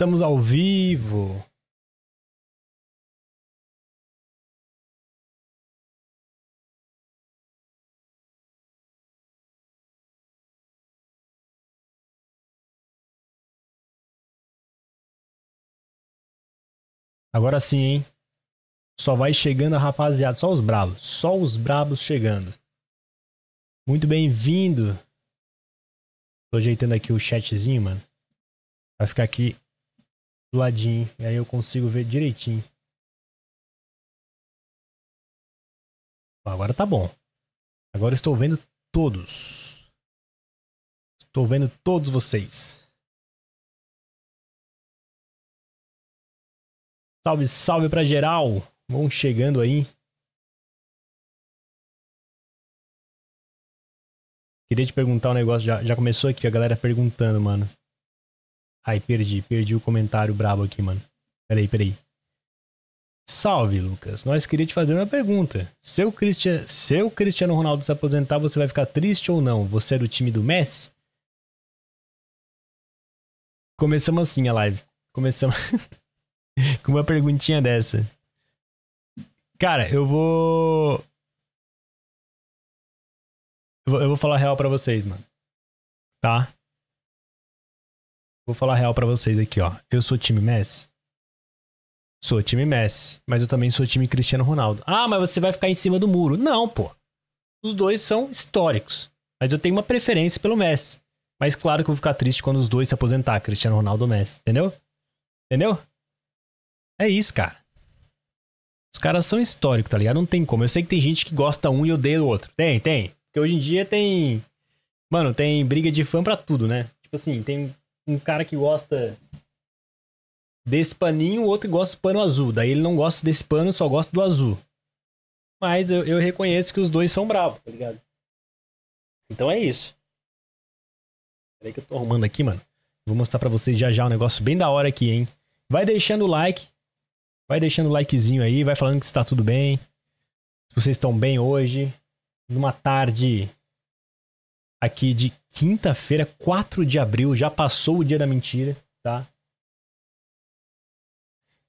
Estamos ao vivo. Agora sim, hein? Só vai chegando a rapaziada, só os bravos, só os bravos chegando. Muito bem-vindo. Tô ajeitando aqui o chatzinho, mano. Vai ficar aqui do ladinho. E aí eu consigo ver direitinho. Agora tá bom. Agora estou vendo todos. Estou vendo todos vocês. Salve, salve pra geral. Vão chegando aí. Queria te perguntar um negócio. Já, já começou aqui a galera perguntando, mano. Ai, perdi, perdi o comentário brabo aqui, mano. Peraí, peraí. Salve, Lucas. Nós queríamos te fazer uma pergunta. Se o, Christian, se o Cristiano Ronaldo se aposentar, você vai ficar triste ou não? Você é do time do Messi? Começamos assim a live. Começamos com uma perguntinha dessa. Cara, eu vou. Eu vou falar real para vocês, mano. Tá? Vou falar real para vocês aqui, ó. Eu sou time Messi? Sou time Messi, mas eu também sou time Cristiano Ronaldo. Ah, mas você vai ficar em cima do muro. Não, pô. Os dois são históricos. Mas eu tenho uma preferência pelo Messi. Mas claro que eu vou ficar triste quando os dois se aposentar, Cristiano Ronaldo ou Messi, entendeu? Entendeu? É isso, cara. Os caras são históricos, tá ligado? Não tem como. Eu sei que tem gente que gosta um e odeia o outro. Tem, tem. Porque hoje em dia tem. Mano, tem briga de fã pra tudo, né? Tipo assim, tem um cara que gosta desse paninho, o outro gosta do pano azul. Daí ele não gosta desse pano, só gosta do azul. Mas eu, eu reconheço que os dois são bravos, tá ligado? Então é isso. Peraí que eu tô arrumando aqui, mano. Vou mostrar para vocês já já um negócio bem da hora aqui, hein? Vai deixando o like. Vai deixando o likezinho aí. Vai falando que está tudo bem. Se vocês estão bem hoje. Numa tarde aqui de quinta-feira, 4 de abril, já passou o dia da mentira, tá?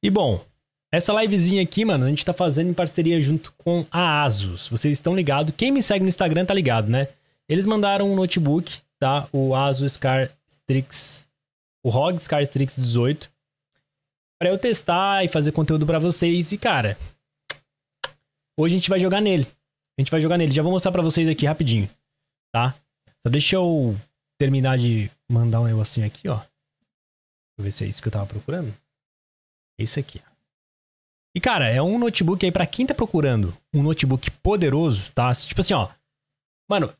E bom, essa livezinha aqui, mano, a gente tá fazendo em parceria junto com a Asus. Vocês estão ligados? Quem me segue no Instagram tá ligado, né? Eles mandaram um notebook, tá? O Asus Strix, o ROG Strix 18, para eu testar e fazer conteúdo para vocês. E cara, hoje a gente vai jogar nele. A gente vai jogar nele. Já vou mostrar para vocês aqui rapidinho, tá? Só então, deixa eu terminar de mandar um negocinho aqui, ó. Deixa eu ver se é isso que eu tava procurando. É isso aqui, ó. E, cara, é um notebook aí para quem tá procurando um notebook poderoso, tá? Tipo assim, ó. Mano,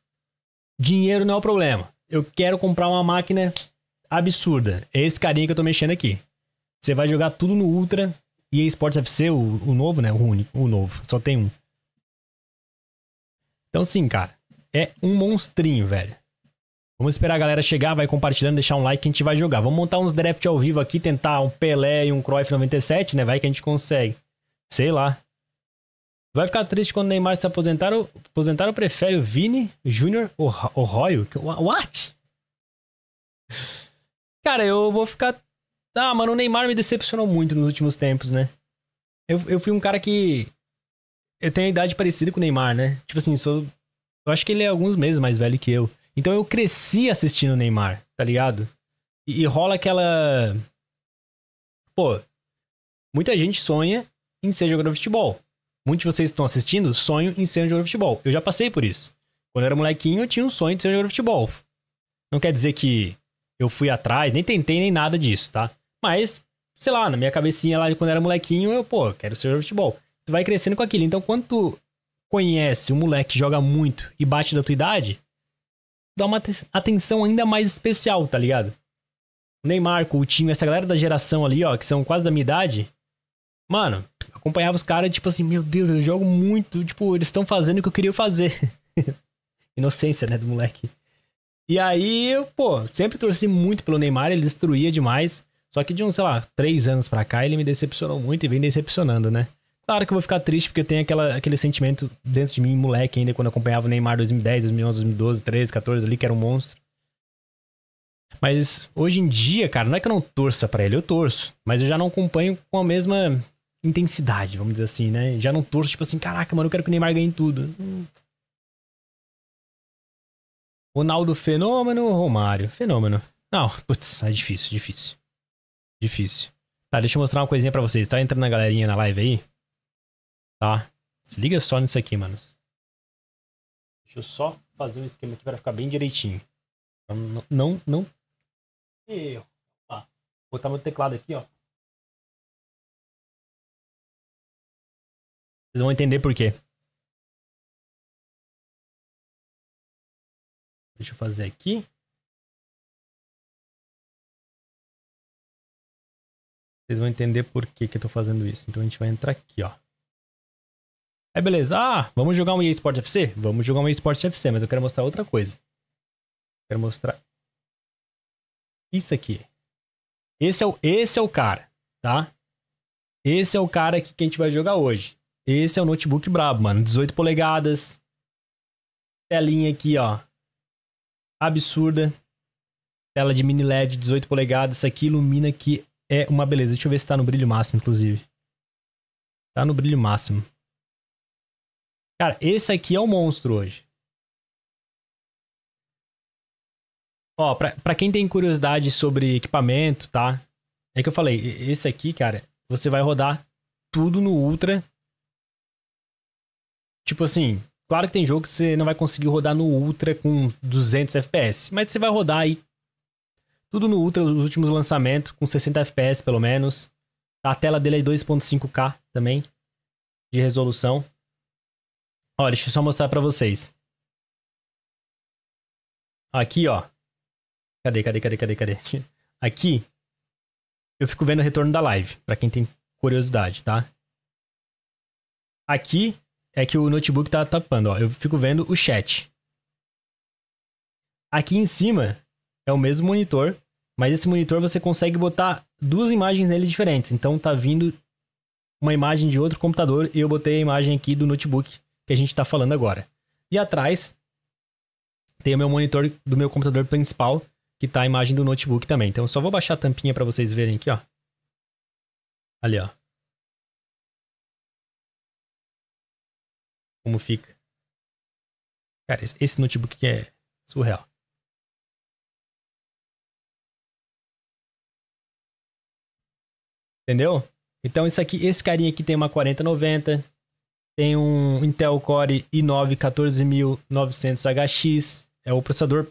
dinheiro não é o problema. Eu quero comprar uma máquina absurda. É esse carinha que eu tô mexendo aqui. Você vai jogar tudo no Ultra e Sports FC, o, o novo, né? O único, o novo. Só tem um. Então, sim, cara é um monstrinho, velho. Vamos esperar a galera chegar, vai compartilhando, deixar um like, a gente vai jogar. Vamos montar uns draft ao vivo aqui, tentar um Pelé e um Cruyff 97, né? Vai que a gente consegue. Sei lá. Vai ficar triste quando o Neymar se aposentar ou, aposentar ou prefere o Vini Júnior ou o Royal? What? Cara, eu vou ficar... Ah, mano, o Neymar me decepcionou muito nos últimos tempos, né? Eu, eu fui um cara que... Eu tenho idade parecida com o Neymar, né? Tipo assim, sou eu acho que ele é alguns meses mais velho que eu. Então eu cresci assistindo o Neymar, tá ligado? E, e rola aquela. Pô, muita gente sonha em ser jogador de futebol. Muitos de vocês que estão assistindo sonham em ser um jogador de futebol. Eu já passei por isso. Quando eu era molequinho, eu tinha um sonho de ser um jogador de futebol. Não quer dizer que eu fui atrás, nem tentei nem nada disso, tá? Mas, sei lá, na minha cabecinha lá de quando eu era molequinho, eu, pô, quero ser jogador de futebol. Tu vai crescendo com aquilo. Então, quando tu conhece um moleque que joga muito e bate da tua idade, dá uma atenção ainda mais especial, tá ligado? O Neymar, Coutinho, essa galera da geração ali, ó, que são quase da minha idade. Mano, acompanhava os caras, tipo assim, meu Deus, eles jogam muito. Tipo, eles estão fazendo o que eu queria fazer. Inocência, né, do moleque. E aí, eu, pô, sempre torci muito pelo Neymar, ele destruía demais. Só que de uns, sei lá, três anos pra cá, ele me decepcionou muito e vem decepcionando, né? Claro que eu vou ficar triste porque eu tenho aquela, aquele sentimento dentro de mim, moleque, ainda quando eu acompanhava o Neymar 2010, 2011, 2012, 2013, 14 ali, que era um monstro. Mas hoje em dia, cara, não é que eu não torça para ele, eu torço. Mas eu já não acompanho com a mesma intensidade, vamos dizer assim, né? Já não torço, tipo assim, caraca, mano, eu quero que o Neymar ganhe tudo. Ronaldo fenômeno, Romário fenômeno. Não, putz, é difícil, difícil. Difícil. Tá, deixa eu mostrar uma coisinha para vocês. Tá entrando a galerinha na live aí? Tá? Se liga só nisso aqui, manos. Deixa eu só fazer um esquema aqui pra ficar bem direitinho. Não, não, não. Eu. Tá. Vou botar meu teclado aqui, ó. Vocês vão entender por quê. Deixa eu fazer aqui. Vocês vão entender por que, que eu tô fazendo isso. Então a gente vai entrar aqui, ó. Aí beleza, ah, vamos jogar um Esport FC? Vamos jogar um Esport FC, mas eu quero mostrar outra coisa. Quero mostrar isso aqui. Esse é o, esse é o cara, tá? Esse é o cara aqui que a gente vai jogar hoje. Esse é o notebook brabo, mano. 18 polegadas. Telinha aqui, ó. Absurda. Tela de mini LED, 18 polegadas. Isso aqui ilumina que é uma beleza. Deixa eu ver se tá no brilho máximo, inclusive. Tá no brilho máximo. Cara, esse aqui é o um monstro hoje. Ó, pra, pra quem tem curiosidade sobre equipamento, tá? É que eu falei, esse aqui, cara, você vai rodar tudo no Ultra. Tipo assim, claro que tem jogo que você não vai conseguir rodar no Ultra com 200 FPS, mas você vai rodar aí tudo no Ultra, os últimos lançamentos, com 60 FPS pelo menos. A tela dele é 2.5K também, de resolução. Ó, deixa eu só mostrar pra vocês. Aqui, ó. Cadê, cadê, cadê, cadê, cadê? Aqui, eu fico vendo o retorno da live, pra quem tem curiosidade, tá? Aqui é que o notebook tá tapando, ó. Eu fico vendo o chat. Aqui em cima é o mesmo monitor, mas esse monitor você consegue botar duas imagens nele diferentes. Então tá vindo uma imagem de outro computador e eu botei a imagem aqui do notebook que a gente está falando agora. E atrás tem o meu monitor do meu computador principal, que tá a imagem do notebook também. Então eu só vou baixar a tampinha para vocês verem aqui, ó. Ali, ó. Como fica. Cara, esse notebook aqui é surreal. Entendeu? Então isso aqui, esse carinha aqui tem uma 4090, tem um Intel Core i9 14900HX. É o processador.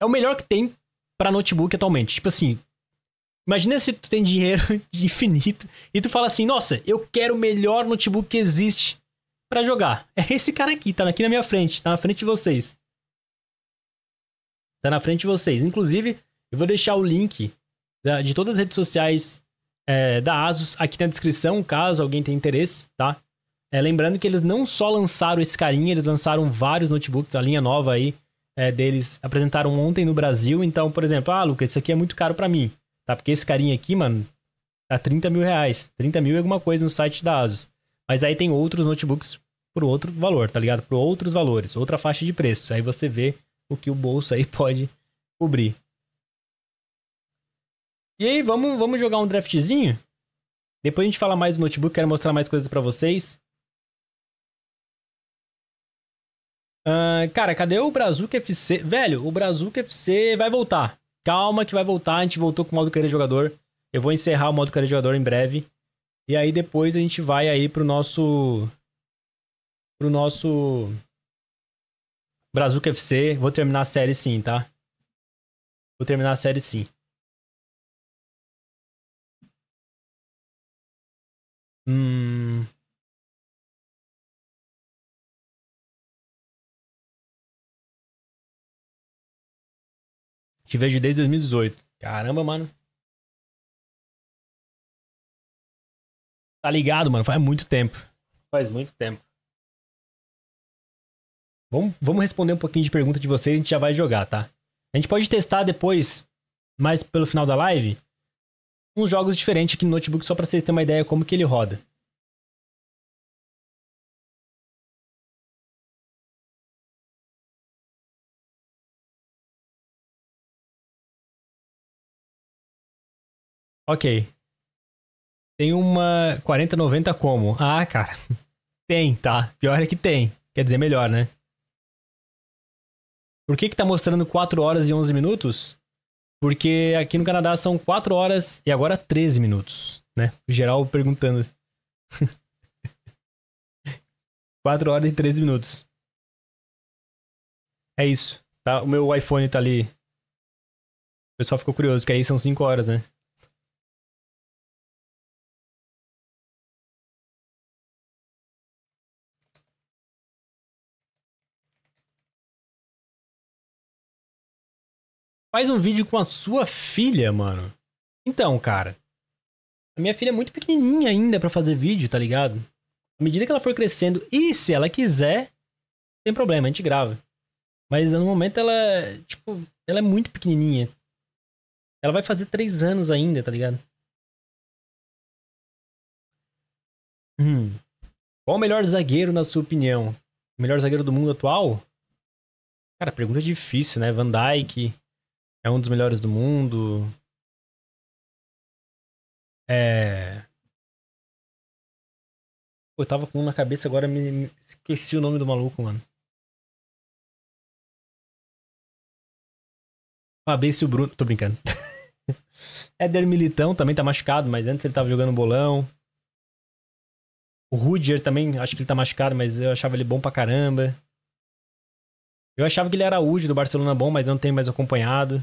É o melhor que tem para notebook atualmente. Tipo assim, imagina se tu tem dinheiro de infinito e tu fala assim: "Nossa, eu quero o melhor notebook que existe para jogar". É esse cara aqui, tá aqui na minha frente, tá na frente de vocês. Tá na frente de vocês. Inclusive, eu vou deixar o link de todas as redes sociais é, da Asus aqui na descrição, caso alguém tenha interesse, tá? É, lembrando que eles não só lançaram esse carinha, eles lançaram vários notebooks, a linha nova aí é, deles apresentaram ontem no Brasil. Então, por exemplo, ah, Lucas, isso aqui é muito caro para mim, tá? Porque esse carinha aqui, mano, tá 30 mil reais. 30 mil e alguma coisa no site da Asus. Mas aí tem outros notebooks por outro valor, tá ligado? Por outros valores, outra faixa de preço. Aí você vê o que o bolso aí pode cobrir. E aí, vamos, vamos jogar um draftzinho? Depois a gente fala mais do notebook, quero mostrar mais coisas para vocês. cara, cadê o Brazuca FC? Velho, o Brazuca FC vai voltar. Calma que vai voltar. A gente voltou com o modo carreira jogador. Eu vou encerrar o modo carreira jogador em breve. E aí depois a gente vai aí pro nosso... Pro nosso... Brazuca FC. Vou terminar a série sim, tá? Vou terminar a série sim. Hum... Te vejo desde 2018. Caramba, mano. Tá ligado, mano? Faz muito tempo. Faz muito tempo. Vamos, vamos responder um pouquinho de pergunta de vocês, a gente já vai jogar, tá? A gente pode testar depois, mais pelo final da live, uns jogos diferentes aqui no notebook, só pra vocês terem uma ideia como que ele roda. Ok. Tem uma 4090 como? Ah, cara. Tem, tá? Pior é que tem. Quer dizer, melhor, né? Por que que tá mostrando 4 horas e 11 minutos? Porque aqui no Canadá são 4 horas e agora 13 minutos, né? geral perguntando. 4 horas e 13 minutos. É isso. Tá? O meu iPhone tá ali. O pessoal ficou curioso, que aí são 5 horas, né? Faz um vídeo com a sua filha, mano. Então, cara. A minha filha é muito pequenininha ainda para fazer vídeo, tá ligado? À medida que ela for crescendo e se ela quiser, tem problema, a gente grava. Mas no momento ela, tipo, ela é muito pequenininha. Ela vai fazer três anos ainda, tá ligado? Hum. Qual o melhor zagueiro, na sua opinião? O melhor zagueiro do mundo atual? Cara, pergunta difícil, né? Van Dyke, é um dos melhores do mundo. É. Pô, eu tava com um na cabeça agora me, me esqueci o nome do maluco, mano. Fabrício ah, Bruno. Tô brincando. Éder Militão também tá machucado, mas antes ele tava jogando bolão. O Rudger também, acho que ele tá machucado, mas eu achava ele bom pra caramba. Eu achava que ele era Uji do Barcelona bom, mas não tenho mais acompanhado.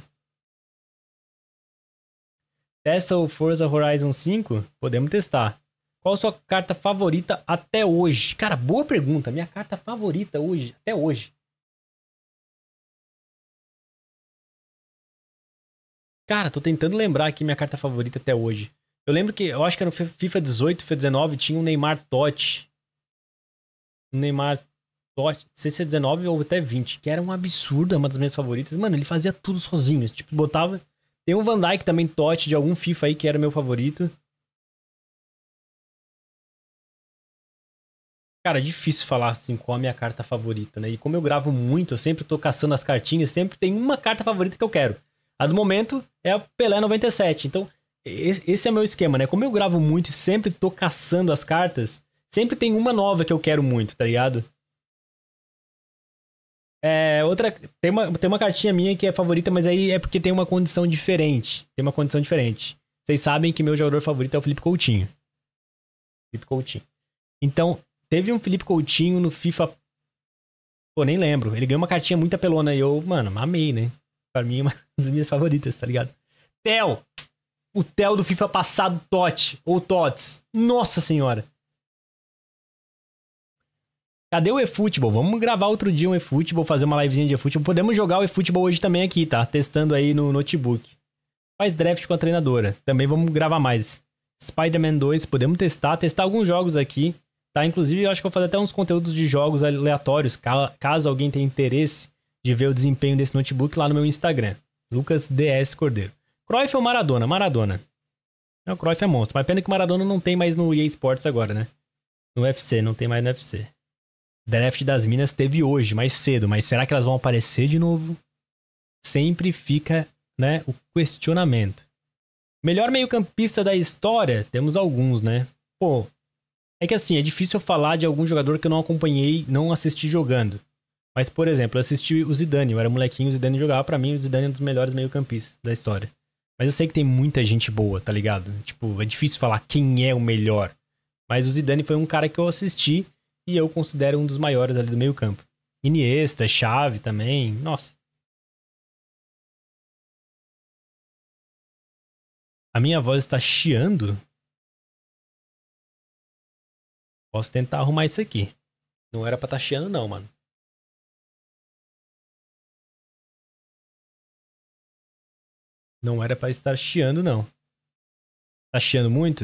Testa o Forza Horizon 5? Podemos testar. Qual a sua carta favorita até hoje? Cara, boa pergunta. Minha carta favorita hoje, até hoje. Cara, tô tentando lembrar aqui minha carta favorita até hoje. Eu lembro que, eu acho que era no FIFA 18, FIFA 19, tinha um Neymar Totti. Um Neymar Dot, CC19 ou até 20, que era um absurdo, é uma das minhas favoritas. Mano, ele fazia tudo sozinho. Tipo, botava. Tem um Van Dyke também, Tot, de algum FIFA aí, que era meu favorito. Cara, é difícil falar assim qual a minha carta favorita, né? E como eu gravo muito, eu sempre tô caçando as cartinhas, sempre tem uma carta favorita que eu quero. A do momento é a Pelé 97. Então, esse é meu esquema, né? Como eu gravo muito e sempre tô caçando as cartas, sempre tem uma nova que eu quero muito, tá ligado? É, outra. Tem uma, tem uma cartinha minha que é favorita, mas aí é porque tem uma condição diferente. Tem uma condição diferente. Vocês sabem que meu jogador favorito é o Felipe Coutinho. Felipe Coutinho. Então, teve um Felipe Coutinho no FIFA. Pô, nem lembro. Ele ganhou uma cartinha muito apelona e eu, mano, amei, né? Pra mim é uma das minhas favoritas, tá ligado? Theo! O Theo do FIFA passado, Totti. Ou Tots. Nossa senhora! Cadê o eFootball? Vamos gravar outro dia um eFootball, fazer uma livezinha de eFootball. Podemos jogar o eFootball hoje também aqui, tá? Testando aí no notebook. Faz draft com a treinadora. Também vamos gravar mais. Spider-Man 2, podemos testar, testar alguns jogos aqui, tá? Inclusive, eu acho que eu vou fazer até uns conteúdos de jogos aleatórios, caso alguém tenha interesse de ver o desempenho desse notebook lá no meu Instagram. Lucas DS Cordeiro. Cruyff ou Maradona? Maradona. Não, Cruyff é monstro. Mas pena que o Maradona não tem mais no EA Sports agora, né? No UFC, não tem mais no UFC. Draft das Minas teve hoje, mais cedo, mas será que elas vão aparecer de novo? Sempre fica, né, o questionamento. Melhor meio-campista da história, temos alguns, né? Pô, é que assim, é difícil falar de algum jogador que eu não acompanhei, não assisti jogando. Mas, por exemplo, eu assisti o Zidane, eu era molequinho, o Zidane jogava para mim, o Zidane é um dos melhores meio-campistas da história. Mas eu sei que tem muita gente boa, tá ligado? Tipo, é difícil falar quem é o melhor. Mas o Zidane foi um cara que eu assisti e eu considero um dos maiores ali do meio campo. Iniesta, Chave também, nossa. A minha voz está chiando? Posso tentar arrumar isso aqui. Não era pra estar tá chiando não, mano. Não era para estar chiando, não. Tá chiando muito?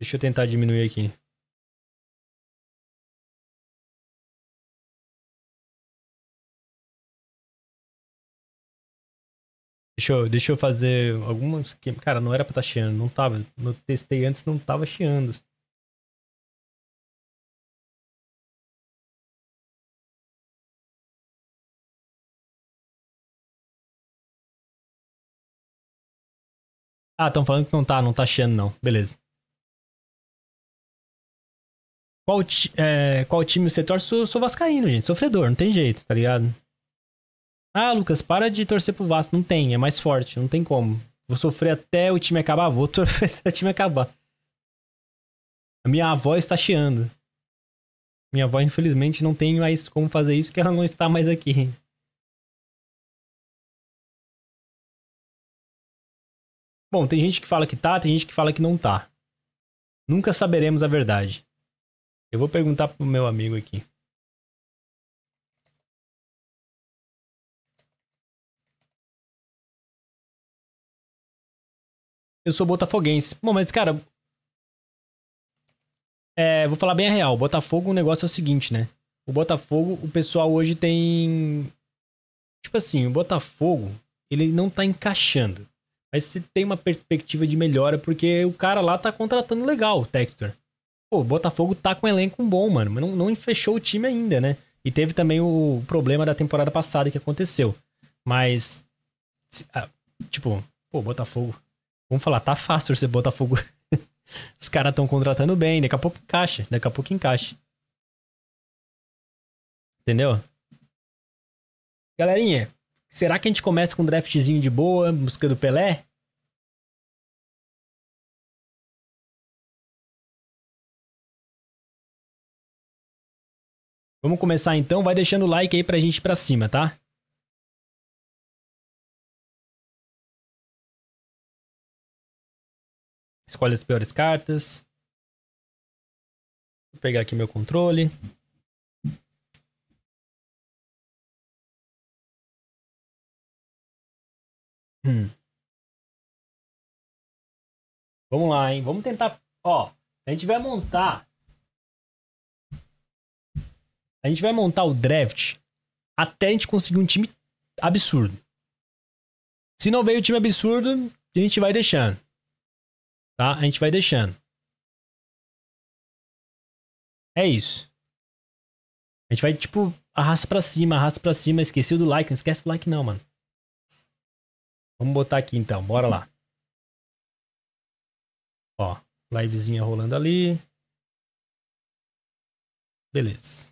Deixa eu tentar diminuir aqui. Deixa eu, deixa eu fazer algumas. Cara, não era pra estar tá chiando, não tava. Eu testei antes, não tava chiando. Ah, estão falando que não tá, não tá chiando, não. Beleza. Qual, é, qual time você torce? Sou, sou vascaíno, gente. Sofredor, não tem jeito, tá ligado? Ah, Lucas, para de torcer pro Vasco. Não tem, é mais forte, não tem como. Vou sofrer até o time acabar, vou sofrer até o time acabar. A minha avó está chiando. Minha avó, infelizmente, não tem mais como fazer isso, que ela não está mais aqui. Bom, tem gente que fala que tá, tem gente que fala que não tá. Nunca saberemos a verdade. Eu vou perguntar pro meu amigo aqui. eu sou botafoguense. Bom, mas, cara. É, vou falar bem a real. Botafogo, o negócio é o seguinte, né? O Botafogo, o pessoal hoje tem. Tipo assim, o Botafogo, ele não tá encaixando. Mas se tem uma perspectiva de melhora, porque o cara lá tá contratando legal o Textor. Pô, o Botafogo tá com um elenco bom, mano. Mas não, não fechou o time ainda, né? E teve também o problema da temporada passada que aconteceu. Mas. Se, ah, tipo, pô, Botafogo. Vamos falar, tá fácil botar Botafogo. Os caras estão contratando bem, daqui a pouco encaixa, daqui a pouco encaixa. Entendeu? Galerinha, será que a gente começa com um draftzinho de boa, música do Pelé? Vamos começar então, vai deixando o like aí pra gente ir pra cima, tá? escolhe as piores cartas. Vou pegar aqui meu controle. Hum. Vamos lá, hein? Vamos tentar. Ó, a gente vai montar. A gente vai montar o draft até a gente conseguir um time absurdo. Se não veio o time absurdo, a gente vai deixando. Tá? A gente vai deixando. É isso. A gente vai, tipo, arrasta pra cima, arrasta pra cima. Esqueceu do like, não esquece do like não, mano. Vamos botar aqui então, bora lá. Ó, livezinha rolando ali. Beleza.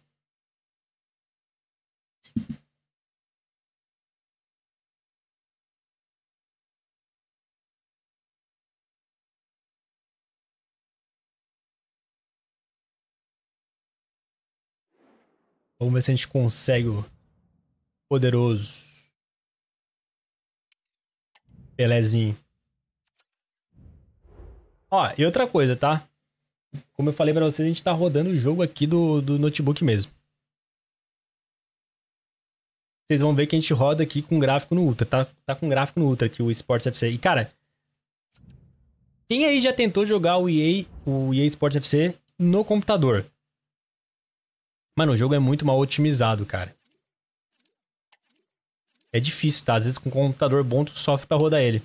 Vamos ver se a gente consegue o poderoso. Pelezinho. Ó, e outra coisa, tá? Como eu falei pra vocês, a gente tá rodando o jogo aqui do, do notebook mesmo. Vocês vão ver que a gente roda aqui com gráfico no Ultra. Tá, tá com gráfico no Ultra aqui o Sports FC. E, cara, quem aí já tentou jogar o EA, o EA Sports FC no computador? Mano, o jogo é muito mal otimizado, cara. É difícil, tá? Às vezes com um computador bom tu sofre pra rodar ele.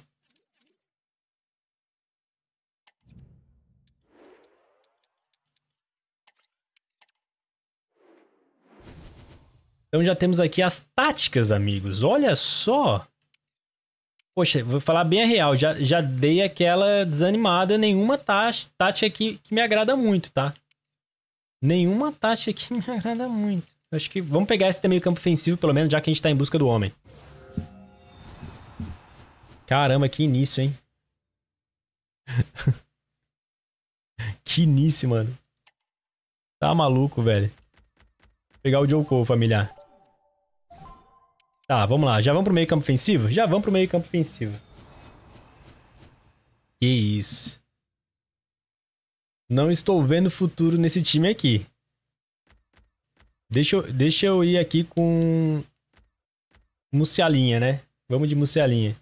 Então já temos aqui as táticas, amigos. Olha só! Poxa, vou falar bem a real. Já, já dei aquela desanimada. Nenhuma tá- tática que, que me agrada muito, tá? nenhuma taxa aqui me agrada muito. Acho que vamos pegar esse meio campo ofensivo, pelo menos, já que a gente tá em busca do homem. Caramba, que início, hein? que início, mano. Tá maluco, velho. Vou pegar o Cole, familiar. Tá, vamos lá. Já vamos pro meio campo ofensivo? Já vamos pro meio campo ofensivo. Que isso. Não estou vendo futuro nesse time aqui. Deixa eu, deixa eu ir aqui com... Mucialinha, né? Vamos de Mucialinha.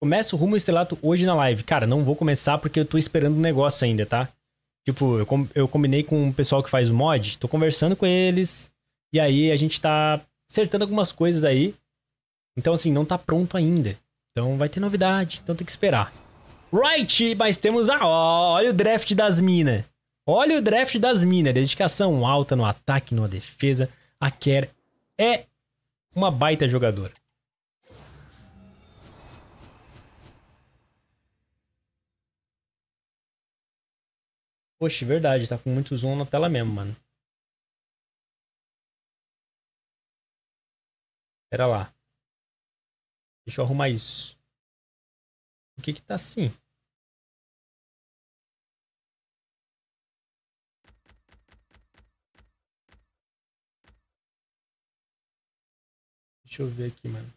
Começo o Rumo Estrelato hoje na live. Cara, não vou começar porque eu tô esperando um negócio ainda, tá? Tipo, eu, com, eu combinei com o pessoal que faz o mod, tô conversando com eles, e aí a gente tá acertando algumas coisas aí. Então, assim, não tá pronto ainda. Então vai ter novidade, então tem que esperar. Right, mas temos a. olha o draft das minas. Olha o draft das minas. Dedicação alta no ataque, na defesa. A Kerr é uma baita jogadora. Poxa, é verdade, tá com muito zoom na tela mesmo, mano. Pera lá. Deixa eu arrumar isso. Por que que tá assim? Deixa eu ver aqui, mano.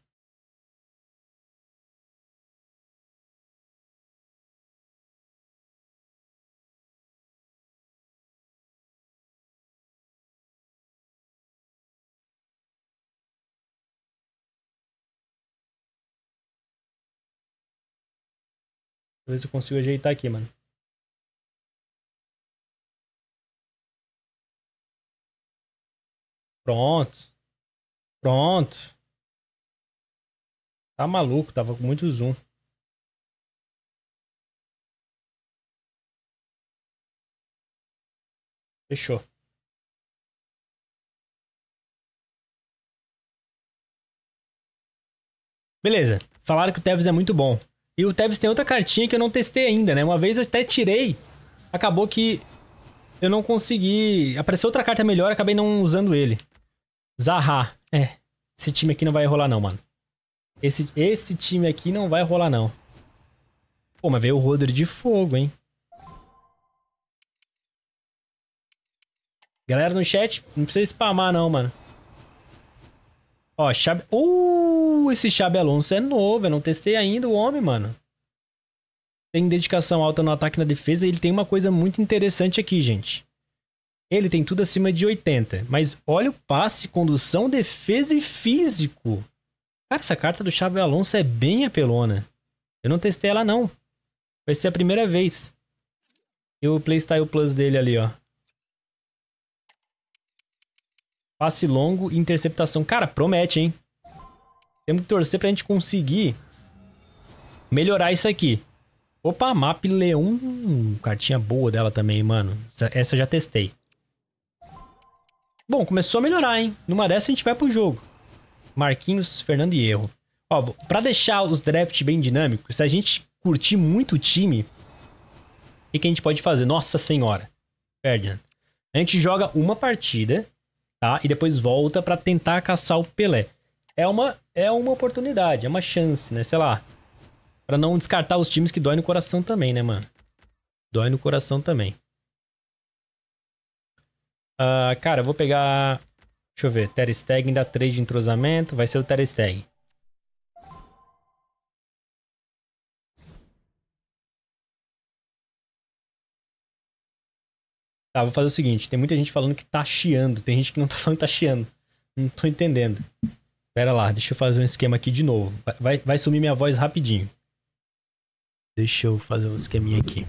Deixa eu ver se eu consigo ajeitar aqui, mano. Pronto. Pronto. Tá maluco, tava com muito zoom. Fechou. Beleza. Falaram que o Tevez é muito bom. E o Tevez tem outra cartinha que eu não testei ainda, né? Uma vez eu até tirei. Acabou que eu não consegui... Apareceu outra carta melhor, acabei não usando ele. Zaha. É. Esse time aqui não vai rolar não, mano. Esse, esse time aqui não vai rolar, não. Pô, mas veio o Rodri de fogo, hein? Galera no chat, não precisa spamar, não, mano. Ó, Xabi... Uh, esse Xabi Alonso é novo, é não testei ainda o homem, mano. Tem dedicação alta no ataque e na defesa e ele tem uma coisa muito interessante aqui, gente. Ele tem tudo acima de 80, mas olha o passe, condução, defesa e físico. Cara, essa carta do Chave Alonso é bem apelona. Eu não testei ela, não. Vai ser a primeira vez. E o Playstyle Plus dele ali, ó. Passe longo e interceptação. Cara, promete, hein? Temos que torcer pra gente conseguir melhorar isso aqui. Opa, Map Leon. cartinha boa dela também, mano. Essa, essa eu já testei. Bom, começou a melhorar, hein? Numa dessa a gente vai pro jogo. Marquinhos, Fernando e Erro. Ó, pra deixar os drafts bem dinâmicos, se a gente curtir muito o time, o que, que a gente pode fazer? Nossa Senhora, Ferdinand. Né? A gente joga uma partida, tá? E depois volta para tentar caçar o Pelé. É uma, é uma oportunidade, é uma chance, né? Sei lá. Pra não descartar os times que dói no coração também, né, mano? Dói no coração também. Uh, cara, eu vou pegar Deixa eu ver. Ter Stegen dá 3 de entrosamento. Vai ser o Ter Stegen. Tá, vou fazer o seguinte. Tem muita gente falando que tá chiando. Tem gente que não tá falando que tá chiando. Não tô entendendo. Pera lá, deixa eu fazer um esquema aqui de novo. Vai, vai, vai sumir minha voz rapidinho. Deixa eu fazer um esqueminha aqui.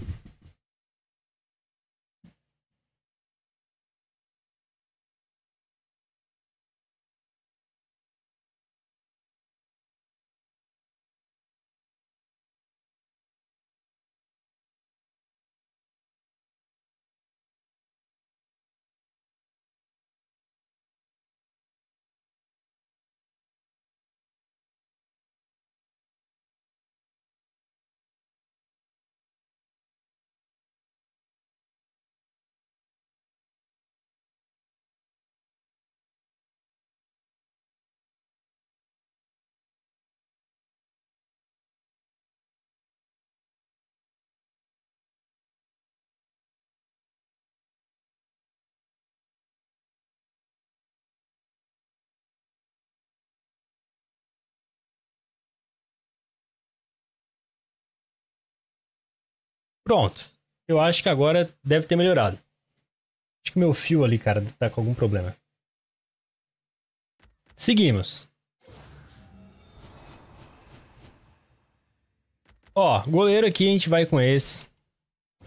Pronto. Eu acho que agora deve ter melhorado. Acho que meu fio ali, cara, tá com algum problema. Seguimos. Ó, goleiro aqui a gente vai com esse.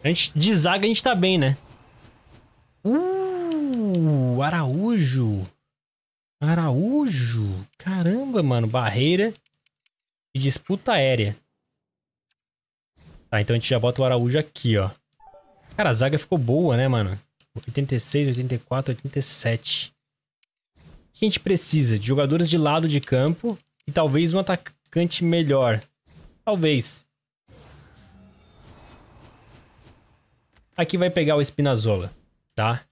A gente, de zaga a gente tá bem, né? Uh, Araújo. Araújo. Caramba, mano. Barreira e disputa aérea. Tá, então a gente já bota o Araújo aqui, ó. Cara, a zaga ficou boa, né, mano? 86, 84, 87. O que a gente precisa? De jogadores de lado de campo e talvez um atacante melhor. Talvez. Aqui vai pegar o Espinazola, tá?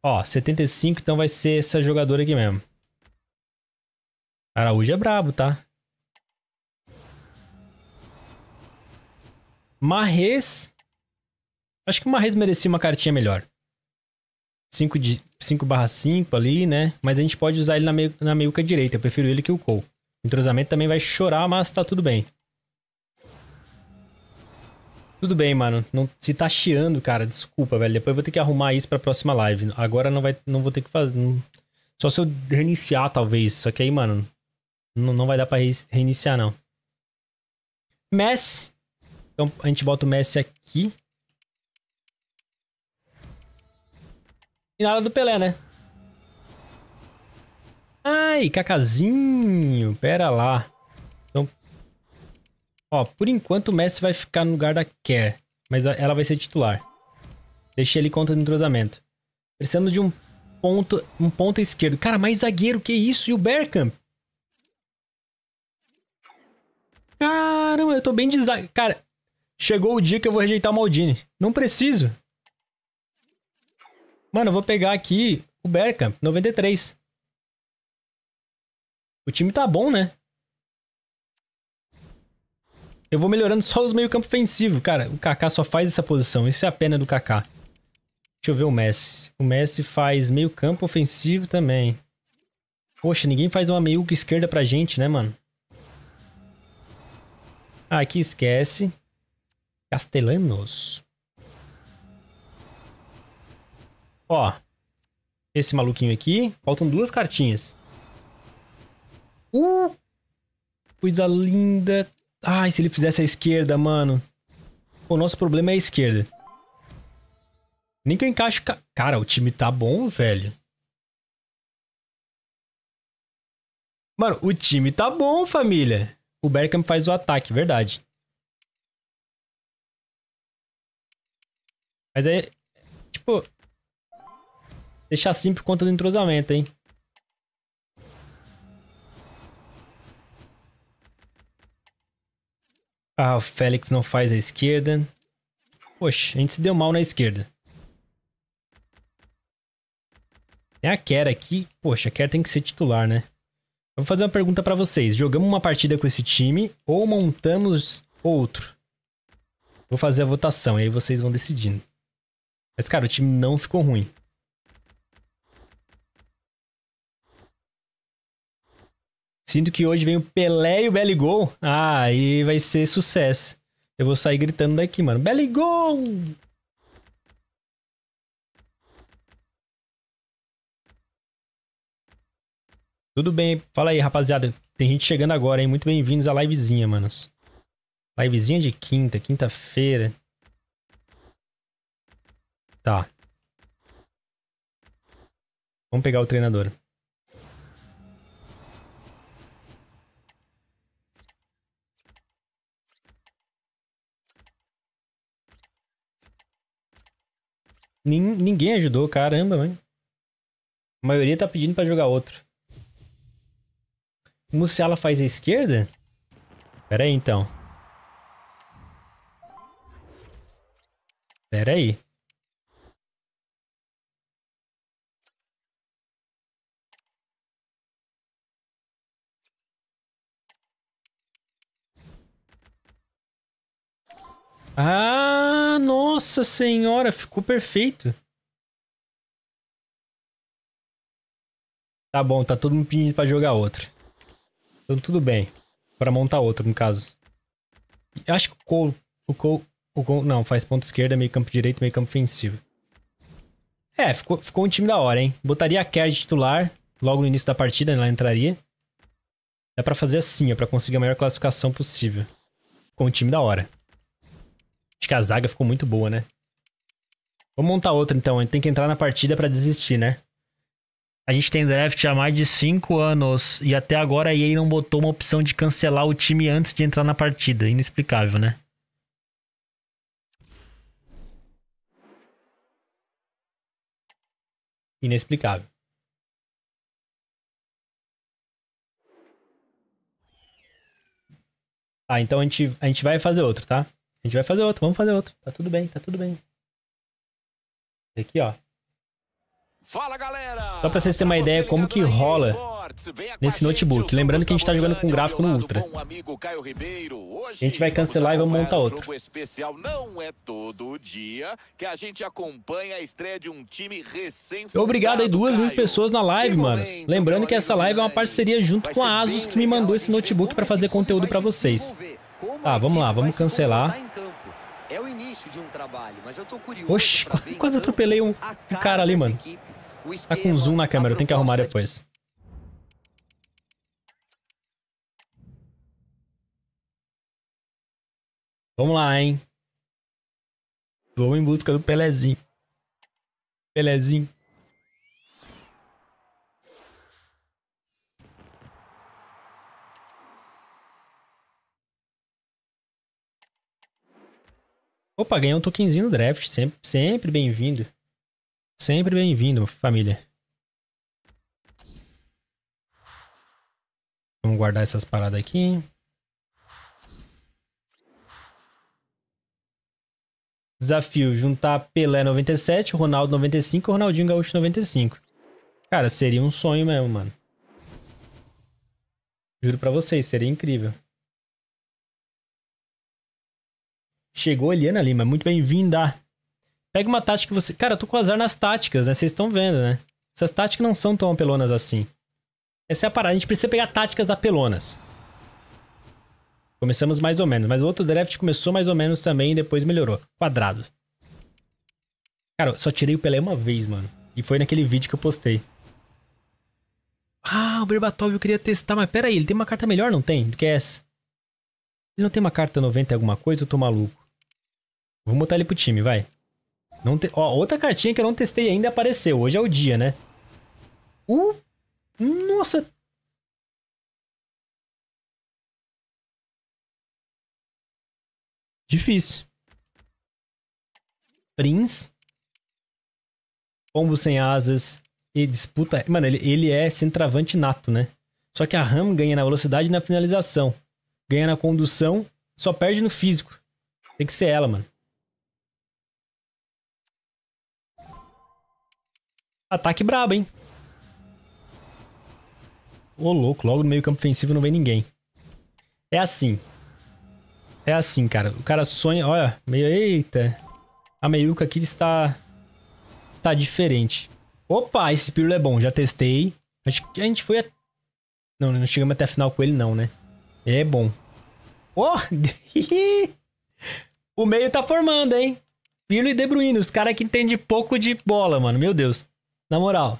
Ó, 75, então vai ser essa jogadora aqui mesmo. Araújo é brabo, tá? Marres. Acho que o Marres merecia uma cartinha melhor. 5 de 5 barra 5 ali, né? Mas a gente pode usar ele na, meio na meiuca direita. Eu prefiro ele que o Cole. O entrosamento também vai chorar, mas tá tudo bem. Tudo bem, mano. Não, se tá chiando, cara, desculpa, velho. Depois eu vou ter que arrumar isso pra próxima live. Agora não vai, não vou ter que fazer. Não... Só se eu reiniciar, talvez. Só que aí, mano, não, não vai dar pra reiniciar, não. Messi então a gente bota o Messi aqui. E nada do Pelé, né? Ai, Cacazinho, pera lá. Então, ó, por enquanto o Messi vai ficar no lugar da Kerr, mas ela vai ser titular. Deixei ele contra no entrosamento. precisamos de um ponto, um ponto esquerdo. Cara, mais zagueiro, que isso? E o Bergkamp? Caramba, eu tô bem de Cara, Chegou o dia que eu vou rejeitar o Maldini. Não preciso. Mano, eu vou pegar aqui o Bergkamp, 93. O time tá bom, né? Eu vou melhorando só os meio campo ofensivo. Cara, o Kaká só faz essa posição. Isso é a pena do Kaká. Deixa eu ver o Messi. O Messi faz meio campo ofensivo também. Poxa, ninguém faz uma meiuca esquerda pra gente, né, mano? Ah, aqui esquece. Castelanos. Ó, esse maluquinho aqui. Faltam duas cartinhas. Uh! Coisa linda. Ai, se ele fizesse a esquerda, mano. O nosso problema é a esquerda. Nem que eu encaixe... Ca... Cara, o time tá bom, velho. Mano, o time tá bom, família. O Berkham faz o ataque, verdade. Mas aí, tipo... Deixar assim por conta do entrosamento, hein? Ah, o Félix não faz a esquerda. Poxa, a gente se deu mal na esquerda. Tem a Kera aqui. Poxa, a Kera tem que ser titular, né? Eu vou fazer uma pergunta pra vocês. Jogamos uma partida com esse time ou montamos outro? Vou fazer a votação e aí vocês vão decidindo. Mas, cara, o time não ficou ruim. Sinto que hoje vem o Pelé e o Gol. Ah, aí vai ser sucesso. Eu vou sair gritando daqui, mano. Gol! Tudo bem, fala aí, rapaziada. Tem gente chegando agora, hein? Muito bem-vindos à livezinha, manos. Livezinha de quinta, quinta-feira. Tá. Vamos pegar o treinador. Nin ninguém ajudou, caramba, mano. A maioria tá pedindo pra jogar outro. O Musiala faz a esquerda? Pera aí, então. Pera aí. Ah, nossa senhora, ficou perfeito. Tá bom, tá todo mundo pedindo pra jogar outro. Então tudo bem. Pra montar outro, no caso. Acho que o Cole... O Cole... O Cole não, faz ponto esquerda, meio campo direito, meio campo ofensivo. É, ficou, ficou um time da hora, hein? Botaria a Kerr de titular, logo no início da partida, né? ela entraria. Dá pra fazer assim, ó, pra conseguir a melhor classificação possível. Ficou um time da hora. Acho que a zaga ficou muito boa, né? Vamos montar outra então. A gente tem que entrar na partida para desistir, né? A gente tem draft há mais de 5 anos e até agora a EA não botou uma opção de cancelar o time antes de entrar na partida. Inexplicável, né? Inexplicável. Tá, então a gente, a gente vai fazer outro, tá? A gente vai fazer outro, vamos fazer outro. Tá tudo bem, tá tudo bem. Aqui, ó. Fala, galera! Só pra vocês terem uma tá ideia como que rola nesse notebook. Lembrando que a gente tá jogando com gráfico no Ultra. a gente vai cancelar e vamos montar outro. especial não é todo dia que a gente acompanha a estreia de um time recém Obrigado aí duas mil pessoas na live, mano. Lembrando que essa live é uma parceria junto com a Asus que me mandou esse notebook para fazer conteúdo para vocês. Tá, vamos lá, vamos cancelar. É o início de um trabalho, mas eu tô curioso Oxi, quase então, atropelei um, cara ali, mano. Tá com zoom na câmera, tem que arrumar depois. Vamos lá, hein? Vou em busca do Pelezinho. Pelezinho. Opa, ganhei um tokenzinho no draft. Sempre, sempre bem-vindo. Sempre bem-vindo, família. Vamos guardar essas paradas aqui. Desafio, juntar Pelé 97, Ronaldo 95 Ronaldinho Gaúcho 95. Cara, seria um sonho mesmo, mano. Juro pra vocês, seria incrível. Chegou Eliana Lima, muito bem-vinda. Pega uma tática que você. Cara, eu tô com azar nas táticas, né? Vocês estão vendo, né? Essas táticas não são tão apelonas assim. Essa é a parada. A gente precisa pegar táticas apelonas. Começamos mais ou menos, mas o outro draft começou mais ou menos também e depois melhorou. Quadrado. Cara, eu só tirei o Pelé uma vez, mano. E foi naquele vídeo que eu postei. Ah, o Berbatov eu queria testar, mas pera aí, ele tem uma carta melhor, não tem? Do que essa? Ele não tem uma carta 90 alguma coisa, eu tô maluco. Vou botar ele pro time, vai. Não te... Ó, outra cartinha que eu não testei ainda apareceu. Hoje é o dia, né? Uh! Nossa! Difícil. Prince. Pombo sem asas e disputa... Mano, ele, ele é centravante nato, né? Só que a Ram ganha na velocidade e na finalização. Ganha na condução, só perde no físico. Tem que ser ela, mano. Ataque brabo, hein? Ô, louco, logo no meio campo ofensivo não vem ninguém. É assim. É assim, cara. O cara sonha... Olha, meio... Eita. A meiuca aqui está... Está diferente. Opa, esse pílula é bom. Já testei. Acho que a gente foi... A... Não, não chegamos até a final com ele, não, né? É bom. Ó! Oh! o meio tá formando, hein? Pirlo e De Bruyne. Os caras que entendem pouco de bola, mano. Meu Deus. Na moral.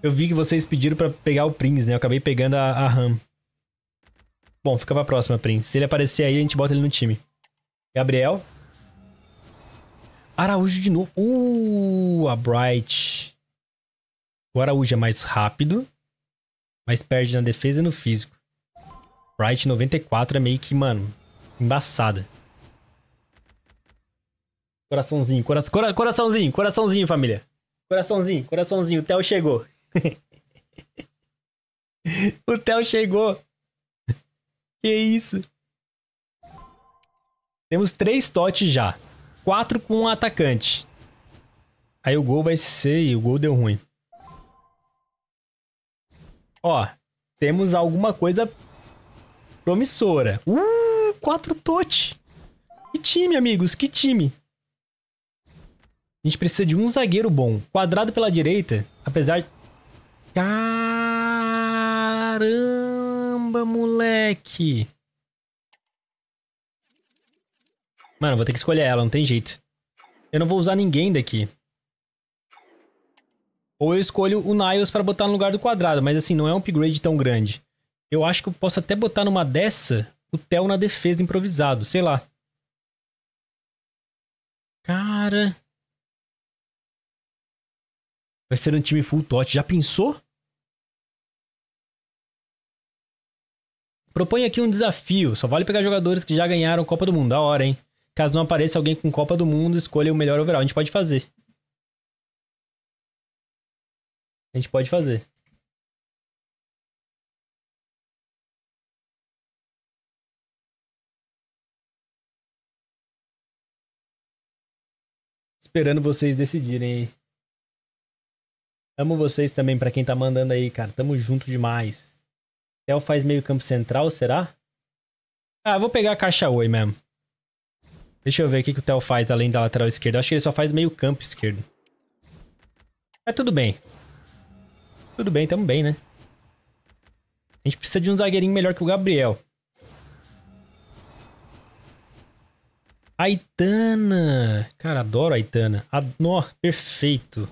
Eu vi que vocês pediram pra pegar o Prince, né? Eu acabei pegando a, a Ram. Bom, fica pra próxima, Prince. Se ele aparecer aí, a gente bota ele no time. Gabriel. Araújo de novo. Uh, a Bright. O Araújo é mais rápido, mas perde na defesa e no físico. Bright 94 é meio que, mano, embaçada. Coraçãozinho, cora, cora, coraçãozinho, coraçãozinho, família. Coraçãozinho, coraçãozinho, o Theo chegou. o Theo chegou. Que isso? Temos três totes já. Quatro com um atacante. Aí o gol vai ser... E o gol deu ruim. Ó, temos alguma coisa promissora. Uh, quatro totes. Que time, amigos, que time. A gente precisa de um zagueiro bom. Quadrado pela direita, apesar... Caramba, moleque! Mano, vou ter que escolher ela, não tem jeito. Eu não vou usar ninguém daqui. Ou eu escolho o Niles para botar no lugar do quadrado, mas assim, não é um upgrade tão grande. Eu acho que eu posso até botar numa dessa o Theo na defesa improvisado, sei lá. Cara... Vai ser um time full tot. Já pensou? Propõe aqui um desafio. Só vale pegar jogadores que já ganharam Copa do Mundo. Da hora, hein? Caso não apareça alguém com Copa do Mundo, escolha o melhor overall. A gente pode fazer. A gente pode fazer. Esperando vocês decidirem aí. Amo vocês também, para quem tá mandando aí, cara. Tamo junto demais. Theo faz meio campo central, será? Ah, vou pegar a caixa Oi mesmo. Deixa eu ver o que, que o Theo faz além da lateral esquerda. Eu acho que ele só faz meio campo esquerdo. Mas tudo bem. Tudo bem, tamo bem, né? A gente precisa de um zagueirinho melhor que o Gabriel. Aitana. Cara, adoro Aitana. Adoro. Perfeito.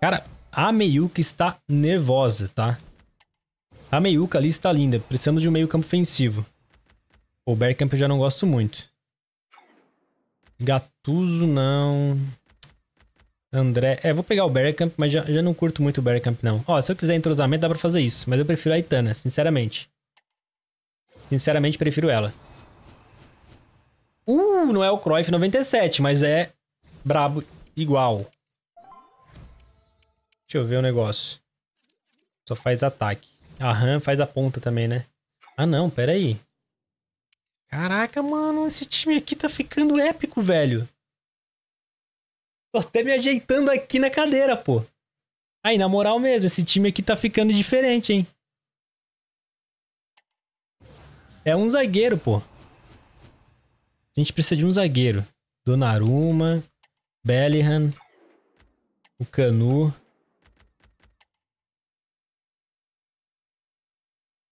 Cara, a Meiuca está nervosa, tá? A Meiuca ali está linda. Precisamos de um meio campo ofensivo. O Bergkamp eu já não gosto muito. Gatuso não. André... É, vou pegar o Bergkamp, mas já, já não curto muito o Bergkamp, não. Ó, se eu quiser entrosamento, dá pra fazer isso. Mas eu prefiro a Itana, sinceramente. Sinceramente, prefiro ela. Uh, não é o Cruyff 97, mas é brabo igual. Deixa eu ver o um negócio. Só faz ataque. A RAM faz a ponta também, né? Ah, não, pera aí. Caraca, mano, esse time aqui tá ficando épico, velho. Tô até me ajeitando aqui na cadeira, pô. Aí, na moral mesmo, esse time aqui tá ficando diferente, hein? É um zagueiro, pô. A gente precisa de um zagueiro. Donnarumma, Bellingham, o Canu.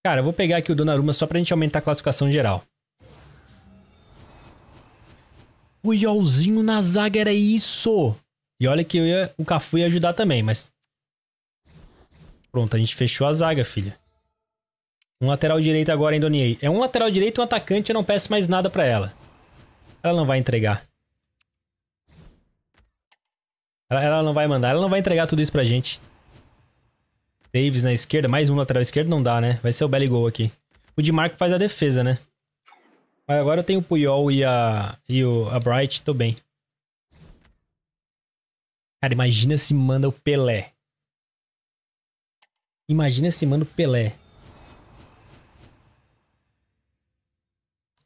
Cara, eu vou pegar aqui o Donnarumma só pra gente aumentar a classificação geral. O Yolzinho na zaga era isso! E olha que ia, o Cafu ia ajudar também, mas... Pronto, a gente fechou a zaga, filha. Um lateral direito agora, Indoniei. É um lateral direito e um atacante, eu não peço mais nada pra ela. Ela não vai entregar. Ela, ela não vai mandar, ela não vai entregar tudo isso pra gente. Davis na esquerda, mais um lateral esquerdo não dá, né? Vai ser o Belly aqui. O de Marco faz a defesa, né? Mas agora eu tenho o Puyol e a, e o, a Bright, tô bem. Cara, imagina se manda o Pelé. Imagina se manda o Pelé.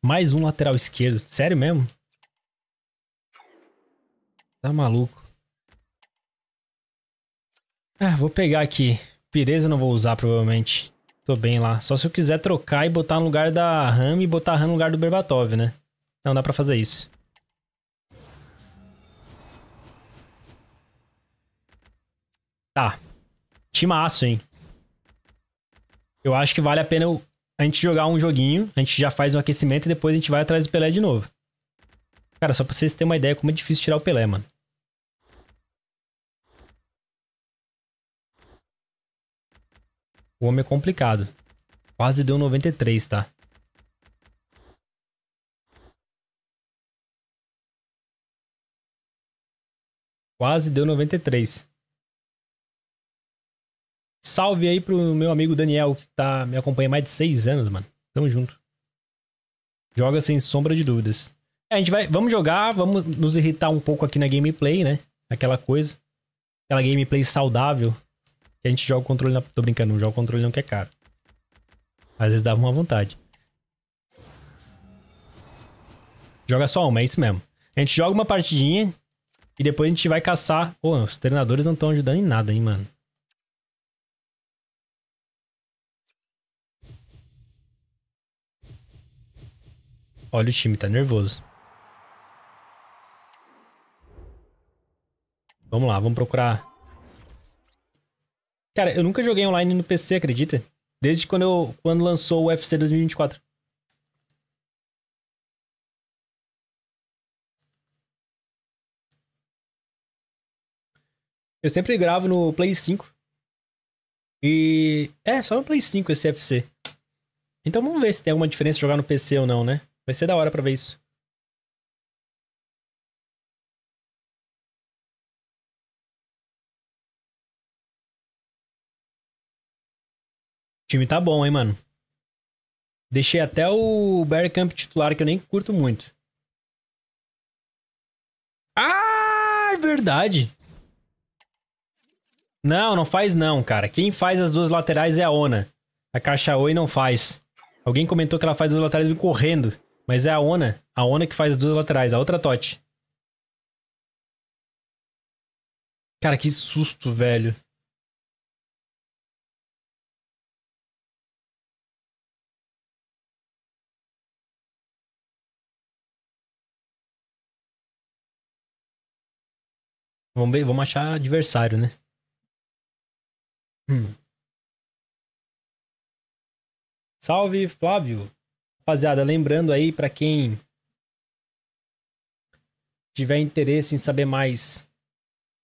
Mais um lateral esquerdo. Sério mesmo? Tá maluco. Ah, vou pegar aqui. Pireza eu não vou usar, provavelmente. Tô bem lá. Só se eu quiser trocar e botar no lugar da Ram e botar a Ram no lugar do Berbatov, né? Não dá pra fazer isso. Tá. Timaço, hein? Eu acho que vale a pena a gente jogar um joguinho, a gente já faz um aquecimento e depois a gente vai atrás do Pelé de novo. Cara, só pra vocês terem uma ideia como é difícil tirar o Pelé, mano. O homem é complicado. Quase deu 93, tá? Quase deu 93. Salve aí pro meu amigo Daniel, que tá, me acompanha mais de 6 anos, mano. Tamo junto. Joga sem sombra de dúvidas. É, a gente vai. Vamos jogar, vamos nos irritar um pouco aqui na gameplay, né? Aquela coisa. Aquela gameplay saudável a gente joga o controle na. Tô brincando, não joga o controle não que é caro. Às vezes dava uma vontade. Joga só uma, é isso mesmo. A gente joga uma partidinha e depois a gente vai caçar. Pô, os treinadores não estão ajudando em nada, hein, mano. Olha, o time tá nervoso. Vamos lá, vamos procurar Cara, eu nunca joguei online no PC, acredita? Desde quando, eu, quando lançou o UFC 2024. Eu sempre gravo no Play 5. E. É, só no Play 5 esse FC. Então vamos ver se tem alguma diferença jogar no PC ou não, né? Vai ser da hora pra ver isso. time tá bom, hein, mano. Deixei até o Bergkamp titular, que eu nem curto muito. Ah, é verdade. Não, não faz não, cara. Quem faz as duas laterais é a Ona. A Caixa Oi não faz. Alguém comentou que ela faz as duas laterais correndo. Mas é a Ona. A Ona que faz as duas laterais. A outra Tote. Cara, que susto, velho. Vamos ver, vamos achar adversário, né? Hum. Salve, Flávio. Rapaziada, lembrando aí para quem tiver interesse em saber mais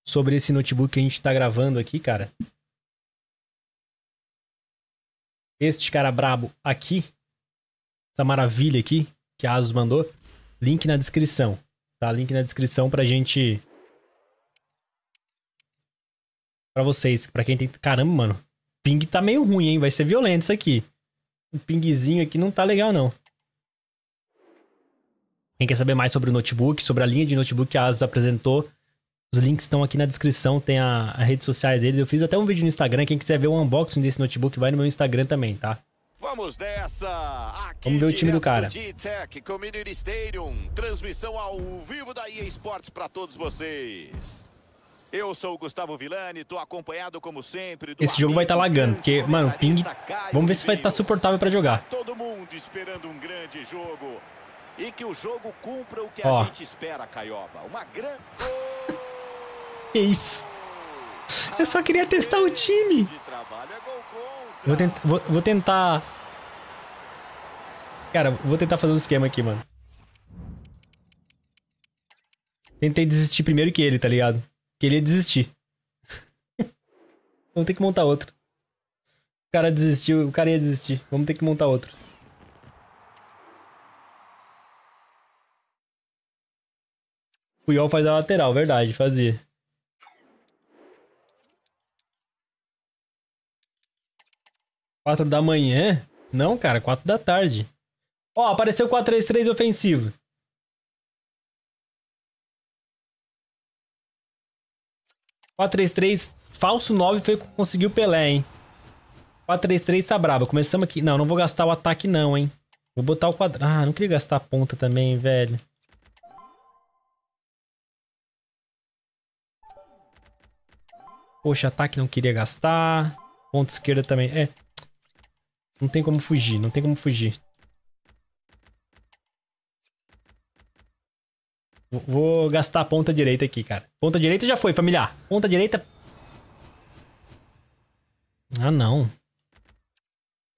sobre esse notebook que a gente tá gravando aqui, cara. Este cara brabo aqui, essa maravilha aqui que a Asus mandou, link na descrição, tá? Link na descrição pra gente para vocês, para quem tem. Caramba, mano, ping tá meio ruim, hein? Vai ser violento isso aqui. O pingzinho aqui não tá legal, não. Quem quer saber mais sobre o notebook, sobre a linha de notebook que a Asus apresentou, os links estão aqui na descrição, tem a, a redes sociais deles. Eu fiz até um vídeo no Instagram, quem quiser ver o unboxing desse notebook, vai no meu Instagram também, tá? Vamos nessa! Aqui Vamos ver o time do cara. Tech Community Stadium, transmissão ao vivo da EA Sports para todos vocês. Eu sou o Gustavo Villani, tô acompanhado como sempre. Do Esse jogo vai estar tá lagando, porque, né? mano, o tá ping. Vamos ver se vai estar tá suportável para jogar. Tá todo mundo esperando um grande jogo. E que o jogo cumpra o que Ó. a gente espera, Caioba. Uma grande. isso. Eu só queria testar o time. É vou, tenta, vou, vou tentar. Cara, vou tentar fazer um esquema aqui, mano. Tentei desistir primeiro que ele, tá ligado? que ele ia desistir. Vamos ter que montar outro. O cara desistiu, o cara ia desistir. Vamos ter que montar outro. Fuiol faz a lateral, verdade, fazia. Quatro da manhã? Não, cara, quatro da tarde. Ó, apareceu 4-3-3 ofensivo. 4-3-3, falso 9 foi conseguiu o Pelé, hein? 4-3-3 tá brabo. Começamos aqui. Não, não vou gastar o ataque não, hein? Vou botar o quadrado. Ah, não queria gastar a ponta também, velho. Poxa, ataque não queria gastar. Ponta esquerda também. É. Não tem como fugir, não tem como fugir. Vou gastar a ponta direita aqui, cara. Ponta direita já foi, familiar. Ponta direita... Ah, não.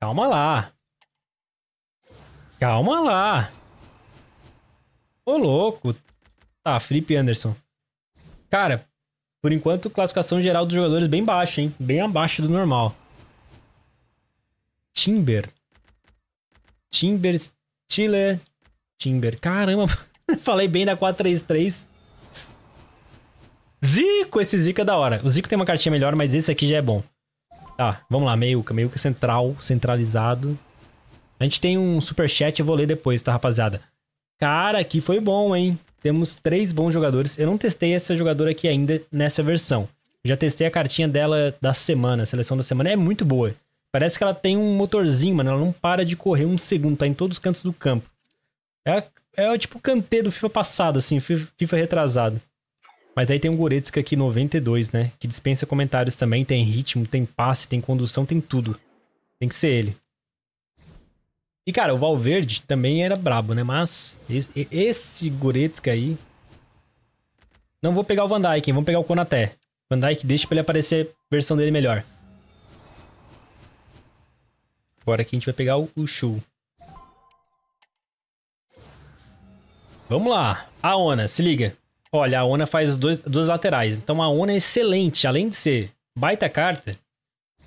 Calma lá. Calma lá. Ô, louco. Tá, Felipe Anderson. Cara, por enquanto, classificação geral dos jogadores bem baixa, hein? Bem abaixo do normal. Timber. Timber, Chile, Timber. Caramba. Falei bem da 433. Zico! Esse Zico é da hora. O Zico tem uma cartinha melhor, mas esse aqui já é bom. Tá, vamos lá. que Meiuca central, centralizado. A gente tem um superchat, eu vou ler depois, tá, rapaziada? Cara, aqui foi bom, hein? Temos três bons jogadores. Eu não testei essa jogadora aqui ainda nessa versão. Já testei a cartinha dela da semana, a seleção da semana. É muito boa. Parece que ela tem um motorzinho, mano. Ela não para de correr um segundo, tá em todos os cantos do campo. É é tipo o do FIFA passado, assim, FIFA retrasado. Mas aí tem o Goretzka aqui, 92, né? Que dispensa comentários também. Tem ritmo, tem passe, tem condução, tem tudo. Tem que ser ele. E, cara, o Valverde também era brabo, né? Mas esse, esse Goretzka aí... Não vou pegar o Van Dyke. Vamos pegar o Konaté. Van Dyke deixa pra ele aparecer a versão dele melhor. Agora aqui a gente vai pegar o, o Shu. Vamos lá. A Ona, se liga. Olha, a Ona faz dois, duas laterais. Então a Ona é excelente. Além de ser baita carta,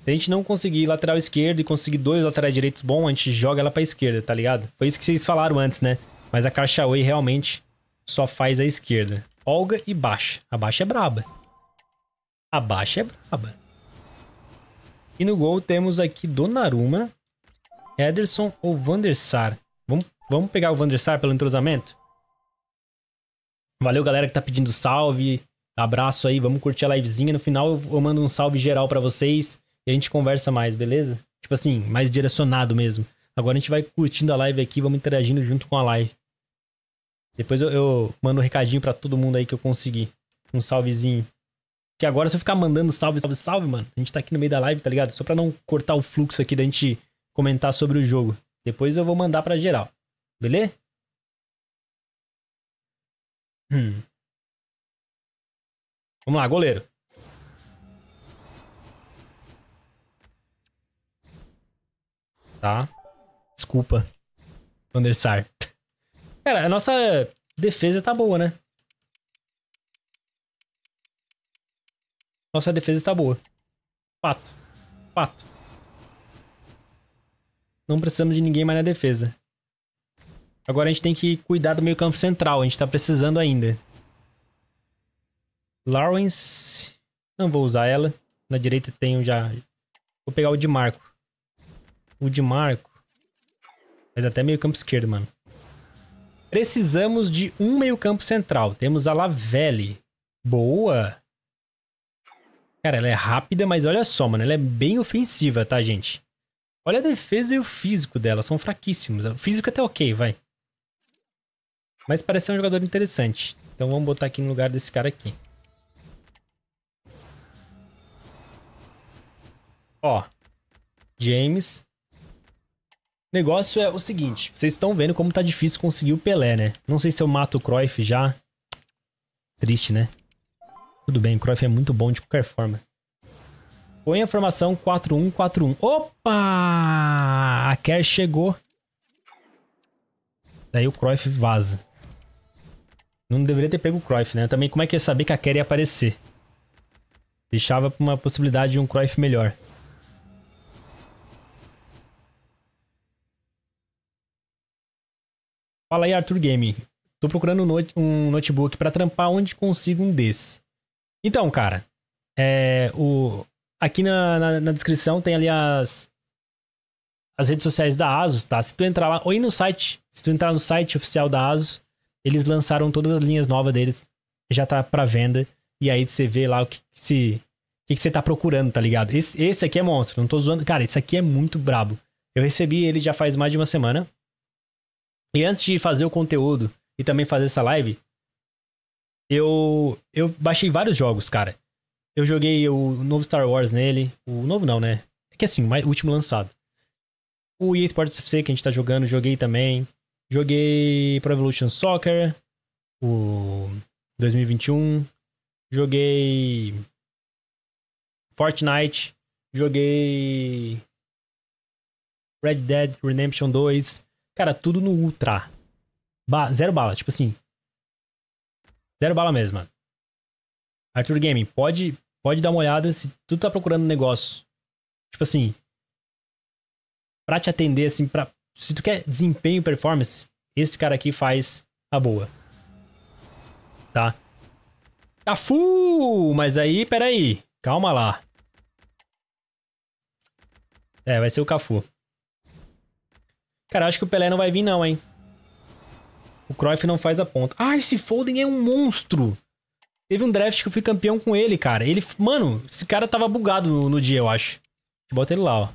se a gente não conseguir lateral esquerdo e conseguir dois laterais direitos bons, a gente joga ela pra esquerda, tá ligado? Foi isso que vocês falaram antes, né? Mas a Caixa Oi realmente só faz a esquerda. Olga e Baixa. A Baixa é braba. A Baixa é braba. E no gol temos aqui Donnarumma, Ederson ou Vandersar. Sar. Vamos, vamos pegar o Vandersar Sar pelo entrosamento? Valeu, galera que tá pedindo salve. Abraço aí, vamos curtir a livezinha. No final eu mando um salve geral para vocês e a gente conversa mais, beleza? Tipo assim, mais direcionado mesmo. Agora a gente vai curtindo a live aqui, vamos interagindo junto com a live. Depois eu, eu mando um recadinho para todo mundo aí que eu conseguir. Um salvezinho. Que agora se eu ficar mandando salve, salve, salve, mano, a gente tá aqui no meio da live, tá ligado? Só pra não cortar o fluxo aqui da gente comentar sobre o jogo. Depois eu vou mandar pra geral. Beleza? Hum. Vamos lá, goleiro. Tá. Desculpa. Vandersar. Cara, a nossa defesa tá boa, né? Nossa defesa tá boa. Fato. Fato. Não precisamos de ninguém mais na defesa. Agora a gente tem que cuidar do meio campo central. A gente tá precisando ainda. Lawrence. Não vou usar ela. Na direita tenho já... Vou pegar o de Marco. O de Marco. Mas até meio campo esquerdo, mano. Precisamos de um meio campo central. Temos a Lavelli. Boa. Cara, ela é rápida, mas olha só, mano. Ela é bem ofensiva, tá, gente? Olha a defesa e o físico dela. São fraquíssimos. O físico é até ok, vai. Mas parece ser um jogador interessante. Então vamos botar aqui no lugar desse cara aqui. Ó. James. O negócio é o seguinte. Vocês estão vendo como tá difícil conseguir o Pelé, né? Não sei se eu mato o Cruyff já. Triste, né? Tudo bem, o Cruyff é muito bom de qualquer forma. Põe a formação 4-1-4-1. Opa! A Kerr chegou. Daí o Cruyff vaza. Não deveria ter pego o Cruyff, né? Também como é que ia saber que a Kerry ia aparecer? Deixava uma possibilidade de um Cruyff melhor. Fala aí, Arthur Game. Tô procurando um, um notebook para trampar onde consigo um desse. Então, cara, é, o, aqui na, na, na, descrição tem ali as, as redes sociais da ASUS, tá? Se tu entrar lá, ou ir no site, se tu entrar no site oficial da ASUS, eles lançaram todas as linhas novas deles, já tá para venda. E aí você vê lá o que, que se o que, que você tá procurando, tá ligado? Esse, esse aqui é monstro, não tô zoando. Cara, esse aqui é muito brabo. Eu recebi ele já faz mais de uma semana. E antes de fazer o conteúdo e também fazer essa live, eu, eu baixei vários jogos, cara. Eu joguei o novo Star Wars nele. O novo não, né? É que assim, o último lançado. O esports Sports FC que a gente tá jogando, joguei também. Joguei Pro Evolution Soccer, o 2021. Joguei Fortnite. Joguei Red Dead Redemption 2. Cara, tudo no Ultra. Ba zero bala, tipo assim. Zero bala mesmo, mano. Arthur Gaming, pode, pode dar uma olhada se tu tá procurando um negócio. Tipo assim. Pra te atender, assim, pra, se tu quer desempenho, performance, esse cara aqui faz a boa. Tá? cafu ah, Mas aí, peraí. Calma lá. É, vai ser o Cafu. Cara, acho que o Pelé não vai vir não, hein? O Cruyff não faz a ponta. Ah, esse Foden é um monstro! Teve um draft que eu fui campeão com ele, cara. Ele, mano, esse cara tava bugado no, no dia, eu acho. Bota ele lá, ó.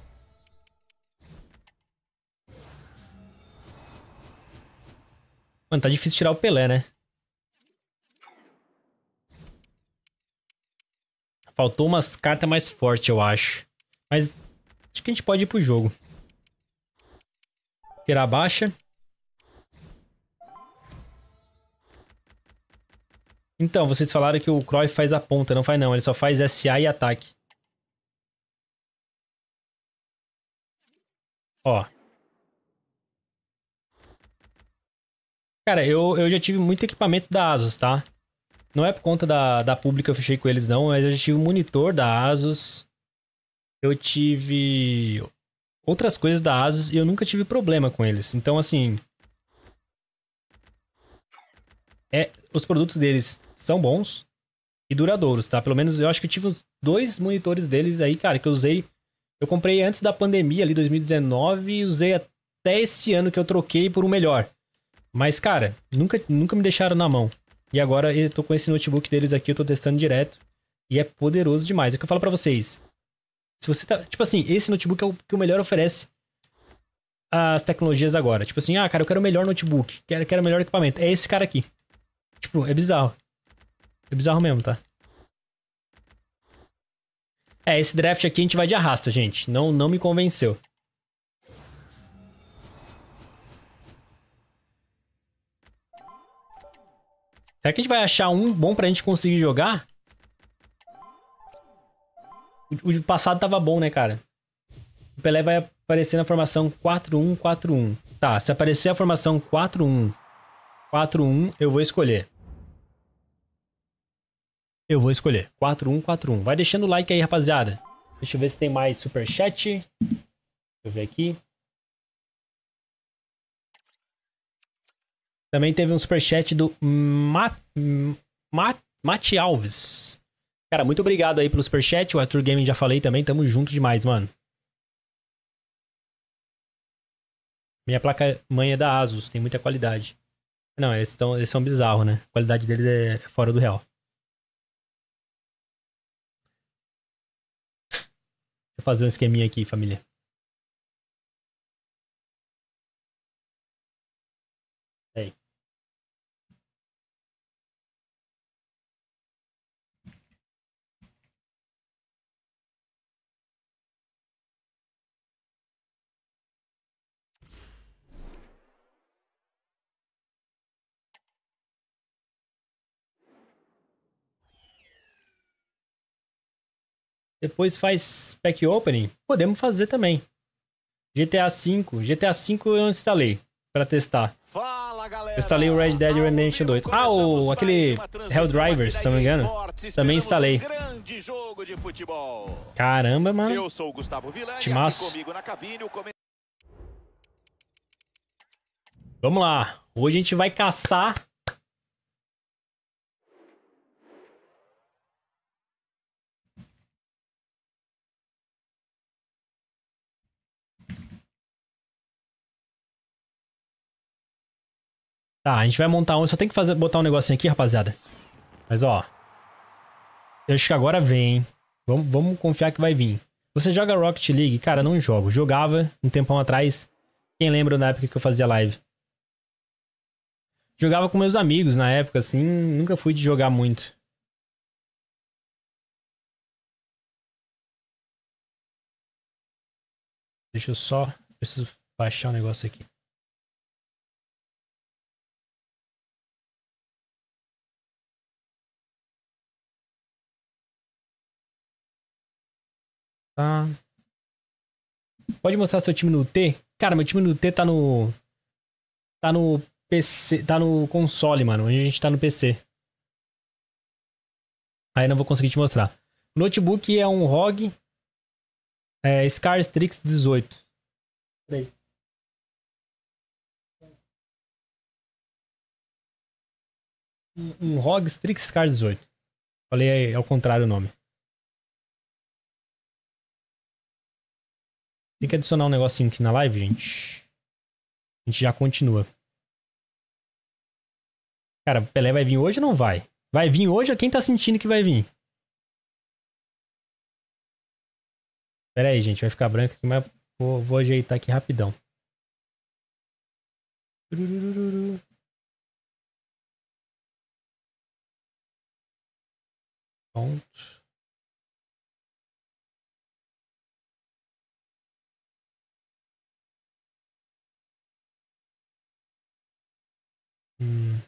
Mano, tá difícil tirar o Pelé, né? Faltou umas cartas mais fortes, eu acho. Mas acho que a gente pode ir pro jogo. Tirar a baixa. Então, vocês falaram que o Croy faz a ponta, não faz não. Ele só faz SA e ataque. Ó. Cara, eu, eu já tive muito equipamento da Asus, tá? Não é por conta da, da pública eu fechei com eles, não, mas eu já tive monitor da Asus. Eu tive outras coisas da Asus e eu nunca tive problema com eles. Então, assim. É, os produtos deles são bons e duradouros, tá? Pelo menos eu acho que eu tive dois monitores deles aí, cara, que eu usei. Eu comprei antes da pandemia ali, 2019, e usei até esse ano que eu troquei por um melhor. Mas, cara, nunca, nunca me deixaram na mão. E agora eu tô com esse notebook deles aqui, eu tô testando direto. E é poderoso demais. É o que eu falo para vocês. Se você tá. Tipo assim, esse notebook é o que o melhor oferece as tecnologias agora. Tipo assim, ah, cara, eu quero o melhor notebook, quero, quero o melhor equipamento. É esse cara aqui. Tipo, é bizarro. É bizarro mesmo, tá? É, esse draft aqui a gente vai de arrasta, gente. Não, não me convenceu. Será que a gente vai achar um bom pra gente conseguir jogar? O, o passado tava bom, né, cara? O Pelé vai aparecer na formação 4-1-4-1. Tá, se aparecer a formação 4-1-4-1, eu vou escolher. Eu vou escolher 4-1-4-1. Vai deixando o like aí, rapaziada. Deixa eu ver se tem mais superchat. Deixa eu ver aqui. Também teve um superchat do Mat, Mat, Mati Alves. Cara, muito obrigado aí pelo superchat. O Arthur Gaming já falei também. Tamo junto demais, mano. Minha placa mãe é da Asus. Tem muita qualidade. Não, eles, tão, eles são bizarros, né? A qualidade deles é fora do real. Vou fazer um esqueminha aqui, família. depois faz pack opening, podemos fazer também. GTA V, GTA V eu instalei para testar. Fala, galera. Eu instalei o Red Dead Redemption 2. Ah, o aquele Hell Drivers, se não me engano. Também instalei. Caramba, mano. Eu sou o Gustavo Timaço. Vamos lá. Hoje a gente vai caçar Tá, a gente vai montar um. Eu só tem que fazer, botar um negocinho aqui, rapaziada. Mas, ó. Eu acho que agora vem, hein? Vamos, vamos confiar que vai vir. Você joga Rocket League? Cara, não jogo. Jogava um tempão atrás. Quem lembra na época que eu fazia live? Jogava com meus amigos na época, assim. Nunca fui de jogar muito. Deixa eu só... Preciso baixar um negócio aqui. Tá. Pode mostrar seu time no T? Cara, meu time no T tá no. Tá no PC. Tá no console, mano. A gente tá no PC. Aí não vou conseguir te mostrar. Notebook é um ROG. É, Scar Strix 18. Peraí. Um, um ROG Strix Scar 18. Falei aí, ao é contrário o nome. Tem que adicionar um negocinho aqui na live, gente. A gente já continua. Cara, Pelé vai vir hoje ou não vai? Vai vir hoje ou quem tá sentindo que vai vir? Pera aí, gente. Vai ficar branco aqui, mas vou, vou ajeitar aqui rapidão. Pronto. Hum.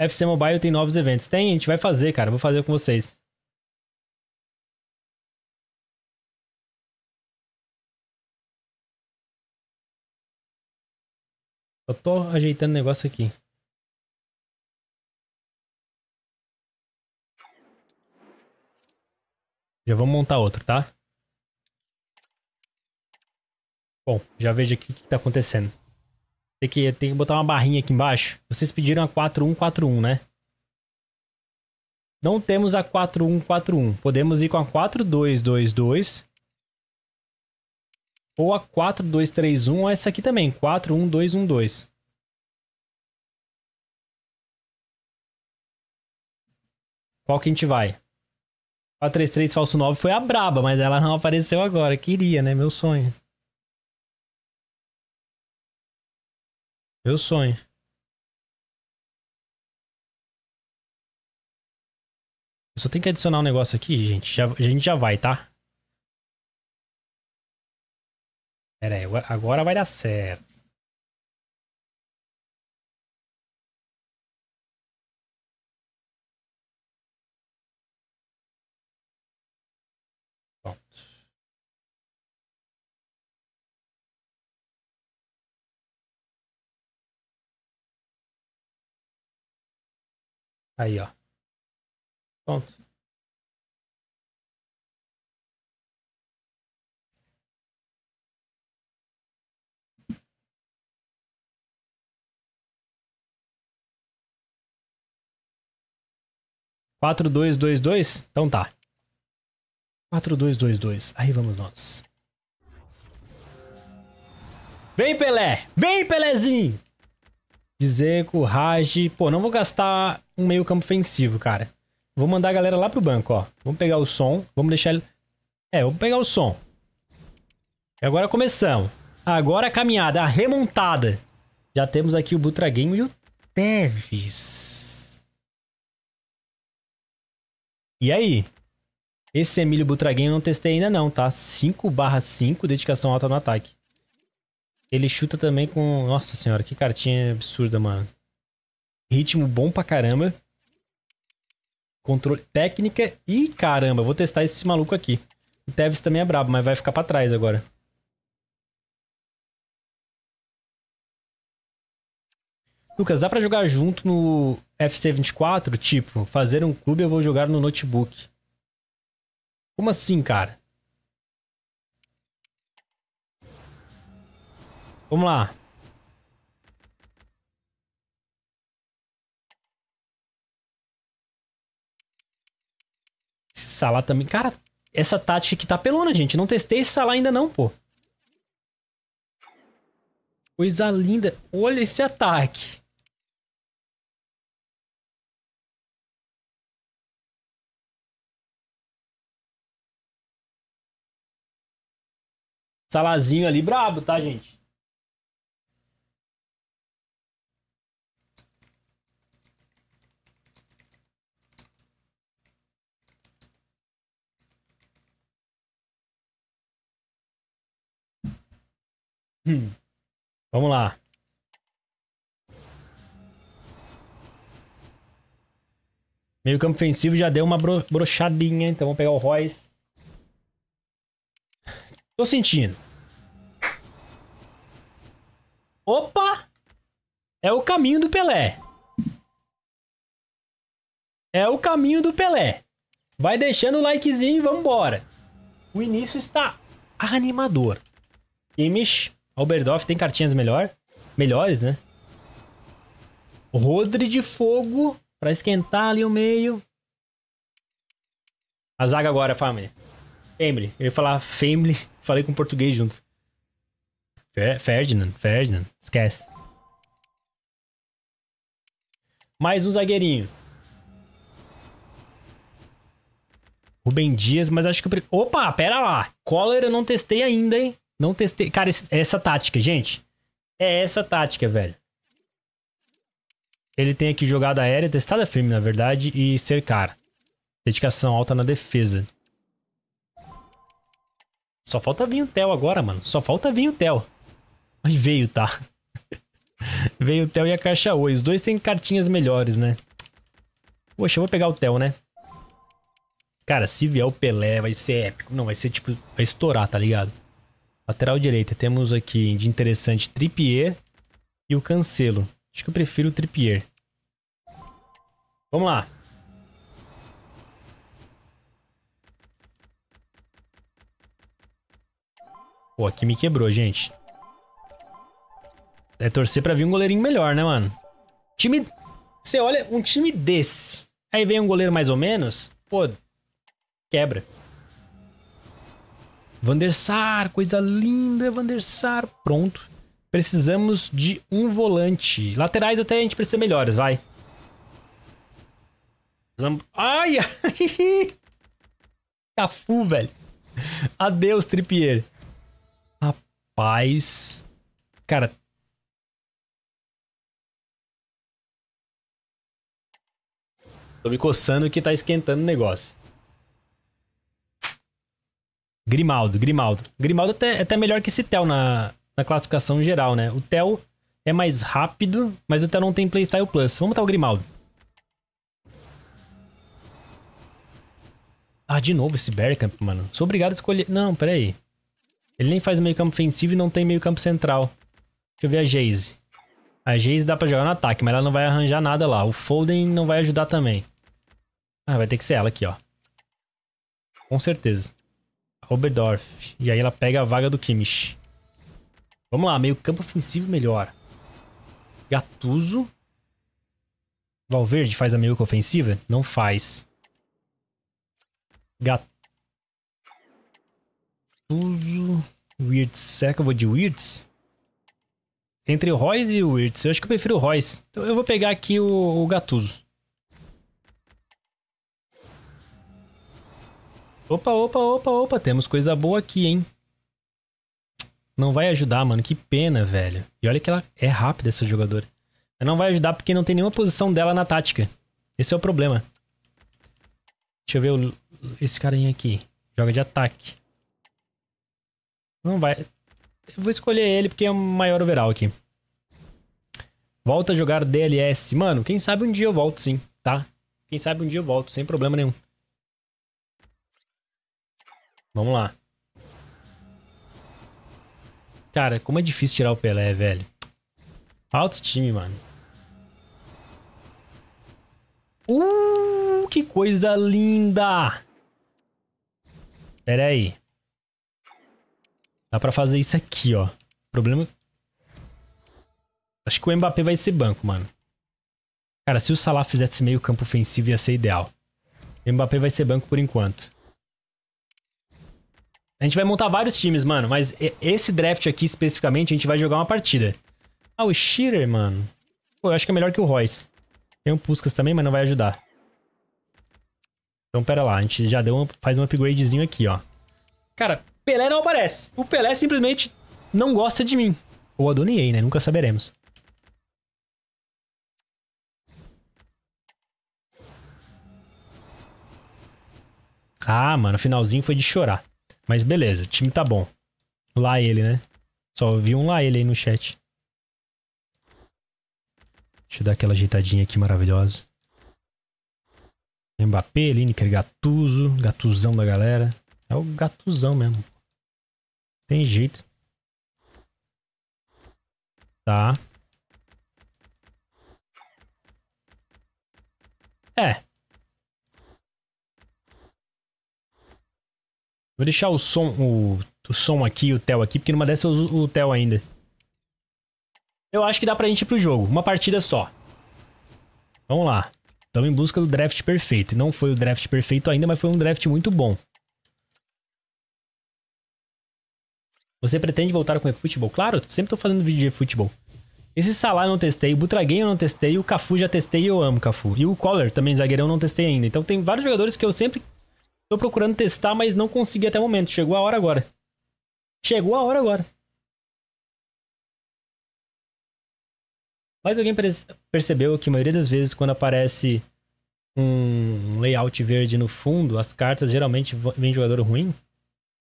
FC Mobile tem novos eventos. Tem, a gente vai fazer, cara. Vou fazer com vocês. Só tô ajeitando o negócio aqui. Já vamos montar outro, tá? Bom, já vejo aqui o que tá acontecendo. Tem que, tem que botar uma barrinha aqui embaixo. Vocês pediram a 4141, né? Não temos a 4141. Podemos ir com a 4222 ou a 1, ou essa aqui também, 2. Qual que a gente vai? 3, falso 9 foi a braba, mas ela não apareceu agora. Queria, né? Meu sonho. Meu sonho. Eu só tenho que adicionar um negócio aqui, gente. Já, a gente já vai, tá? Pera aí, agora vai dar certo. Aí, ó. Pronto. 4222? Então tá. 4222. Aí vamos nós. Vem, Pelé! Vem, Pelézinho Dizeco, Raj. Pô, não vou gastar um meio campo ofensivo, cara. Vou mandar a galera lá pro banco, ó. Vamos pegar o som. Vamos deixar ele... É, vamos pegar o som. E agora começamos. Agora a caminhada, a remontada. Já temos aqui o Butraguinho e o Teves. E aí? Esse Emílio Butraguinho eu não testei ainda não, tá? 5 barra 5, dedicação alta no ataque. Ele chuta também com... Nossa senhora, que cartinha absurda, mano. Ritmo bom pra caramba. Controle... Técnica e caramba, vou testar esse maluco aqui. O Tevez também é brabo, mas vai ficar pra trás agora. Lucas, dá para jogar junto no FC 24? Tipo, fazer um clube eu vou jogar no notebook. Como assim, cara? Vamos lá. Salá também. Cara, essa tática que tá pelona, gente. Não testei esse salá ainda não, pô. Coisa linda. Olha esse ataque. Salazinho ali, brabo, tá, gente? Hum. Vamos lá. Meio campo ofensivo já deu uma bro brochadinha, então vamos pegar o Royce. Tô sentindo. Opa! É o caminho do Pelé. É o caminho do Pelé. Vai deixando o likezinho e vambora. O início está animador. Kimmich, Alberdorf tem cartinhas melhor, melhores, né? Rodri de fogo para esquentar ali o meio. A zaga agora, família. Family. Eu ia falar Family, falei com português junto. Ferdinand, Ferdinand, esquece. Mais um zagueirinho. Rubem Dias, mas acho que eu... Opa, pera lá. Collar eu não testei ainda, hein? Não testei. Cara, essa tática, gente. É essa tática, velho. Ele tem aqui jogada aérea, testada firme, na verdade, e cercar. Dedicação alta na defesa. Só falta vir o Theo agora, mano. Só falta vir o Theo. Aí veio, tá? veio o Theo e a caixa Oi. Os dois têm cartinhas melhores, né? Poxa, eu vou pegar o Theo, né? Cara, se vier o Pelé, vai ser épico. Não, vai ser tipo... Vai estourar, tá ligado? Lateral direita. Temos aqui, de interessante, Trippier e o Cancelo. Acho que eu prefiro o Trippier. Vamos lá. Pô, aqui me quebrou, gente. É torcer pra vir um goleirinho melhor, né, mano? Time... Você olha um time desse. Aí vem um goleiro mais ou menos. Pô, quebra. Vandersar, coisa linda, Vandersar. Pronto. Precisamos de um volante. Laterais até a gente precisa melhores, vai. Ai, ai. Cafu, velho. Adeus, Tripier. Paz. Cara. Tô me coçando que tá esquentando o negócio. Grimaldo, Grimaldo. Grimaldo até, é até melhor que esse Tel na, na classificação geral, né? O Tel é mais rápido, mas o Tel não tem Playstyle Plus. Vamos botar o Grimaldo. Ah, de novo esse Bergkamp, mano. Sou obrigado a escolher... Não, peraí. Ele nem faz meio campo ofensivo e não tem meio campo central. Deixa eu ver a Jayce. A Jayce dá pra jogar no ataque, mas ela não vai arranjar nada lá. O Foden não vai ajudar também. Ah, vai ter que ser ela aqui, ó. Com certeza. Oberdorf. E aí ela pega a vaga do Kimmich. Vamos lá, meio campo ofensivo melhor. Gatuso. Valverde faz a meio ofensiva? Não faz. Gatuso. Tuso. Será que Eu vou de Weirds. Entre o Royce e o Weirds. Eu acho que eu prefiro o Royce. Então eu vou pegar aqui o, o Gatuso. Opa, opa, opa, opa. Temos coisa boa aqui, hein? Não vai ajudar, mano. Que pena, velho. E olha que ela é rápida, essa jogadora. Ela não vai ajudar porque não tem nenhuma posição dela na tática. Esse é o problema. Deixa eu ver o... esse carinha aqui. Joga de ataque. Não vai. Eu vou escolher ele porque é o maior overall aqui. Volta a jogar DLS. Mano, quem sabe um dia eu volto sim, tá? Quem sabe um dia eu volto, sem problema nenhum. Vamos lá. Cara, como é difícil tirar o Pelé, velho. Alto time, mano. Uh, que coisa linda! Pera aí. Dá pra fazer isso aqui, ó. Problema... Acho que o Mbappé vai ser banco, mano. Cara, se o Salah fizesse meio campo ofensivo ia ser ideal. O Mbappé vai ser banco por enquanto. A gente vai montar vários times, mano, mas esse draft aqui especificamente a gente vai jogar uma partida. Ah, o Shearer, mano. Pô, eu acho que é melhor que o Royce. Tem um Puskas também, mas não vai ajudar. Então, pera lá. A gente já deu uma, faz um upgradezinho aqui, ó. Cara, Pelé não aparece. O Pelé simplesmente não gosta de mim. Ou adoniei, né? Nunca saberemos. Ah, mano, o finalzinho foi de chorar. Mas beleza, o time tá bom. Lá ele, né? Só vi um lá ele aí no chat. Deixa eu dar aquela ajeitadinha aqui maravilhosa. Mbappé, Lineker, Gatuso. Gatuzão da galera. É o gatuzão mesmo. Tem jeito. Tá. É. Vou deixar o som, o, o som aqui e o Theo aqui, porque numa dessa eu uso o Theo ainda. Eu acho que dá pra gente ir pro jogo. Uma partida só. Vamos lá. Estamos em busca do draft perfeito. Não foi o draft perfeito ainda, mas foi um draft muito bom. Você pretende voltar com o futebol? Claro, sempre estou fazendo vídeo de futebol. Esse Salah eu não testei, o Butraguinho eu não testei, o Cafu já testei e eu amo o Cafu. E o Collar também, zagueirão, não testei ainda. Então tem vários jogadores que eu sempre estou procurando testar, mas não consegui até o momento. Chegou a hora agora. Chegou a hora agora. Mas alguém percebeu que a maioria das vezes quando aparece um layout verde no fundo, as cartas geralmente vêm jogador ruim?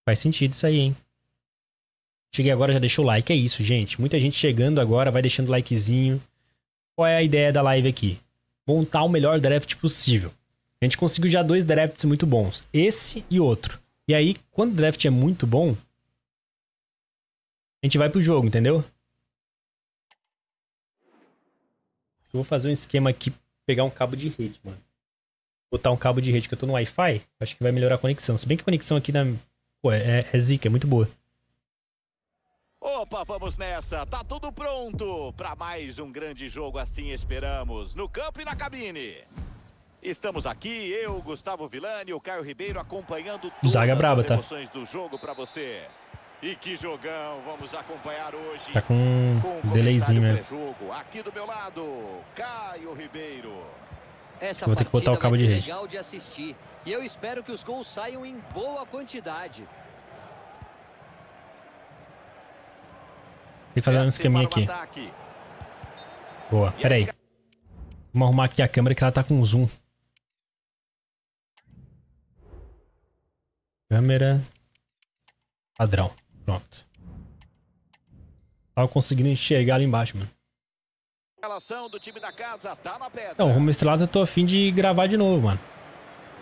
Faz sentido isso aí, hein? Cheguei agora, já deixou o like. É isso, gente. Muita gente chegando agora, vai deixando likezinho. Qual é a ideia da live aqui? Montar o melhor draft possível. A gente conseguiu já dois drafts muito bons. Esse e outro. E aí, quando o draft é muito bom, a gente vai pro jogo, entendeu? Eu vou fazer um esquema aqui, pegar um cabo de rede, mano. Botar um cabo de rede que eu tô no Wi-Fi, acho que vai melhorar a conexão. Se bem que a conexão aqui na... Pô, é, é zica, é muito boa. Opa, vamos nessa. Tá tudo pronto para mais um grande jogo assim esperamos, no campo e na cabine. Estamos aqui, eu, Gustavo Vilani e o Caio Ribeiro acompanhando todas Zaga braba, as tá? emoções tá. do jogo para você. E que jogão vamos acompanhar hoje. Tá com um, com um delayzinho, né? Jogo. Aqui do meu lado, Caio Ribeiro. Essa vou ter que botar o cabo de rede. legal de assistir. E eu espero que os gols saiam em boa quantidade. Tem que fazer um esqueminha tá aqui. Boa, pera aí. Vamos arrumar aqui a câmera que ela tá com zoom. Câmera padrão. Pronto. Tava conseguindo enxergar ali embaixo, mano. Tá Não, rumo estrelado eu tô afim de gravar de novo, mano.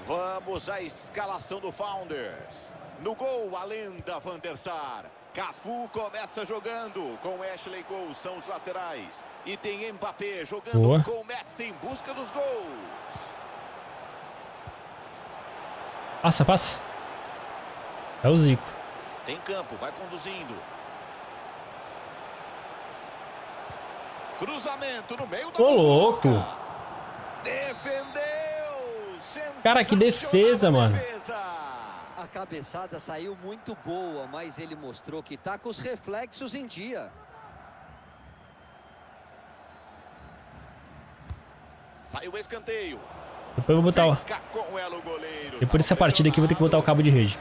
Vamos à escalação do Founders. No gol, a lenda Van der Sar. Cafu começa jogando com Ashley Cole, são os laterais. E tem Mbappé jogando Boa. com Messi em busca dos gols. Passa, passa. É o Zico. Tem campo, vai conduzindo. Cruzamento no meio do. Ô, louco! Defendeu! Cara, que defesa, mano a cabeçada saiu muito boa, mas ele mostrou que está com os reflexos em dia. Saiu o escanteio. Depois eu vou botar o... Depois dessa partida aqui eu vou ter que botar o cabo de rede.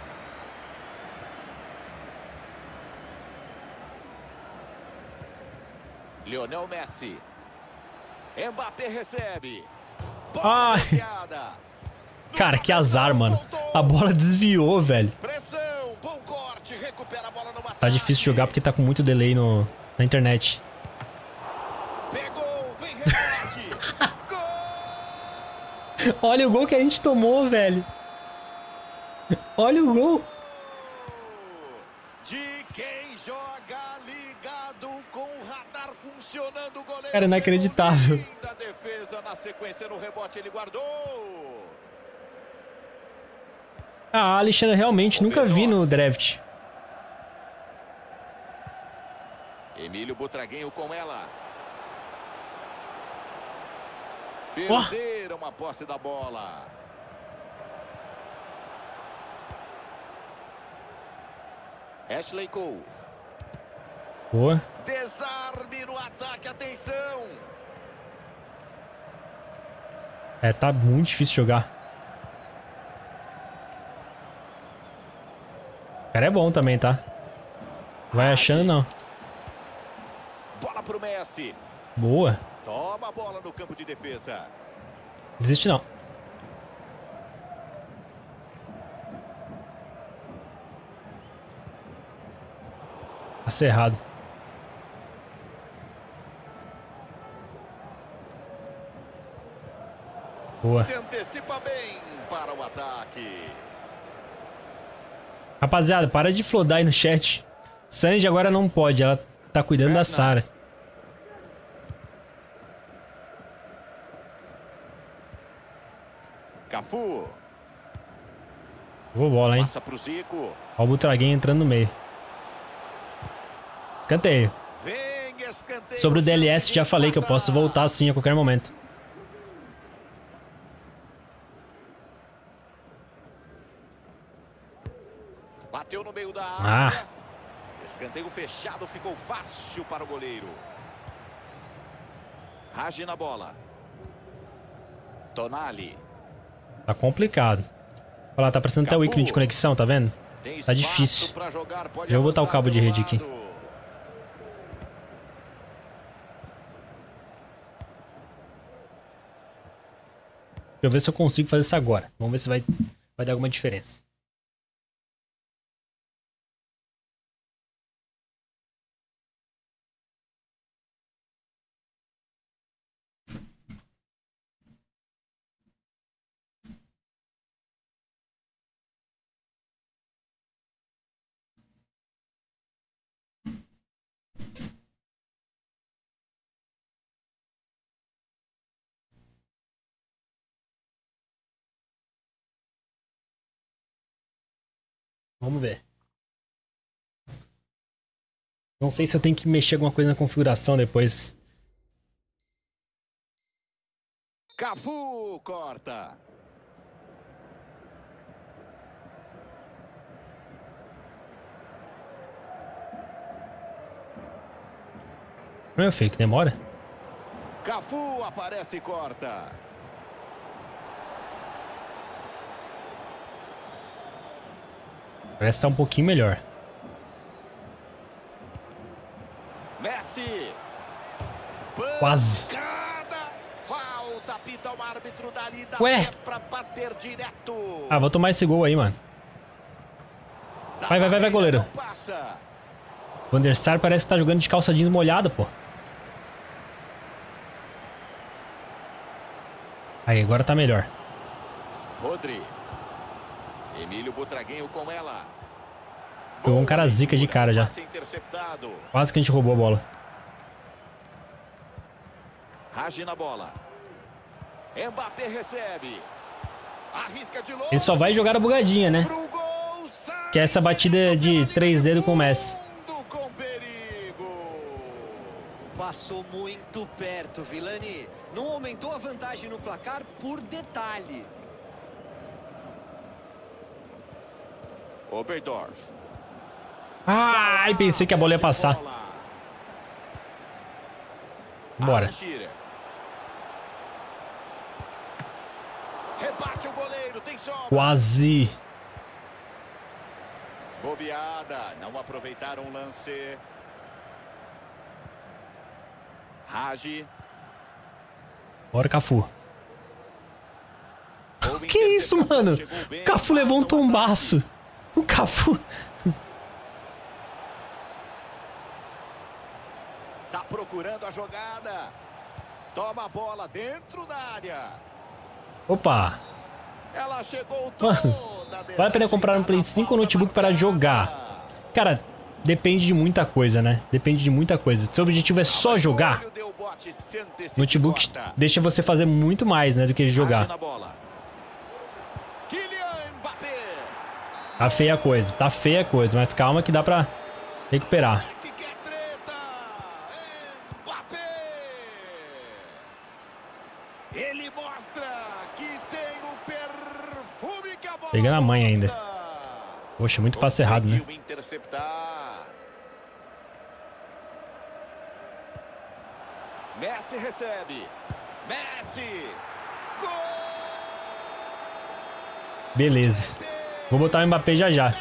Lionel Messi. Mbappé recebe. Ai. Cara, que azar, mano. A bola desviou, velho. Tá difícil jogar porque tá com muito delay no, na internet. Olha o gol que a gente tomou, velho. Olha o gol. Cara, inacreditável. Da defesa na sequência no rebote ele guardou. A ah, Alexandre realmente nunca vi no draft. Emílio Butraguinho com ela. Perderam oh. a posse da bola. Ashley Cole. Boa. Desarme no ataque, atenção. É, tá muito difícil jogar. cara é bom também, tá? Vai achando, não. Bola pro Messi. Boa. Toma a bola no campo de defesa. Desiste não. Passa tá Boa. Se antecipa bem para o ataque. Rapaziada, para de flodar aí no chat. Sanji agora não pode, ela tá cuidando é da Sara. Cafu. vou bola, hein? Passa pro Zico. o Butraguinho entrando no meio. Escanteio. Vem, escanteio. Sobre o DLS, já falei que eu posso voltar assim a qualquer momento. bateu no meio da ah. área. Ah. Escanteio fechado, ficou fácil para o goleiro. Rage na bola. Tonali. Tá complicado. Olha lá, tá parecendo até o ícone de conexão, tá vendo? Tá difícil. Jogar, Já vou botar o cabo de rede aqui. Deixa eu ver se eu consigo fazer isso agora. Vamos ver se vai, vai dar alguma diferença. Vamos ver. Não sei se eu tenho que mexer alguma coisa na configuração depois. Cafu corta. Meu é filho, que demora. Né? Cafu aparece e corta. Parece estar tá um pouquinho melhor. Messi. Quase. Falta, o árbitro dali da Ué. É pra bater direto. Ah, vou tomar esse gol aí, mano. Vai, vai, vai, vai, goleiro. Van parece que tá jogando de calça jeans molhada, pô. Aí, agora tá melhor. Rodri. Emílio Butraguinho com ela. Pegou um cara zica de cara já. Quase que a gente roubou a bola. Rage na bola. Mbappé recebe. Arrisca de longe. Ele só vai jogar a bugadinha, né? Que é essa batida de três dedos com o Messi. Passou muito perto, Vilani. Não aumentou a vantagem no placar por detalhe. Oberdorf. Ai, pensei que a bola ia passar. Bora. Rebate o goleiro, tem sobra. Quase. Bobeada, não aproveitaram o lance. Rage. Bora, Cafu. que isso, mano? Cafu levou um tombaço. O Cafu. Tá procurando a jogada. Toma a bola dentro da área. Opa. Ela chegou Vale a pena comprar um Play 5 ou notebook para jogar? Cara, depende de muita coisa, né? Depende de muita coisa. Seu objetivo é só jogar, notebook tá? deixa você fazer muito mais, né, do que jogar. Tá feia a coisa, tá feia a coisa, mas calma que dá pra recuperar. Pegando a mãe ainda. Poxa, muito passe errado, né? Messi recebe. Messi. Beleza. Vou botar o Mbappé já já.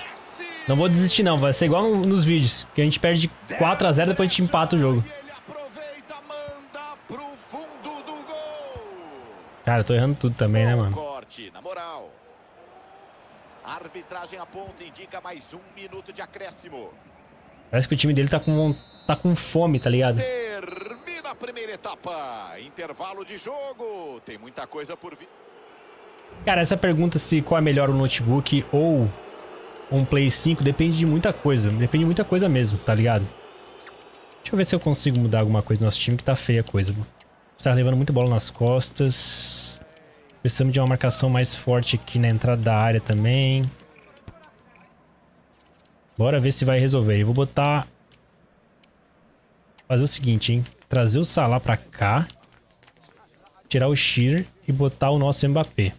Não vou desistir não, vai ser igual nos vídeos, que a gente perde 4 x 0 depois a gente empata o jogo. Cara, eu tô errando tudo também, né, mano? Corte, na moral. indica mais um minuto de acréscimo. Parece que o time dele tá com, tá com fome, tá ligado? Termina a primeira etapa. Intervalo de jogo. Tem muita coisa por vir. Cara, essa pergunta se qual é melhor um notebook ou um Play 5 depende de muita coisa. Depende de muita coisa mesmo, tá ligado? Deixa eu ver se eu consigo mudar alguma coisa no nosso time, que tá feia a coisa. Tá levando muito bola nas costas. Precisamos de uma marcação mais forte aqui na entrada da área também. Bora ver se vai resolver. Eu vou botar... Fazer o seguinte, hein? Trazer o Salah pra cá. Tirar o Shear e botar o nosso Mbappé.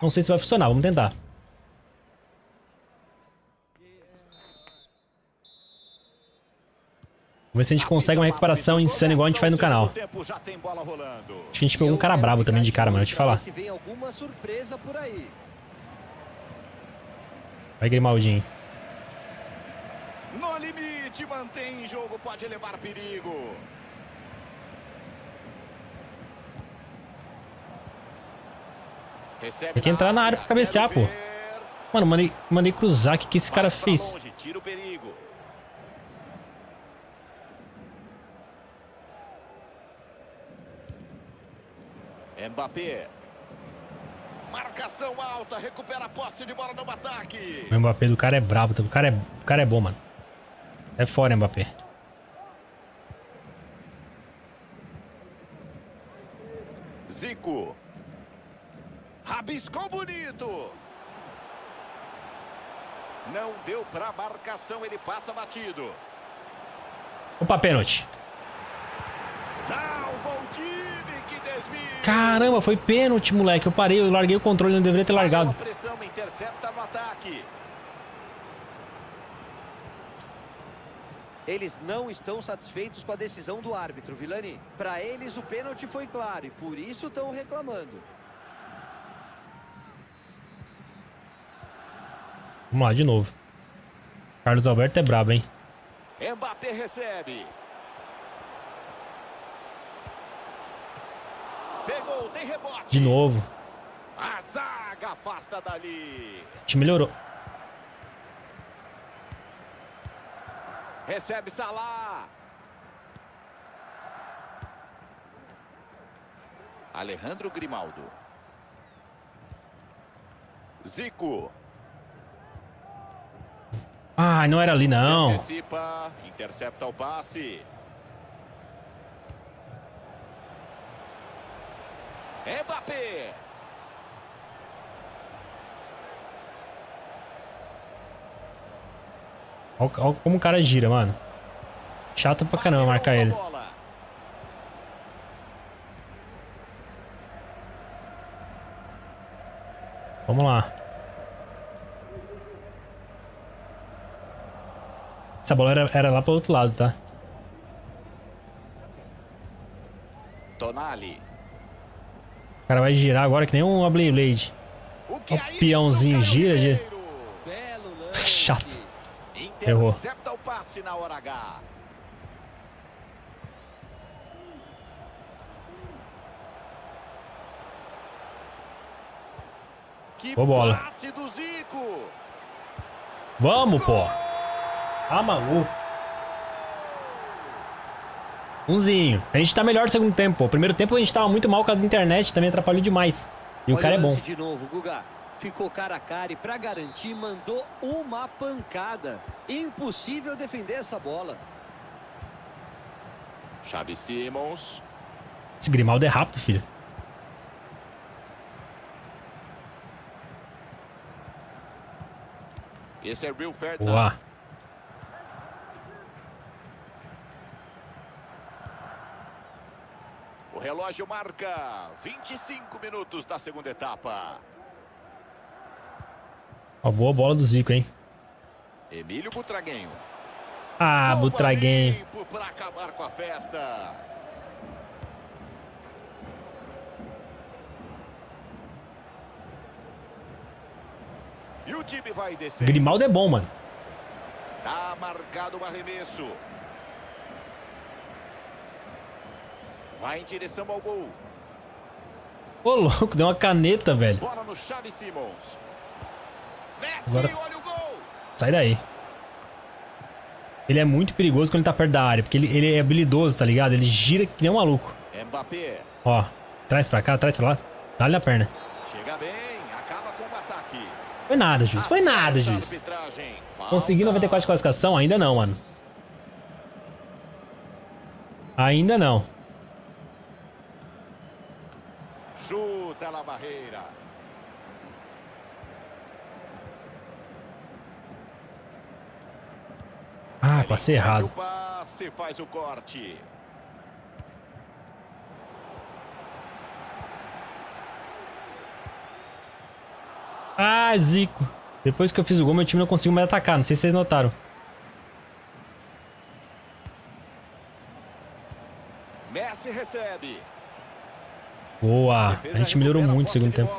Não sei se vai funcionar, vamos tentar. Vamos ver se a gente consegue uma recuperação insana igual a gente faz no canal. Acho que a gente pegou um cara brabo também de cara, mano, deixa eu te falar. Vai, Grimaldinho. No limite, mantém jogo, pode levar perigo. Tem que entrar na área pra cabecear, pô. Mano, mandei, mandei cruzar. O que, que esse cara fez? Mbappé. Marcação alta, recupera a posse de bola no ataque. O Mbappé do cara é brabo, tá? o cara é, o cara é bom, mano. É fora, Mbappé. Zico. Rabiscou bonito. Não deu para marcação, ele passa batido. Opa, pênalti. Salva o time que desvia. Caramba, foi pênalti, moleque. Eu parei, eu larguei o controle, não deveria ter largado. Pressão, intercepta no ataque. Eles não estão satisfeitos com a decisão do árbitro, Vilani. Para eles o pênalti foi claro e por isso estão reclamando. Vamos lá, de novo. Carlos Alberto é brabo, hein? Mbappé recebe. Pegou, tem rebote. De novo. A zaga afasta dali. A time melhorou. Recebe Salah. Alejandro Grimaldo. Zico. Ah, não era ali não. Antecipa, intercepta o passe. Mbappé. Olha, olha como o cara gira, mano. Chato pra caramba marcar ele. Vamos lá. Essa bola era, era lá pro outro lado, tá? Tonali. O cara vai girar agora que nem um Blade Blade. O, que é o peãozinho isso, gira, gira. Chato. Errou. O passe na hora H. Que Boa bola. Vamos, pô. Tá maluco. Umzinho. A gente tá melhor no segundo tempo. O primeiro tempo a gente tava muito mal por causa internet, também atrapalhou demais. E Olha o cara é bom. De novo, Guga. Ficou cara a cara e pra garantir mandou uma pancada. Impossível defender essa bola. Chave Simons. Esse Grimaldo é rápido, filho. Esse é Real Ferdinand. Uau. O relógio marca 25 minutos da segunda etapa. Uma boa bola do Zico, hein? Emílio Butraguenho. Ah, Calma Butraguenho. Para acabar com a festa. E o time vai descer. Grimaldo é bom, mano. Tá marcado o arremesso. Vai em direção ao gol. Ô, louco, deu uma caneta, velho. Bola no Xavi Simons. Messi, Agora... olha o gol. Sai daí. Ele é muito perigoso quando ele tá perto da área, porque ele, ele é habilidoso, tá ligado? Ele gira que nem um maluco. Mbappé. Ó, traz pra cá, traz pra lá. dá a perna. Chega bem, acaba com o ataque. Foi nada, Juiz. Foi nada, Juiz. Consegui 94 de classificação? Ainda não, mano. Ainda não. chuta na barreira. Ah, passei errado. O passe, faz o corte. Ah, Zico. Depois que eu fiz o gol, meu time não conseguiu mais atacar. Não sei se vocês notaram. Messi recebe. Boa. A gente melhorou muito no segundo tempo.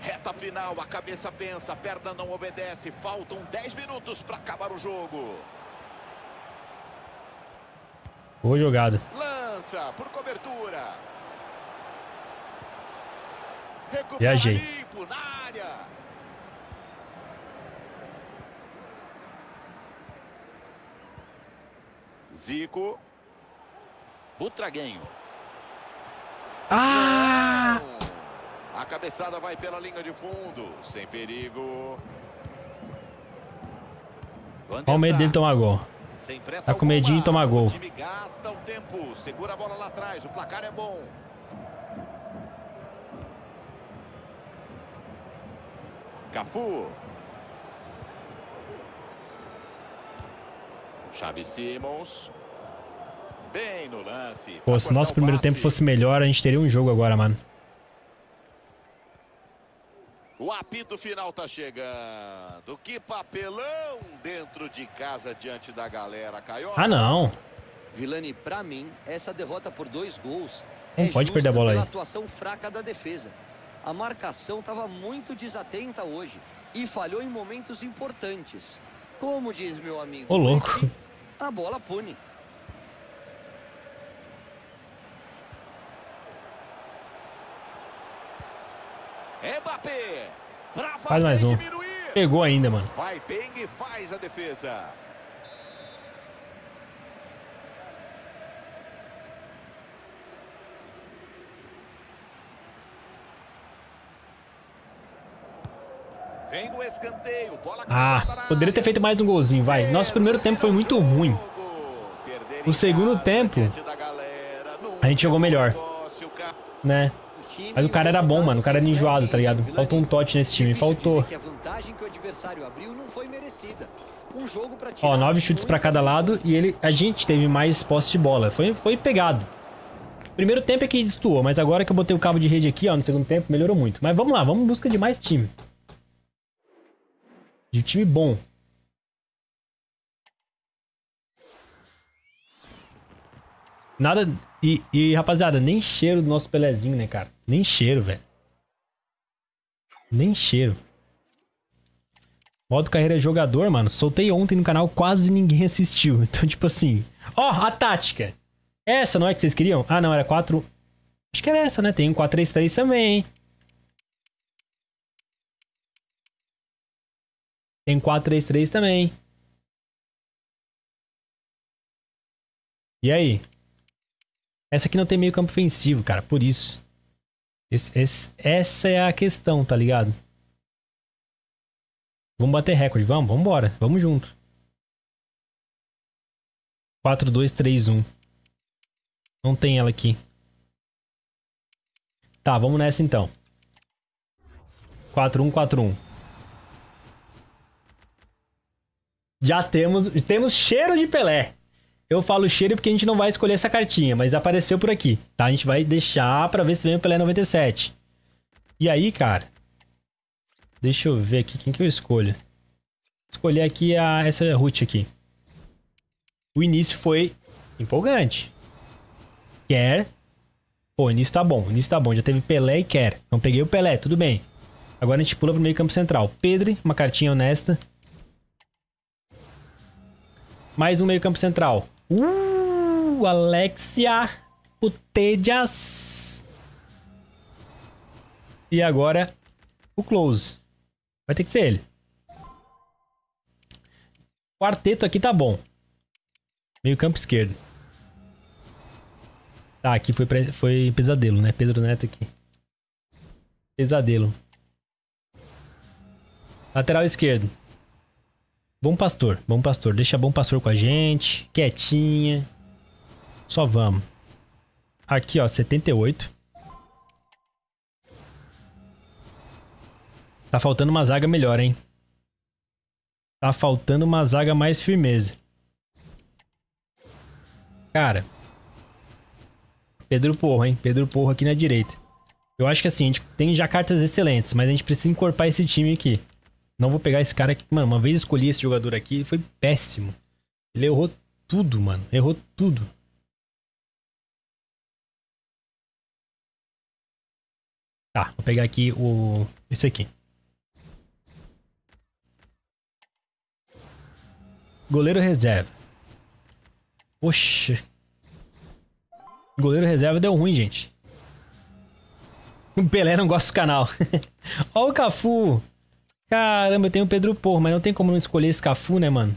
Reta final, a cabeça pensa, a perna não obedece. Faltam 10 minutos para acabar o jogo. Boa jogada. Lança por cobertura. Recupera Viajei. Limpo, na área. Zico. Butraguenho. Ah! A cabeçada vai pela linha de fundo, sem perigo. Olha o medo dele tomar gol. Tá com medinho de tomar gol. O time gasta o tempo, segura a bola lá atrás, o placar é bom. Cafu. Chave Simons. Pô, se nosso primeiro tempo fosse melhor, a gente teria um jogo agora, mano. O apito final tá chegando. Que papelão dentro de casa diante da galera. Caiu. Ah, não. Vilani, pra mim, essa derrota por dois gols não é pode perder a bola aí. atuação fraca da defesa. A marcação estava muito desatenta hoje e falhou em momentos importantes. Como diz meu amigo, Ô, louco. a bola pune. Mbappé. Faz mais um. Diminuir. Pegou ainda, mano. Vai bem e faz a defesa. Vem o escanteio, bola Ah, poderia ter feito mais um golzinho, vai. Nosso primeiro tempo foi muito ruim. O segundo tempo, a gente jogou melhor, né? Mas o cara era bom, mano. O cara era enjoado, tá ligado? Faltou um tote nesse time. Faltou. Ó, nove chutes pra cada lado e ele, a gente teve mais posse de bola. Foi, foi pegado. Primeiro tempo é que destoou, mas agora que eu botei o cabo de rede aqui, ó, no segundo tempo, melhorou muito. Mas vamos lá, vamos em busca de mais time. De time bom. Nada... E, e rapaziada, nem cheiro do nosso Pelezinho, né, cara? Nem cheiro, velho. Nem cheiro. Modo carreira é jogador, mano. Soltei ontem no canal, quase ninguém assistiu. Então, tipo assim... Ó, oh, a tática! Essa não é que vocês queriam? Ah, não, era 4... Acho que era essa, né? Tem um 4-3-3 também. Tem 4-3-3 também. E aí? Essa aqui não tem meio campo ofensivo, cara. Por isso. Esse, esse, essa é a questão, tá ligado? Vamos bater recorde, vamos, vamos embora, vamos junto. 4, 2, 3, 1. Não tem ela aqui. Tá, vamos nessa então. 4, 1, 4, 1. Já temos, temos cheiro de Pelé. Eu falo cheiro porque a gente não vai escolher essa cartinha, mas apareceu por aqui, tá? A gente vai deixar pra ver se vem o Pelé 97. E aí, cara... Deixa eu ver aqui quem que eu escolho. Escolher aqui a, essa root aqui. O início foi empolgante. Quer. Pô, o início tá bom, o início tá bom. Já teve Pelé e quer. Não peguei o Pelé, tudo bem. Agora a gente pula pro meio campo central. Pedro, uma cartinha honesta. Mais um meio campo central. Uh, Alexia Putejas. E agora o close. Vai ter que ser ele. Quarteto aqui tá bom. Meio campo esquerdo. Tá, aqui foi, foi pesadelo, né? Pedro Neto aqui. Pesadelo. Lateral esquerdo. Bom pastor, bom pastor. Deixa bom pastor com a gente, quietinha. Só vamos. Aqui, ó, 78. Tá faltando uma zaga melhor, hein? Tá faltando uma zaga mais firmeza. Cara. Pedro Porro, hein? Pedro Porro aqui na direita. Eu acho que assim, a gente tem já cartas excelentes, mas a gente precisa encorpar esse time aqui. Não vou pegar esse cara aqui. Mano, uma vez escolhi esse jogador aqui, foi péssimo. Ele errou tudo, mano. Errou tudo. Tá, vou pegar aqui o. Esse aqui. Goleiro reserva. Oxe. Goleiro reserva deu ruim, gente. O Pelé não gosta do canal. Ó o Cafu. Caramba, eu tenho o Pedro Porro, mas não tem como não escolher esse Cafu, né, mano?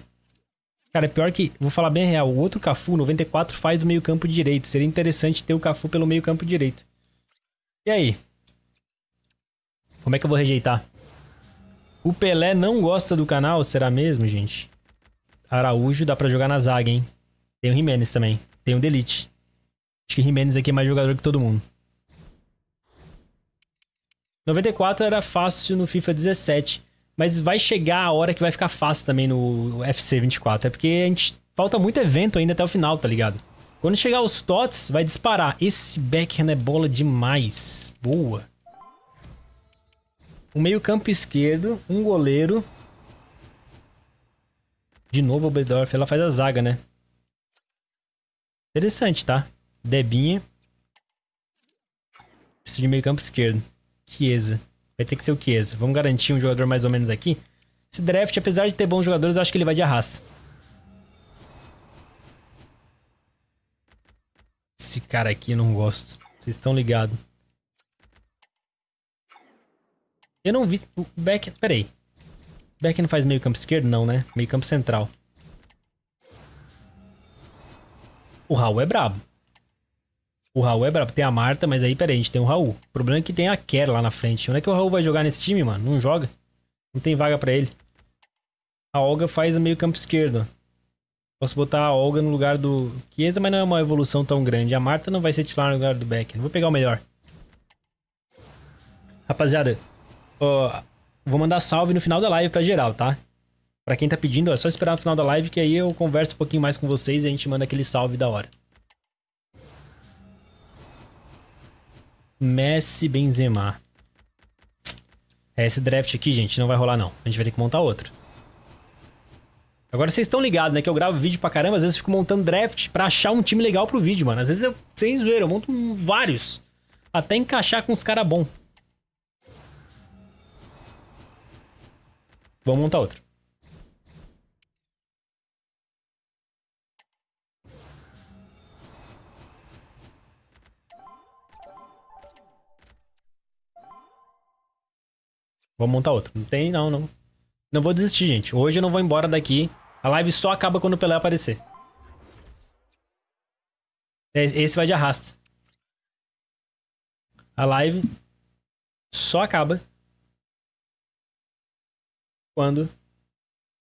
Cara, é pior que, vou falar bem real, o outro Cafu, 94, faz o meio campo direito. Seria interessante ter o Cafu pelo meio campo direito. E aí? Como é que eu vou rejeitar? O Pelé não gosta do canal, será mesmo, gente? Araújo dá pra jogar na zaga, hein? Tem o Jimenez também. Tem o Delite. Acho que Jimenez aqui é mais jogador que todo mundo. 94 era fácil no FIFA 17. Mas vai chegar a hora que vai ficar fácil também no FC 24. É porque a gente falta muito evento ainda até o final, tá ligado? Quando chegar os TOTS, vai disparar. Esse backhand é bola demais. Boa. Um meio campo esquerdo, um goleiro. De novo o Bedorf, ela faz a zaga, né? Interessante, tá? Debinha. Preciso de meio campo esquerdo. Chiesa. Vai ter que ser o Chiesa. Vamos garantir um jogador mais ou menos aqui. Esse draft, apesar de ter bons jogadores, eu acho que ele vai de arrasta. Esse cara aqui eu não gosto. Vocês estão ligados. Eu não vi... O Beck... Peraí. O Beck não faz meio campo esquerdo? Não, né? Meio campo central. O Raul é brabo. O Raul é brabo. Tem a Marta, mas aí, peraí, a gente tem o Raul. O problema é que tem a Kerr lá na frente. Onde é que o Raul vai jogar nesse time, mano? Não joga. Não tem vaga para ele. A Olga faz meio campo esquerdo. Posso botar a Olga no lugar do Chiesa, mas não é uma evolução tão grande. A Marta não vai ser titular no lugar do Beck. Vou pegar o melhor. Rapaziada, vou mandar salve no final da live pra geral, tá? Pra quem tá pedindo, é só esperar no final da live que aí eu converso um pouquinho mais com vocês e a gente manda aquele salve da hora. Messi, Benzema. Esse draft aqui, gente, não vai rolar não. A gente vai ter que montar outro. Agora vocês estão ligados, né? Que eu gravo vídeo pra caramba, às vezes eu fico montando draft pra achar um time legal pro vídeo, mano. Às vezes eu, sem zoeira, eu monto vários. Até encaixar com os caras bons. Vamos montar outro. Vou montar outro. Não tem, não, não. Não vou desistir, gente. Hoje eu não vou embora daqui. A live só acaba quando o Pelé aparecer. É, esse vai de arrasta. A live só acaba quando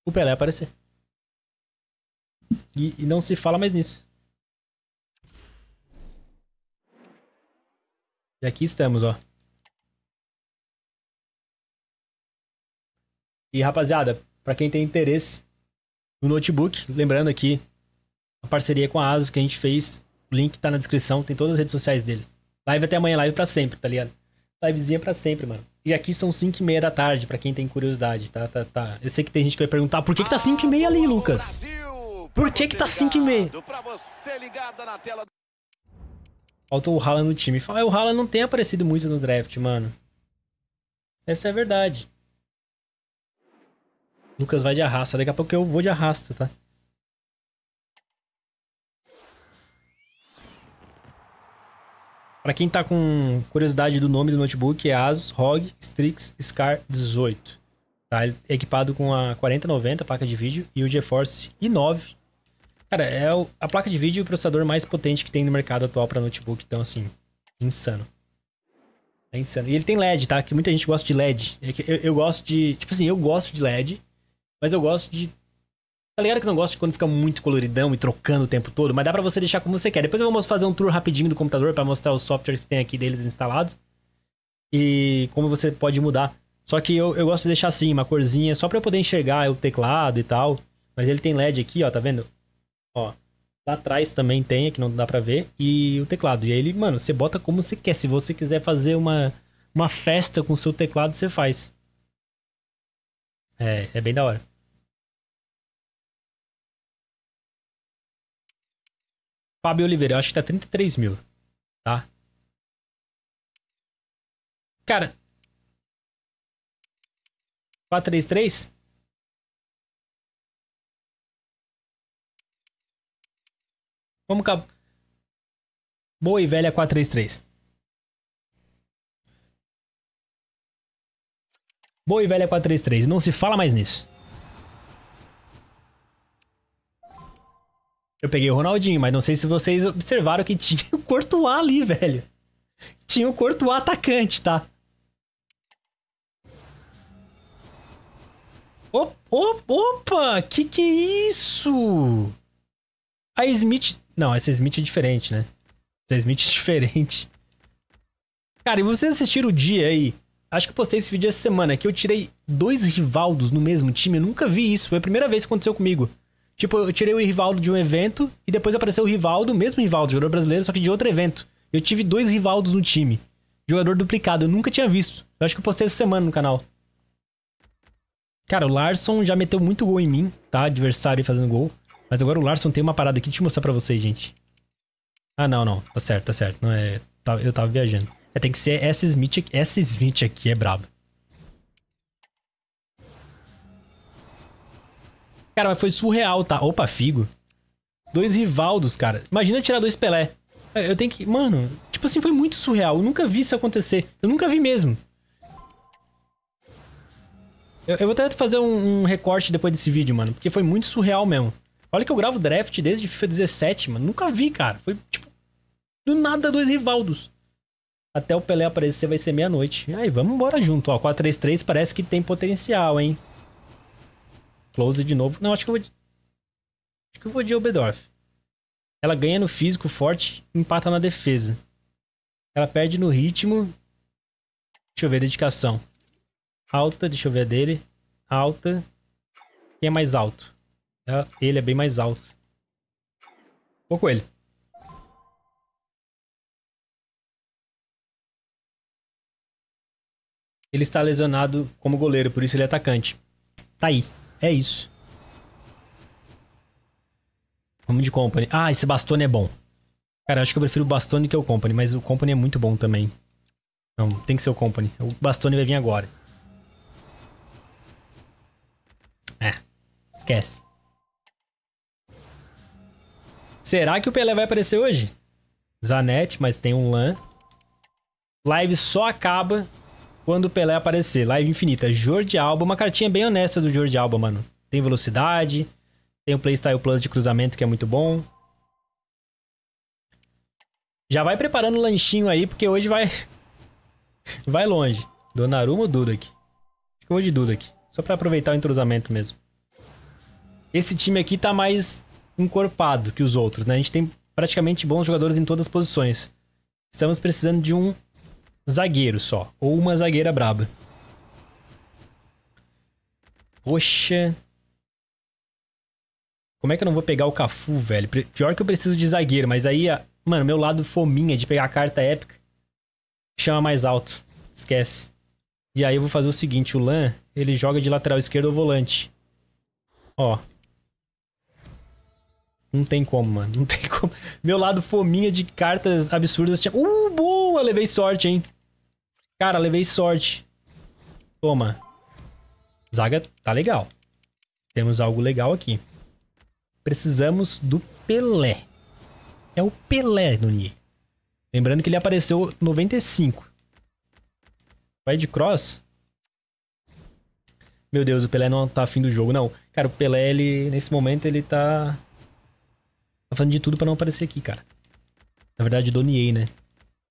o Pelé aparecer. E, e não se fala mais nisso. E aqui estamos, ó. E rapaziada, para quem tem interesse no notebook, lembrando aqui a parceria com a ASUS que a gente fez, o link tá na descrição, tem todas as redes sociais deles. Live até amanhã, live para sempre, tá ligado? Livezinha para sempre, mano. E aqui são 5 e meia da tarde, para quem tem curiosidade, tá, tá, tá. Eu sei que tem gente que vai perguntar, por que que tá 5 e meia ali, Lucas? Por que que tá 5 e meia? Faltou o Haaland no time. É, o Haaland não tem aparecido muito no draft, mano. Essa é a verdade. Lucas vai de arrasta. Daqui a pouco eu vou de arrasta, tá? Pra quem tá com curiosidade do nome do notebook, é Asus ROG Strix Scar 18. Tá? é equipado com a 4090, placa de vídeo, e o GeForce i9. Cara, é a placa de vídeo e o processador mais potente que tem no mercado atual para notebook. Então, assim, insano. É insano. E ele tem LED, tá? Que muita gente gosta de LED. É eu, eu, gosto de. Tipo assim, eu gosto de LED. Mas eu gosto de. Tá ligado que eu não gosto de quando fica muito coloridão e trocando o tempo todo, mas dá para você deixar como você quer. Depois eu vou fazer um tour rapidinho do computador para mostrar os softwares que tem aqui deles instalados e como você pode mudar. Só que eu, eu gosto de deixar assim, uma corzinha, só para eu poder enxergar o teclado e tal. Mas ele tem LED aqui, ó, tá vendo? Ó, lá atrás também tem, aqui não dá pra ver, e o teclado. E aí ele, mano, você bota como você quer. Se você quiser fazer uma, uma festa com o seu teclado, você faz. É, é bem da hora. Fábio Oliveira, eu acho que tá 33 mil, tá? Cara. 433? Vamos cá, a... Boa e velha 433. Boa e velha 433, não se fala mais nisso. Eu peguei o Ronaldinho, mas não sei se vocês observaram que tinha o Courtois ali, velho. Tinha o Courtois atacante, tá? Opa, opa! Que que é isso? A Smith... Não, essa Smith é diferente, né? Essa Smith é diferente. Cara, e vocês assistiram o dia aí? Acho que eu postei esse vídeo essa semana, que eu tirei dois Rivaldos no mesmo time. Eu nunca vi isso. Foi a primeira vez que aconteceu comigo. Tipo, eu tirei o Rivaldo de um evento e depois apareceu o Rivaldo, mesmo Rivaldo, jogador brasileiro, só que de outro evento. Eu tive dois Rivaldos no time. Jogador duplicado, eu nunca tinha visto. Eu acho que eu postei essa semana no canal. Cara, o Larson já meteu muito gol em mim, tá? Adversário fazendo gol. Mas agora o Larson tem uma parada aqui, deixa eu mostrar pra vocês, gente. Ah, não, não. Tá certo, tá certo. Não é... Tá, eu tava viajando. É, tem que ser S. Smith. aqui, S. Smith aqui é brabo. Cara, mas foi surreal, tá? Opa, Figo. Dois Rivaldos, cara. Imagina tirar dois Pelé. É, eu tenho que. Mano, tipo assim, foi muito surreal. Eu nunca vi isso acontecer. Eu nunca vi mesmo. Eu, eu vou até fazer um, um, recorte depois desse vídeo, mano. Porque foi muito surreal mesmo. Olha que eu gravo draft desde FIFA 17, mano. Nunca vi, cara. Foi tipo. Do nada, dois Rivaldos. Até o Pelé aparecer vai ser meia-noite. Aí, vamos embora junto. Ó, 4-3-3 parece que tem potencial, hein? Close de novo. Não, acho que eu vou. Acho que eu vou de Obedorf. Ela ganha no físico forte empata na defesa. Ela perde no ritmo. Deixa eu ver, dedicação. Alta, deixa eu ver a dele. Alta. Quem é mais alto? É, ele é bem mais alto. Vou com ele. Ele está lesionado como goleiro, por isso ele é atacante. Tá aí. É isso. Vamos de Company. Ah, esse Bastone é bom. Cara, acho que eu prefiro o Bastone que o Company, mas o Company é muito bom também. Não, tem que ser o Company. O Bastone vai vir agora. É, esquece. Será que o Pelé vai aparecer hoje? Zanetti, mas tem um LAN. Live só acaba quando o Pelé aparecer. Live infinita. Jordi Alba, uma cartinha bem honesta do Jordi Alba, mano. Tem velocidade, tem o Playstyle Plus de cruzamento que é muito bom. Já vai preparando o lanchinho aí, porque hoje vai... vai longe. Donnarumma ou Dudek? Acho que eu vou de Dudek. Só pra aproveitar o entrosamento mesmo. Esse time aqui tá mais encorpado que os outros, né? A gente tem praticamente bons jogadores em todas as posições. Estamos precisando de um zagueiro só. Ou uma zagueira braba. Poxa. Como é que eu não vou pegar o Cafu, velho? Pior que eu preciso de zagueiro, mas aí, mano, meu lado fominha de pegar a carta épica chama mais alto. Esquece. E aí eu vou fazer o seguinte, o Lan, ele joga de lateral esquerdo ou volante. Ó. Não tem como, mano. Não tem como. Meu lado fominha de cartas absurdas. Uh, boa! Levei sorte, hein? Cara, levei sorte. Toma. Zaga tá legal. Temos algo legal aqui. Precisamos do Pelé. É o Pelé Nuni. Lembrando que ele apareceu 95. Vai de cross? Meu Deus, o Pelé não tá afim do jogo, não. Cara, o Pelé, ele, nesse momento, ele tá... Tá falando de tudo pra não aparecer aqui, cara. Na verdade, Doniê, né?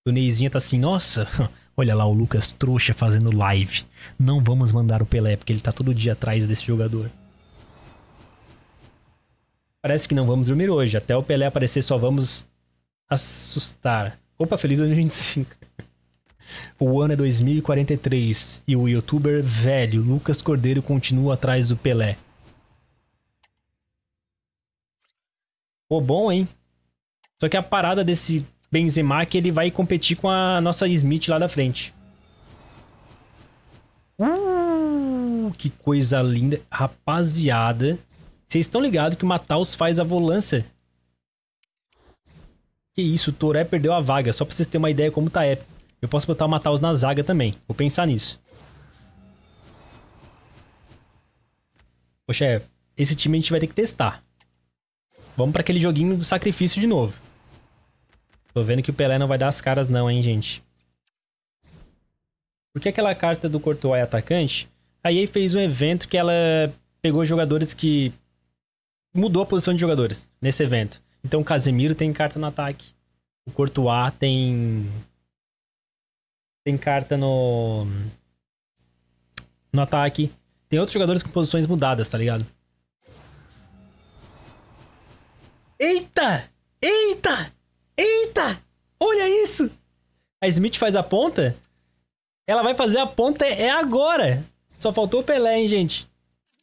Doneizinha tá assim, nossa, Olha lá o Lucas trouxa fazendo live. Não vamos mandar o Pelé, porque ele tá todo dia atrás desse jogador. Parece que não vamos dormir hoje. Até o Pelé aparecer, só vamos assustar. Opa, feliz 2025. O ano é 2043 e o youtuber velho Lucas Cordeiro continua atrás do Pelé. Pô, bom, hein? Só que a parada desse Benzema que ele vai competir com a nossa Smith lá da frente. Uh, que coisa linda. Rapaziada, vocês estão ligados que o Mataus faz a volância? Que isso, o Toré perdeu a vaga, só pra vocês terem uma ideia como tá épico. Eu posso botar o Mataus na zaga também, vou pensar nisso. Poxa, esse time a gente vai ter que testar. Vamos para aquele joguinho do sacrifício de novo. Tô vendo que o Pelé não vai dar as caras não, hein, gente. Porque aquela carta do Courtois é atacante, a EA fez um evento que ela pegou jogadores que... Mudou a posição de jogadores nesse evento. Então o Casemiro tem carta no ataque. O Courtois tem... Tem carta no... No ataque. Tem outros jogadores com posições mudadas, tá ligado? Eita! Eita! Eita! Olha isso! A Smith faz a ponta. Ela vai fazer a ponta é, é agora. Só faltou o Pelé, hein, gente?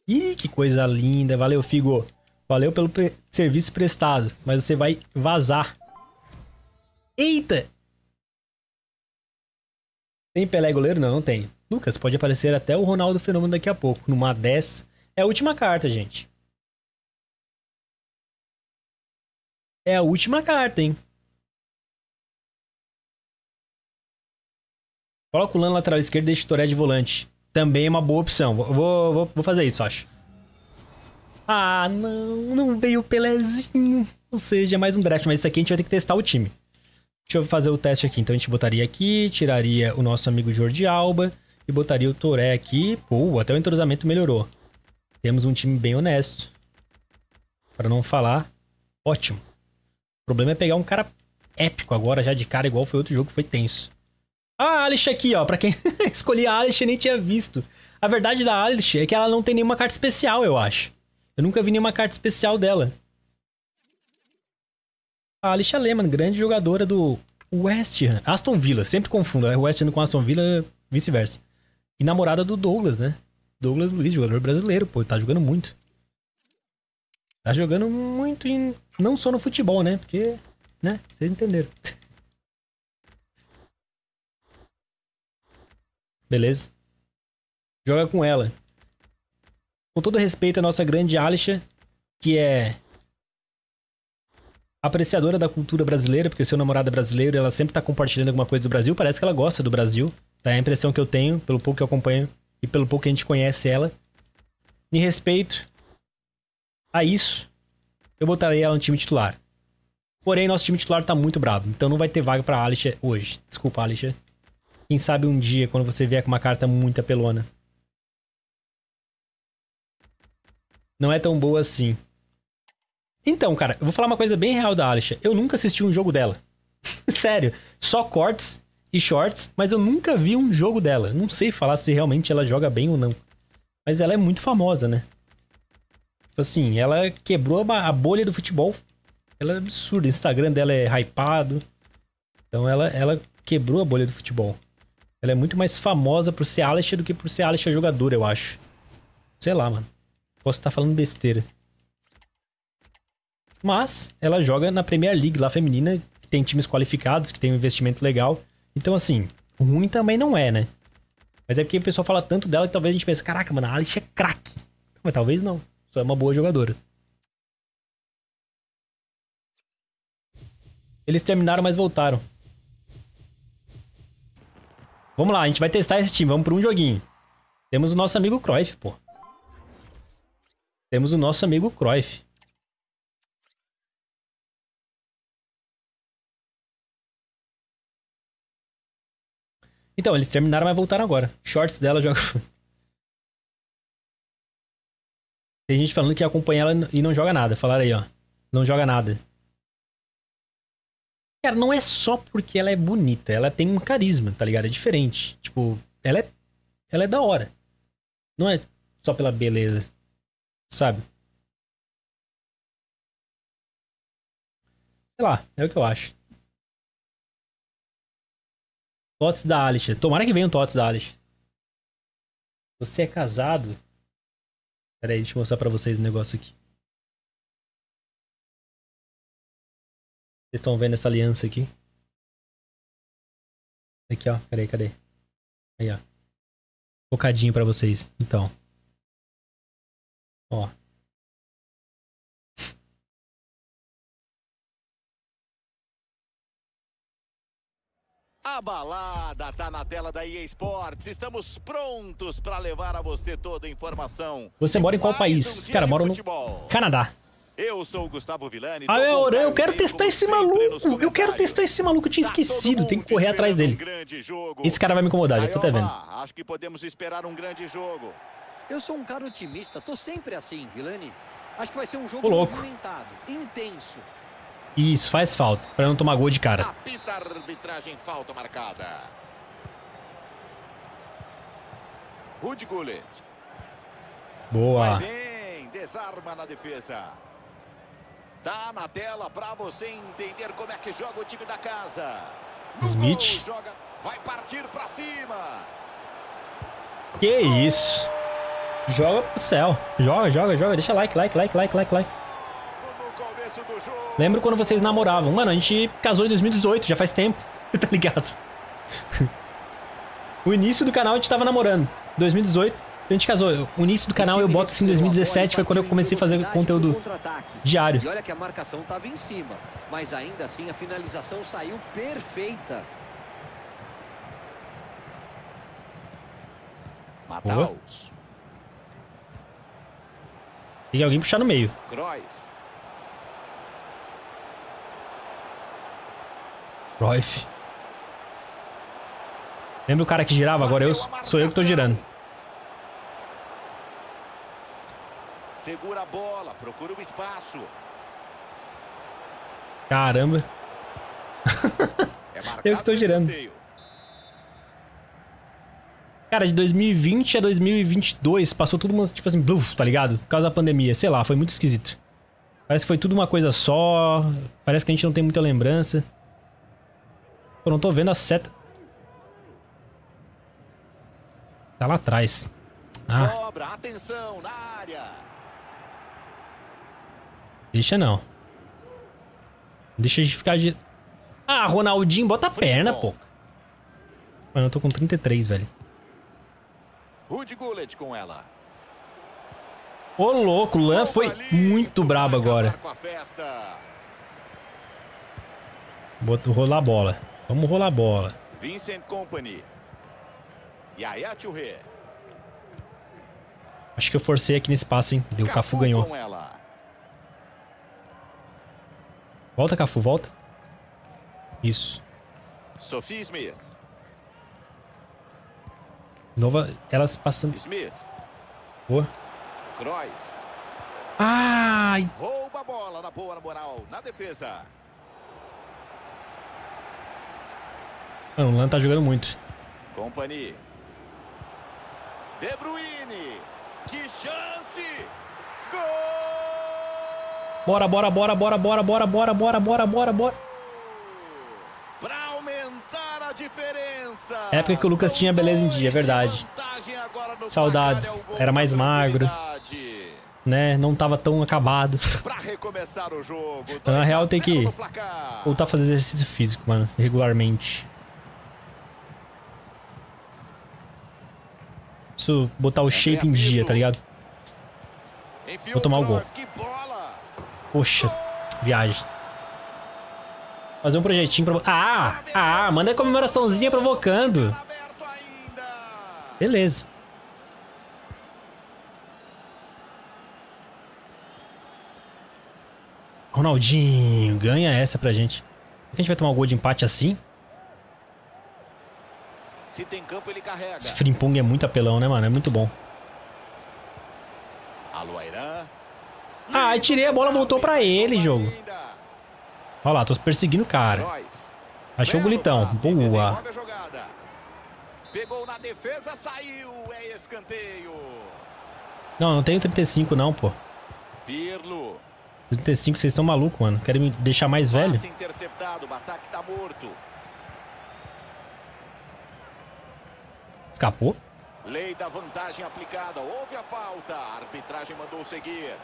Ih, que coisa linda. Valeu, Figo. Valeu pelo pre serviço prestado. Mas você vai vazar. Eita! Tem Pelé goleiro? Não, não tem. Lucas, pode aparecer até o Ronaldo Fenômeno daqui a pouco. Numa 10. É a última carta, gente. É a última carta, hein? Coloca o Lan lateral esquerdo e deixa o Toré de volante. Também é uma boa opção. Vou, vou, vou fazer isso, acho. Ah, não. Não veio o Pelezinho. Ou seja, é mais um draft. Mas isso aqui a gente vai ter que testar o time. Deixa eu fazer o teste aqui. Então a gente botaria aqui, tiraria o nosso amigo Jordi Alba e botaria o Toré aqui. Pô, até o entrosamento melhorou. Temos um time bem honesto. Para não falar, ótimo. O problema é pegar um cara épico agora, já de cara, igual foi outro jogo, que foi tenso. A Alice aqui, ó, pra quem escolhi a Alice nem tinha visto. A verdade da Alice é que ela não tem nenhuma carta especial, eu acho. Eu nunca vi nenhuma carta especial dela. A Alice é Lehmann, grande jogadora do West Ham. Aston Villa, sempre confundo. É West Ham com Aston Villa, vice-versa. E namorada do Douglas, né? Douglas Luiz, jogador brasileiro, pô, tá jogando muito. Tá jogando muito em... não só no futebol, né? Porque, né? Vocês entenderam. Beleza? Joga com ela. Com todo respeito à nossa grande Alisha, que é apreciadora da cultura brasileira, porque seu namorado é brasileiro, ela sempre tá compartilhando alguma coisa do Brasil, parece que ela gosta do Brasil, tá? É a impressão que eu tenho, pelo pouco que eu acompanho e pelo pouco que a gente conhece ela. Em respeito a isso, eu botarei ela no time titular. Porém, nosso time titular tá muito brabo, então não vai ter vaga pra Alisha hoje. Desculpa, Alisha. Quem sabe um dia, quando você vier com uma carta muito apelona. Não é tão boa assim. Então, cara, eu vou falar uma coisa bem real da Alisha. Eu nunca assisti um jogo dela. Sério, só cortes e shorts, mas eu nunca vi um jogo dela. Não sei falar se realmente ela joga bem ou não. Mas ela é muito famosa, né? Tipo assim, ela quebrou a bolha do futebol. Ela é absurda. O Instagram dela é hypado. Então ela, ela quebrou a bolha do futebol. Ela é muito mais famosa por ser Alistair do que por ser Alistair jogador, eu acho. Sei lá, mano. Posso estar falando besteira. Mas ela joga na Premier League lá feminina, que tem times qualificados, que tem um investimento legal. Então, assim, ruim também não é, né? Mas é porque o pessoal fala tanto dela que talvez a gente pense, caraca, mano, a Alice é craque. Mas talvez não. Só é uma boa jogadora. Eles terminaram, mas voltaram. Vamos lá, a gente vai testar esse time. Vamos para um joguinho. Temos o nosso amigo Cruyff, pô. Temos o nosso amigo Cruyff. Então, eles terminaram, mas voltaram agora. Shorts dela joga. Tem gente falando que acompanha ela e não joga nada. Falaram aí, ó. Não joga nada. Cara, não é só porque ela é bonita, ela tem um carisma, tá ligado? É diferente. Tipo, ela é, ela é da hora. Não é só pela beleza, sabe? Sei lá, é o que eu acho. Tots da Alice. Tomara que venha um Tots da Alice. Você é casado? Peraí, deixa eu mostrar pra vocês o um negócio aqui. Vocês estão vendo essa aliança aqui? Aqui, ó. Peraí, cadê? Aí, ó. Focadinho pra vocês. Então. Ó. A balada tá na tela da EA Sports. Estamos prontos para levar a você toda a informação. Você mora em qual país? Um Cara, moro no Canadá. Eu sou o Gustavo Villani. Ah, é, eu, eu quero testar esse maluco. Eu quero testar esse maluco. Eu tinha tá esquecido. Tem que correr atrás dele. Esse cara vai me incomodar, já tô até vendo. Acho que podemos esperar um grande jogo. Eu sou um cara otimista. Tô sempre assim, Vilani. Acho que vai ser um jogo movimentado, intenso. Isso, faz falta. Pra não tomar gol de cara. Apita a arbitragem, falta marcada. Boa. Vai bem, desarma na defesa. Tá na tela para você entender como é que joga o time da casa. Smith. Gol, joga, vai partir para cima. Que isso. Joga pro céu. Joga, joga, joga. Deixa like, like, like, like, like, like. Lembro quando vocês namoravam. Mano, a gente casou em 2018, já faz tempo. tá ligado? o início do canal a gente tava namorando. 2018. A gente casou. O início do canal eu boto assim 2017, foi quando eu comecei a fazer conteúdo diário. E olha que a marcação em cima, mas ainda assim a finalização saiu perfeita. Mataus. alguém puxar no meio. Cruyff. Lembra o cara que girava? Agora eu sou eu que estou girando. Segura a bola, procura o espaço. Caramba. É Eu que tô girando. Cara, de 2020 a 2022 passou tudo, umas tipo assim, bluf, tá ligado? Por causa da pandemia. Sei lá, foi muito esquisito. Parece que foi tudo uma coisa só. Parece que a gente não tem muita lembrança. Pô, não tô vendo a seta. Tá lá atrás. Ah. Cobra, atenção na área. Deixa não. Deixa de ficar de... Ah, Ronaldinho, bota a perna, pô. Mano, eu tô com 33, velho. Rudy Gullet com ela. Ô, louco, o Lan foi muito brabo agora. Bota, rolar a bola. Vamos rolar a bola. Vincent Company. Yaya Churré. Acho que eu forcei aqui nesse passe, hein? E o Cafu, Cafu ganhou. Volta, Cafu, volta. Isso. Sophie Smith. Nova, elas passando. Smith. Boa. Cruyff. Ai! Rouba a bola na boa, na moral, na defesa. Mano, o Lan tá jogando muito. Company. De Bruyne. Que chance! Gol! Bora, bora, bora, bora, bora, bora, bora, bora, bora, bora, bora. Pra aumentar a diferença. Época que o Lucas tinha beleza em dia, é verdade. Saudades. É Era mais magro. Né? Não tava tão acabado. Jogo, Na real tem que voltar a fazer exercício físico, mano, regularmente. Preciso botar o é shape em dia, tá ligado? Vou tomar o gol. Poxa, viagem. Fazer um projetinho pra... Ah! Ah, manda a comemoraçãozinha provocando. Beleza. Ronaldinho, ganha essa pra gente. Será que a gente vai tomar um gol de empate assim? Se tem campo, ele carrega. Esse Frimpong é muito apelão, né, mano? É muito bom. Alô, ah, tirei a bola, voltou pra ele, jogo. Olha lá, tô perseguindo o cara. Achou bonitão. Boa. Pegou na defesa, saiu. É escanteio. Não, não tenho 35 não, pô. 35, vocês estão malucos, mano. Querem me deixar mais velho? Tá Escapou? Lei da vantagem aplicada. Houve a falta. A arbitragem mandou seguir.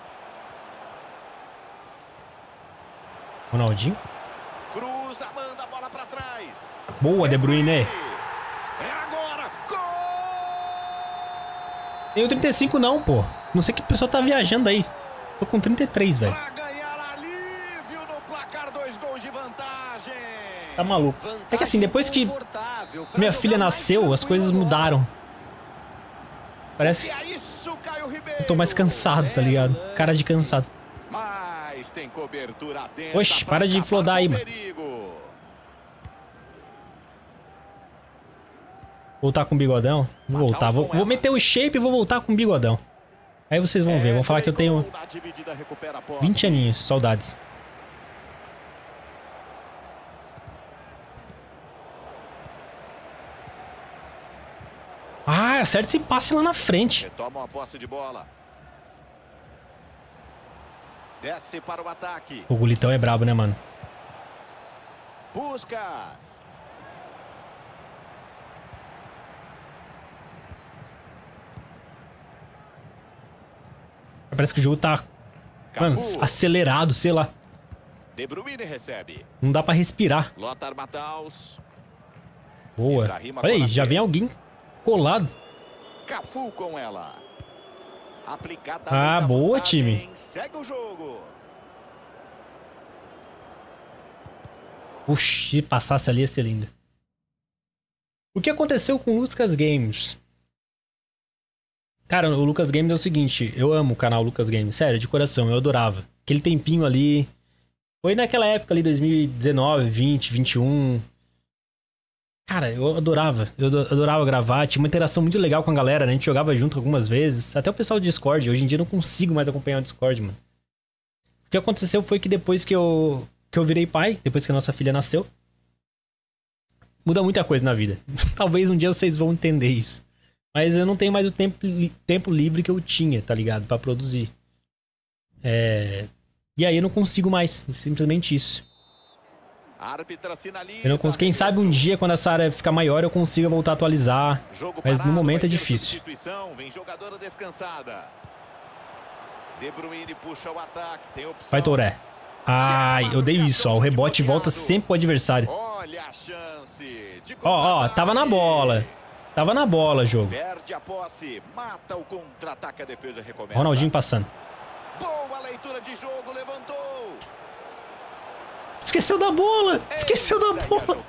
Ronaldinho. Cruza, manda a bola para trás. Boa, De Bruyne. É agora. Gol! Tenho 35 não, pô. Não sei que pessoa tá viajando aí. Tô com 33, velho. Tá maluco. É que assim, depois que minha filha nasceu, as coisas mudaram. Parece. É Eu tô mais cansado, tá ligado? Cara de cansado tem cobertura atenta. Oxe, para de flodar aí, mano. Voltar com o bigodão? Vou voltar. Vou, vou meter o shape e vou voltar com o bigodão. Aí vocês vão é, ver. Vão falar que eu tenho 20 aninhos. Saudades. Ah, acerta esse passe lá na frente. Toma uma posse de bola. Desce para o ataque. O Gulitão é brabo, né, mano? Busca. Parece que o jogo tá mano, acelerado, sei lá. De Bruyne recebe. Não dá pra respirar. Lothar Boa. Olha aí, já vem alguém colado. Cafu com ela. Aplicada ah, boa, time. Segue o jogo. Puxa, se passasse ali ia ser lindo. O que aconteceu com o Lucas Games? Cara, o Lucas Games é o seguinte, eu amo o canal Lucas Games, sério, de coração, eu adorava. Aquele tempinho ali, foi naquela época ali, 2019, 20, 21, Cara, eu adorava. Eu adorava gravar. Tinha uma interação muito legal com a galera, né? A gente jogava junto algumas vezes. Até o pessoal do Discord. Hoje em dia eu não consigo mais acompanhar o Discord, mano. O que aconteceu foi que depois que eu, que eu virei pai, depois que a nossa filha nasceu, muda muita coisa na vida. Talvez um dia vocês vão entender isso. Mas eu não tenho mais o tempo, tempo livre que eu tinha, tá ligado? para produzir. É... E aí eu não consigo mais. Simplesmente isso. Eu não consigo. Quem sabe um dia, quando essa área ficar maior, eu consiga voltar a atualizar. Jogo mas parado, no momento é difícil. Ataque, vai, Toré. Ai, eu dei isso, ó. O rebote volta sempre pro adversário. Ó, ó, tava na bola. Tava na bola, jogo. Posse, o Ronaldinho passando. Boa leitura de jogo, levantou. Esqueceu da bola! É, Esqueceu da bola!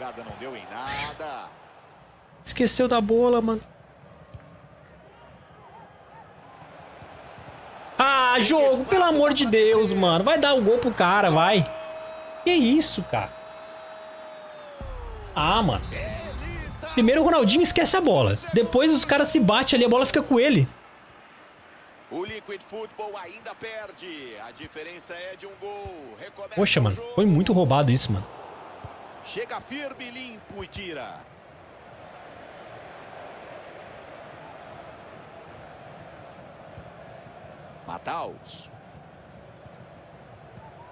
Esqueceu da bola, mano. Ah, jogo, pelo amor de Deus, mano. Vai dar o gol pro cara, vai. Que isso, cara? Ah, mano. Primeiro o Ronaldinho esquece a bola. Depois os caras se batem ali, a bola fica com ele. O Liquid Football ainda perde. A diferença é de um gol. Recomeça Poxa, mano, foi muito roubado isso, mano. Chega firme, limpo e tira. Mataus.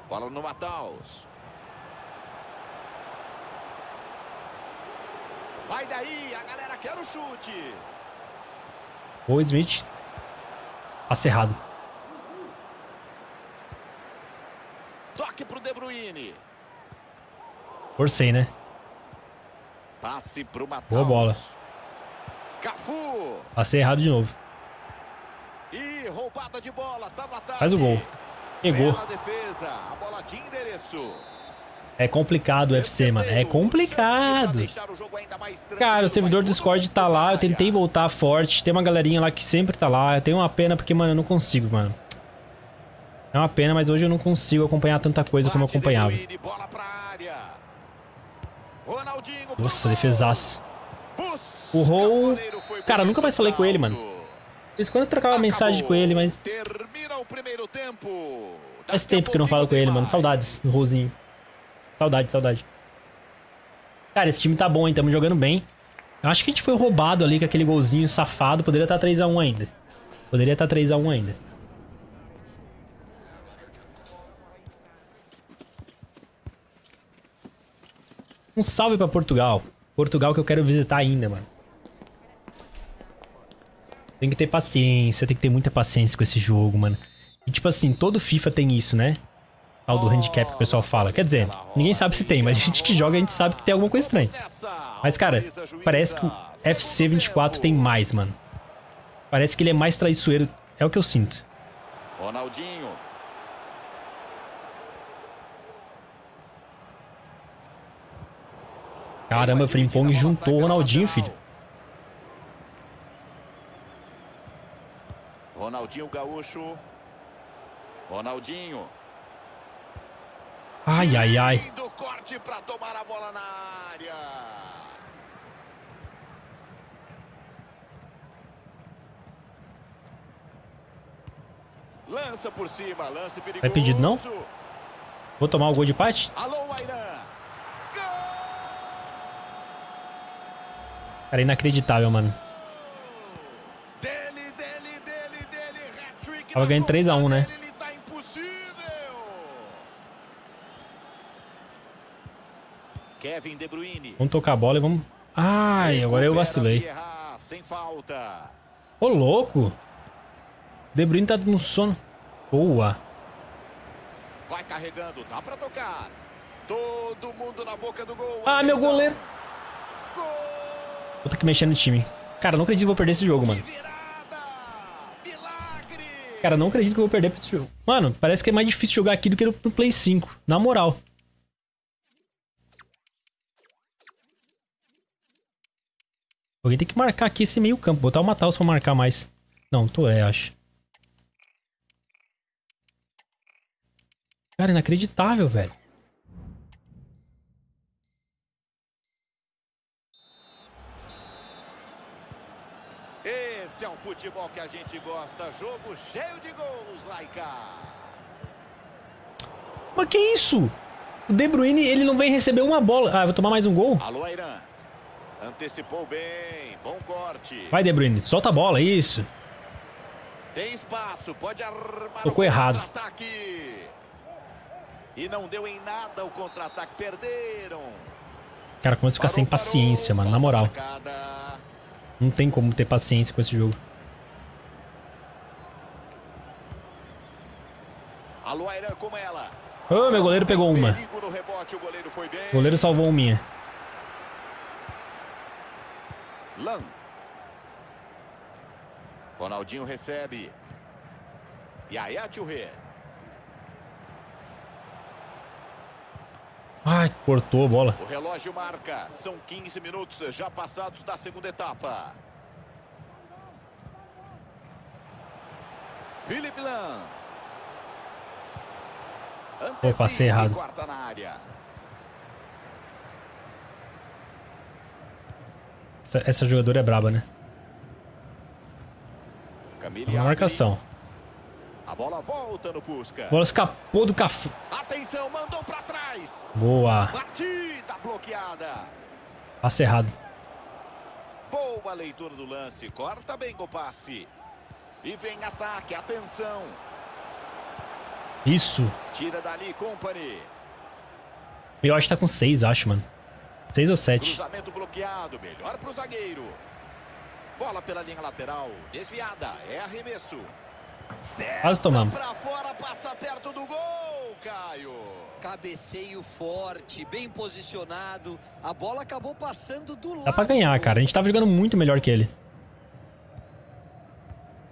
Bola no Mataus. Vai daí, a galera quer o chute. O Smith passe errado. Toque pro De Bruyne. Forcei, né? Passe pro Matheus. Boa bola. Cafu. Passei errado de novo. E roubada de bola, tá Faz o gol. Pegou. defesa, a bola de endereço. É complicado o UFC, mano. É complicado. Cara, o servidor do Discord tá lá. Eu tentei voltar forte. Tem uma galerinha lá que sempre tá lá. Eu tenho uma pena porque, mano, eu não consigo, mano. É uma pena, mas hoje eu não consigo acompanhar tanta coisa como eu acompanhava. Nossa, defesaça. O Rou... Cara, nunca mais falei com ele, mano. Eles quando eu trocava mensagem com ele, mas... Faz tempo que eu não falo com ele, mano. Saudades do Rosinho. Saudade, saudade. Cara, esse time tá bom, hein? Tamo jogando bem. Eu acho que a gente foi roubado ali com aquele golzinho safado. Poderia estar tá 3x1 ainda. Poderia estar tá 3x1 ainda. Um salve pra Portugal. Portugal que eu quero visitar ainda, mano. Tem que ter paciência, tem que ter muita paciência com esse jogo, mano. E tipo assim, todo FIFA tem isso, né? tal do handicap que o pessoal fala. Quer dizer, ninguém sabe se tem, mas a gente que joga, a gente sabe que tem alguma coisa estranha. Mas, cara, parece que o FC 24 tem mais, mano. Parece que ele é mais traiçoeiro, é o que eu sinto. Ronaldinho. Caramba, o Frimpong juntou o Ronaldinho, filho. Ronaldinho Gaúcho. Ronaldinho. Ai, ai, ai. Lança por cima, lance perigoso. É pedido não? Vou tomar o gol de empate? Cara, inacreditável, mano. Dele, dele, dele, Tava ganhando 3x1, né? Vamos tocar a bola e vamos... Ai, agora eu vacilei. Ô, louco! De Bruyne tá no sono. Boa. Vai carregando, dá pra tocar. Todo mundo na boca do gol. Ah, meu goleiro. Vou ter que mexer no time. Cara, não acredito que vou perder esse jogo, mano. Cara, não acredito que eu vou perder esse jogo. Mano, parece que é mais difícil jogar aqui do que no Play 5. Na moral. Alguém tem que marcar aqui esse meio campo. Botar o Matheus pra marcar mais. Não, Toré, acho. Cara, inacreditável, velho. Esse é um futebol que a gente gosta. Jogo cheio de gols, Laika. Mas que isso? O De Bruyne, ele não vem receber uma bola. Ah, vou tomar mais um gol? Alô, Irã. Antecipou bem. Bom corte. Vai, De Bruyne. Solta a bola, isso. Tem espaço, pode armar Tocou errado. E não deu em nada o contra-ataque, perderam. Cara, começa a ficar parou, sem paciência, parou, mano, na moral. Não tem como ter paciência com esse jogo. Alô, Airan com ela. Oh, meu goleiro pegou uma. o goleiro, goleiro salvou uma minha. Lan. Ronaldinho recebe. o Tchurê. Ai, cortou a bola. O relógio marca. São 15 minutos já passados da segunda etapa. Felipe Lan. Antecipa, Pô, passei errado. Quarta na área. Essa, essa jogadora é braba, né? Camille Uma marcação. A bola volta no Pusca. bola escapou do Cafu. Atenção, mandou para trás. Boa. Batida bloqueada. Passe errado. Boa leitura do lance. Corta bem com o passe. E vem ataque, atenção. Isso. Tira dali, Company. Eu acho que tá com 6, acho, mano. Seis ou sete. Cruzamento bloqueado, melhor pro zagueiro. Bola pela linha lateral, desviada, é arremesso. Quase tomamos. Pra fora, passa perto do gol, Caio. Cabeceio forte, bem posicionado. A bola acabou passando do lado. Dá pra ganhar, cara. A gente tava jogando muito melhor que ele.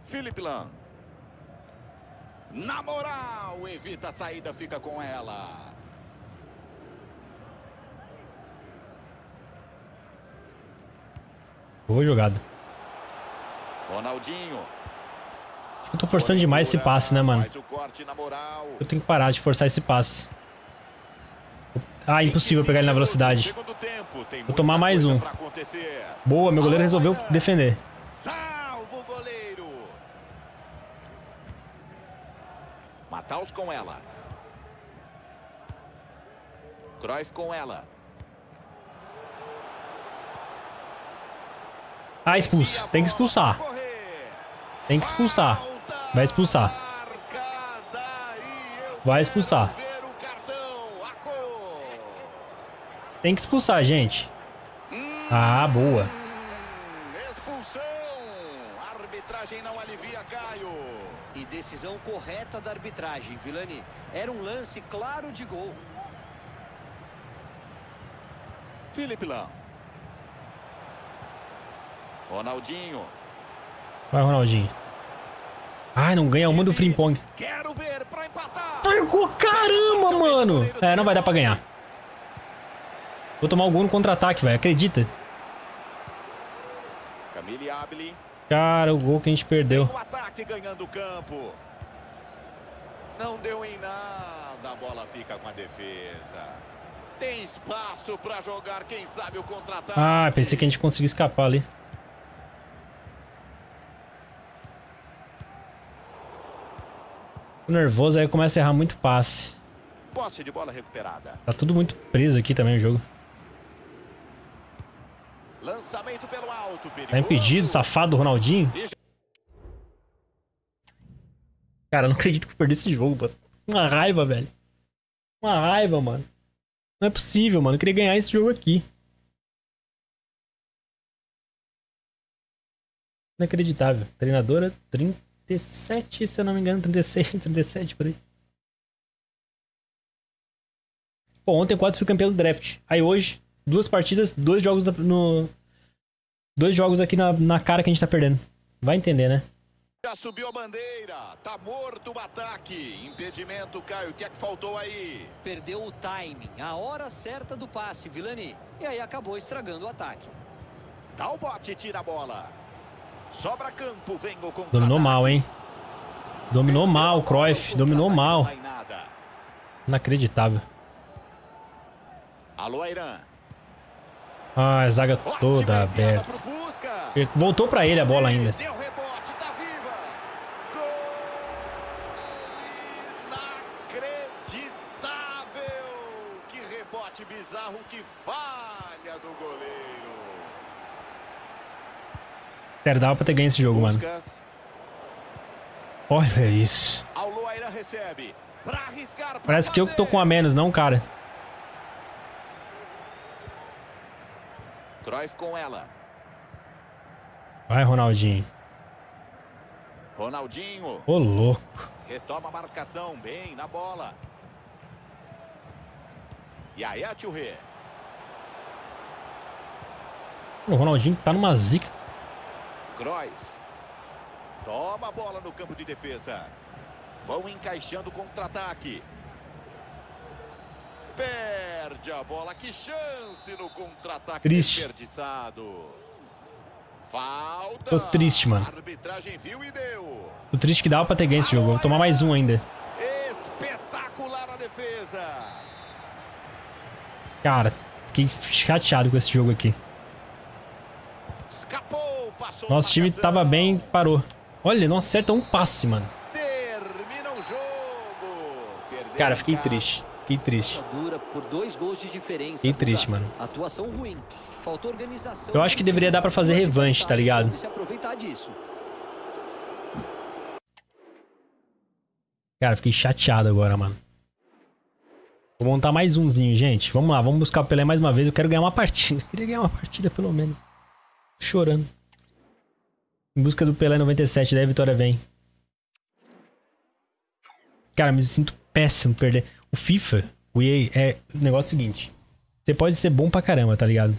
Felipe Lan. Na moral, evita a saída, fica com ela. Boa jogada. Ronaldinho. Acho que eu tô forçando demais esse passe, né, mano? Eu tenho que parar de forçar esse passe. Ah, impossível pegar ele na velocidade. Vou tomar mais um. Boa, meu goleiro resolveu defender. Salvo goleiro. Mataus com ela. Cruyff com ela. Ah, expulsa. Tem que expulsar. Tem que expulsar. Vai expulsar. Vai expulsar. Tem que expulsar, gente. Ah, boa. Expulsão. Arbitragem não alivia Caio. E decisão correta da arbitragem, Vilani. Era um lance claro de gol. Felipe Lão. Ronaldinho. Vai, Ronaldinho. Ai, não ganha uma do Frimpong. Quero ver pra empatar. Pegou, caramba, é mano. É, não vai dar pra ganhar. Vou tomar o gol no contra-ataque, velho. Acredita. Cara, o gol que a gente perdeu. ataque ganhando o campo. Não deu em nada, a bola fica com a defesa. Tem espaço para jogar, quem sabe o contra-ataque. Ah, pensei que a gente conseguia escapar ali. nervoso, aí começa a errar muito passe. Posse de bola recuperada. Tá tudo muito preso aqui também o jogo. Lançamento pelo alto, perigoso. Tá impedido, safado Ronaldinho. Cara, eu não acredito que eu perdi esse jogo, mano. Uma raiva, velho. Uma raiva, mano. Não é possível, mano. Eu queria ganhar esse jogo aqui. Inacreditável. Treinadora 30. 37, se eu não me engano, 36, 37 por aí. Bom, ontem Quadros foi campeão do draft. Aí hoje, duas partidas, dois jogos no. Dois jogos aqui na, na cara que a gente tá perdendo. Vai entender, né? Já subiu a bandeira, tá morto o ataque. Impedimento, Caio, o que é que faltou aí? Perdeu o timing, a hora certa do passe, Vilani. E aí acabou estragando o ataque. Dá o bote, tira a bola. Sobra campo, vem o Dominou mal, hein? Dominou mal Cruyff, dominou mal. Inacreditável. Alô, Ah, a zaga toda aberta. Voltou pra ele a bola ainda. Cara, dava pra ter ganho esse jogo, mano. Olha isso. Parece que eu que tô com a menos, não, cara. com ela. Vai, Ronaldinho. Ronaldinho. Ô, louco. Retoma a marcação, bem na bola. E aí, Atilrê. O Ronaldinho tá numa zica Cruyff. Toma a bola no campo de defesa. Vão encaixando contra-ataque. Perde a bola. Que chance no contra-ataque desperdiçado. Falta. Tô triste, mano. Arbitragem viu e deu. Tô triste que dava pra ter ganho esse jogo. Vou tomar mais um ainda. Espetacular a defesa. Cara, fiquei chateado com esse jogo aqui. Escapou. Nosso time tava bem, parou. Olha, não acerta um passe, mano. Cara, fiquei triste. Fiquei triste. Fiquei tá? triste, mano. Eu acho que deveria dar pra fazer revanche, tá ligado? Cara, fiquei chateado agora, mano. Vou montar mais umzinho, gente. Vamos lá, vamos buscar o Pelé mais uma vez. Eu quero ganhar uma partida. Eu queria ganhar uma partida, pelo menos. Tô chorando. Em busca do Pelé 97, daí a vitória vem. Cara, me sinto péssimo perder. O FIFA, o EA, é o negócio seguinte. Você pode ser bom pra caramba, tá ligado?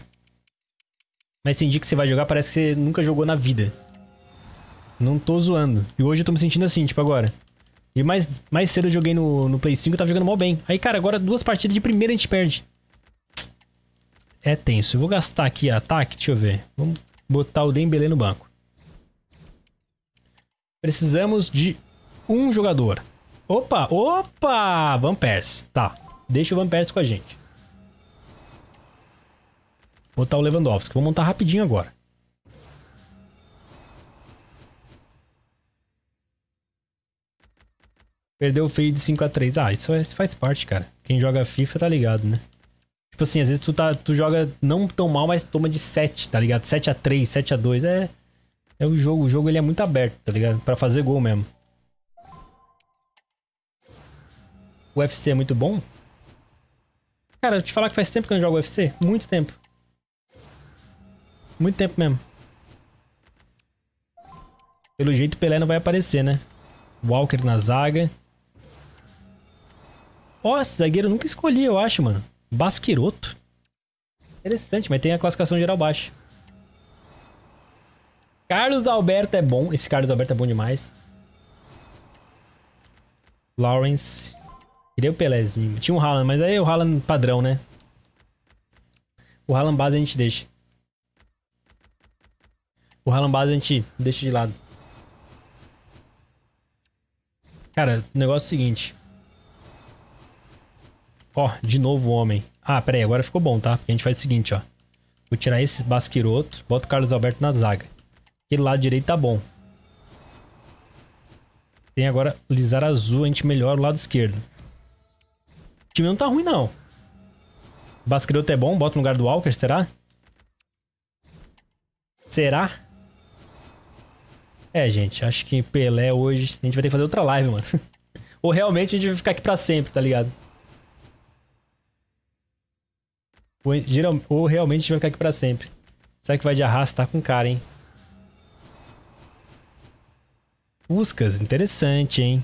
Mas tem dia que você vai jogar, parece que você nunca jogou na vida. Não tô zoando. E hoje eu tô me sentindo assim, tipo agora. E mais, mais cedo eu joguei no, no Play 5 e tava jogando mal bem. Aí, cara, agora duas partidas de primeira a gente perde. É tenso. Eu vou gastar aqui ataque, deixa eu ver. Vamos botar o Dembele no banco. Precisamos de um jogador. Opa, opa! Van Persie. Tá, deixa o Van Persie com a gente. Vou botar o Lewandowski. Vou montar rapidinho agora. Perdeu o feio de 5x3. Ah, é, isso faz parte, cara. Quem joga FIFA tá ligado, né? Tipo assim, às vezes tu, tá, tu joga não tão mal, mas toma de 7, tá ligado? 7x3, 7x2. É, é o jogo, o jogo ele é muito aberto, tá ligado? Pra fazer gol mesmo. O UFC é muito bom? Cara, te falar que faz tempo que eu não jogo UFC? Muito tempo. Muito tempo mesmo. Pelo jeito, Pelé não vai aparecer, né? Walker na zaga. Ó, oh, zagueiro eu nunca escolhi, eu acho, mano. Basquiroto. Interessante, mas tem a classificação geral baixa. Carlos Alberto é bom. Esse Carlos Alberto é bom demais. Lawrence. Queria o Pelézinho. Tinha um Haaland, mas aí é o Haaland padrão, né? O Haaland base a gente deixa. O Haaland base a gente deixa de lado. Cara, o negócio é o seguinte. Ó, de novo o homem. Ah, peraí, agora ficou bom, tá? Porque a gente faz o seguinte, ó. Vou tirar esses Basquiroto, boto o Carlos Alberto na zaga. Aquele lado direito tá bom. Tem agora lisar azul, a gente melhora o lado esquerdo. O time não tá ruim, não. Bascreoto é bom, bota no lugar do Walker, será? Será? É, gente, acho que Pelé hoje... A gente vai ter que fazer outra live, mano. Ou realmente a gente vai ficar aqui pra sempre, tá ligado? Ou, geral, ou realmente a gente vai ficar aqui pra sempre. Será que vai de arrasta? Tá com cara, hein? Puskas, interessante, hein?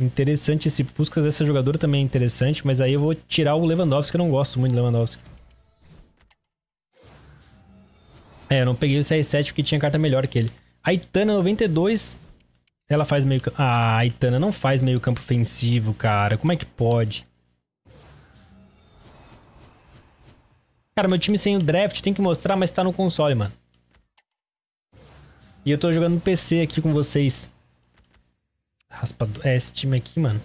Interessante esse Puskas, essa jogadora também é interessante, mas aí eu vou tirar o Lewandowski, que eu não gosto muito do Lewandowski. É, eu não peguei o CR7 porque tinha carta melhor que ele. A Itana 92, ela faz meio campo... Ah, a Itana não faz meio campo ofensivo, cara. Como é que pode? Cara, meu time sem o draft tem que mostrar, mas tá no console, mano. E eu tô jogando no PC aqui com vocês. Raspa... É, esse time aqui, mano.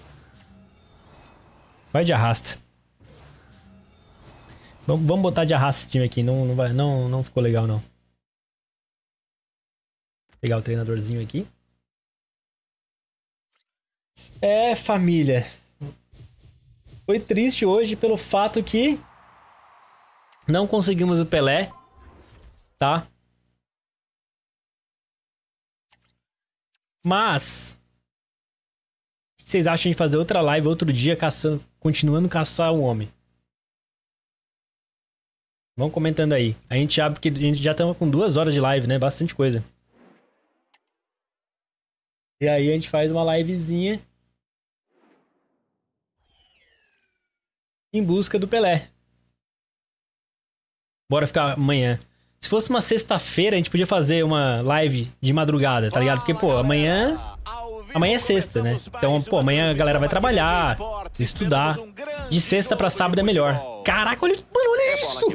Vai de arrasta. Vamos, vamos botar de arrasta esse time aqui. Não, não, vai, não, não ficou legal, não. Vou pegar o treinadorzinho aqui. É, família. Foi triste hoje pelo fato que não conseguimos o Pelé, tá? Mas. O que vocês acham de fazer outra live outro dia caçando, continuando caçar um homem? Vão comentando aí. A gente abre que a gente já estamos com duas horas de live, né? Bastante coisa. E aí a gente faz uma livezinha em busca do Pelé. Bora ficar amanhã. Se fosse uma sexta-feira, a gente podia fazer uma live de madrugada, tá ligado? Porque, pô, amanhã. Amanhã é sexta, né? Então, pô, amanhã a galera vai trabalhar, estudar. De sexta para sábado é melhor. Caraca, olha, mano, olha é isso!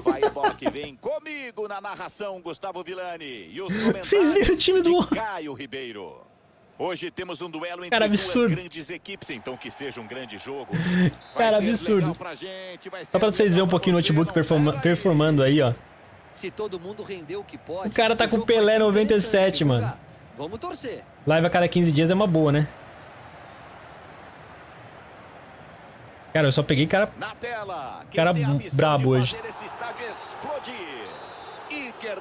É vocês viram o time do. Caio Ribeiro. Hoje temos um duelo entre Cara, absurdo. grandes equipes, então que seja um grande jogo. Vai Cara, absurdo. Pra gente, Só pra vocês verem um pouquinho o notebook performando aí, ó se todo mundo o que pode. O cara tá com Pelé 97, mano. Vamos torcer. Live a cada 15 dias é uma boa, né? Cara, eu só peguei cara. Na tela, cara brabo hoje. Iker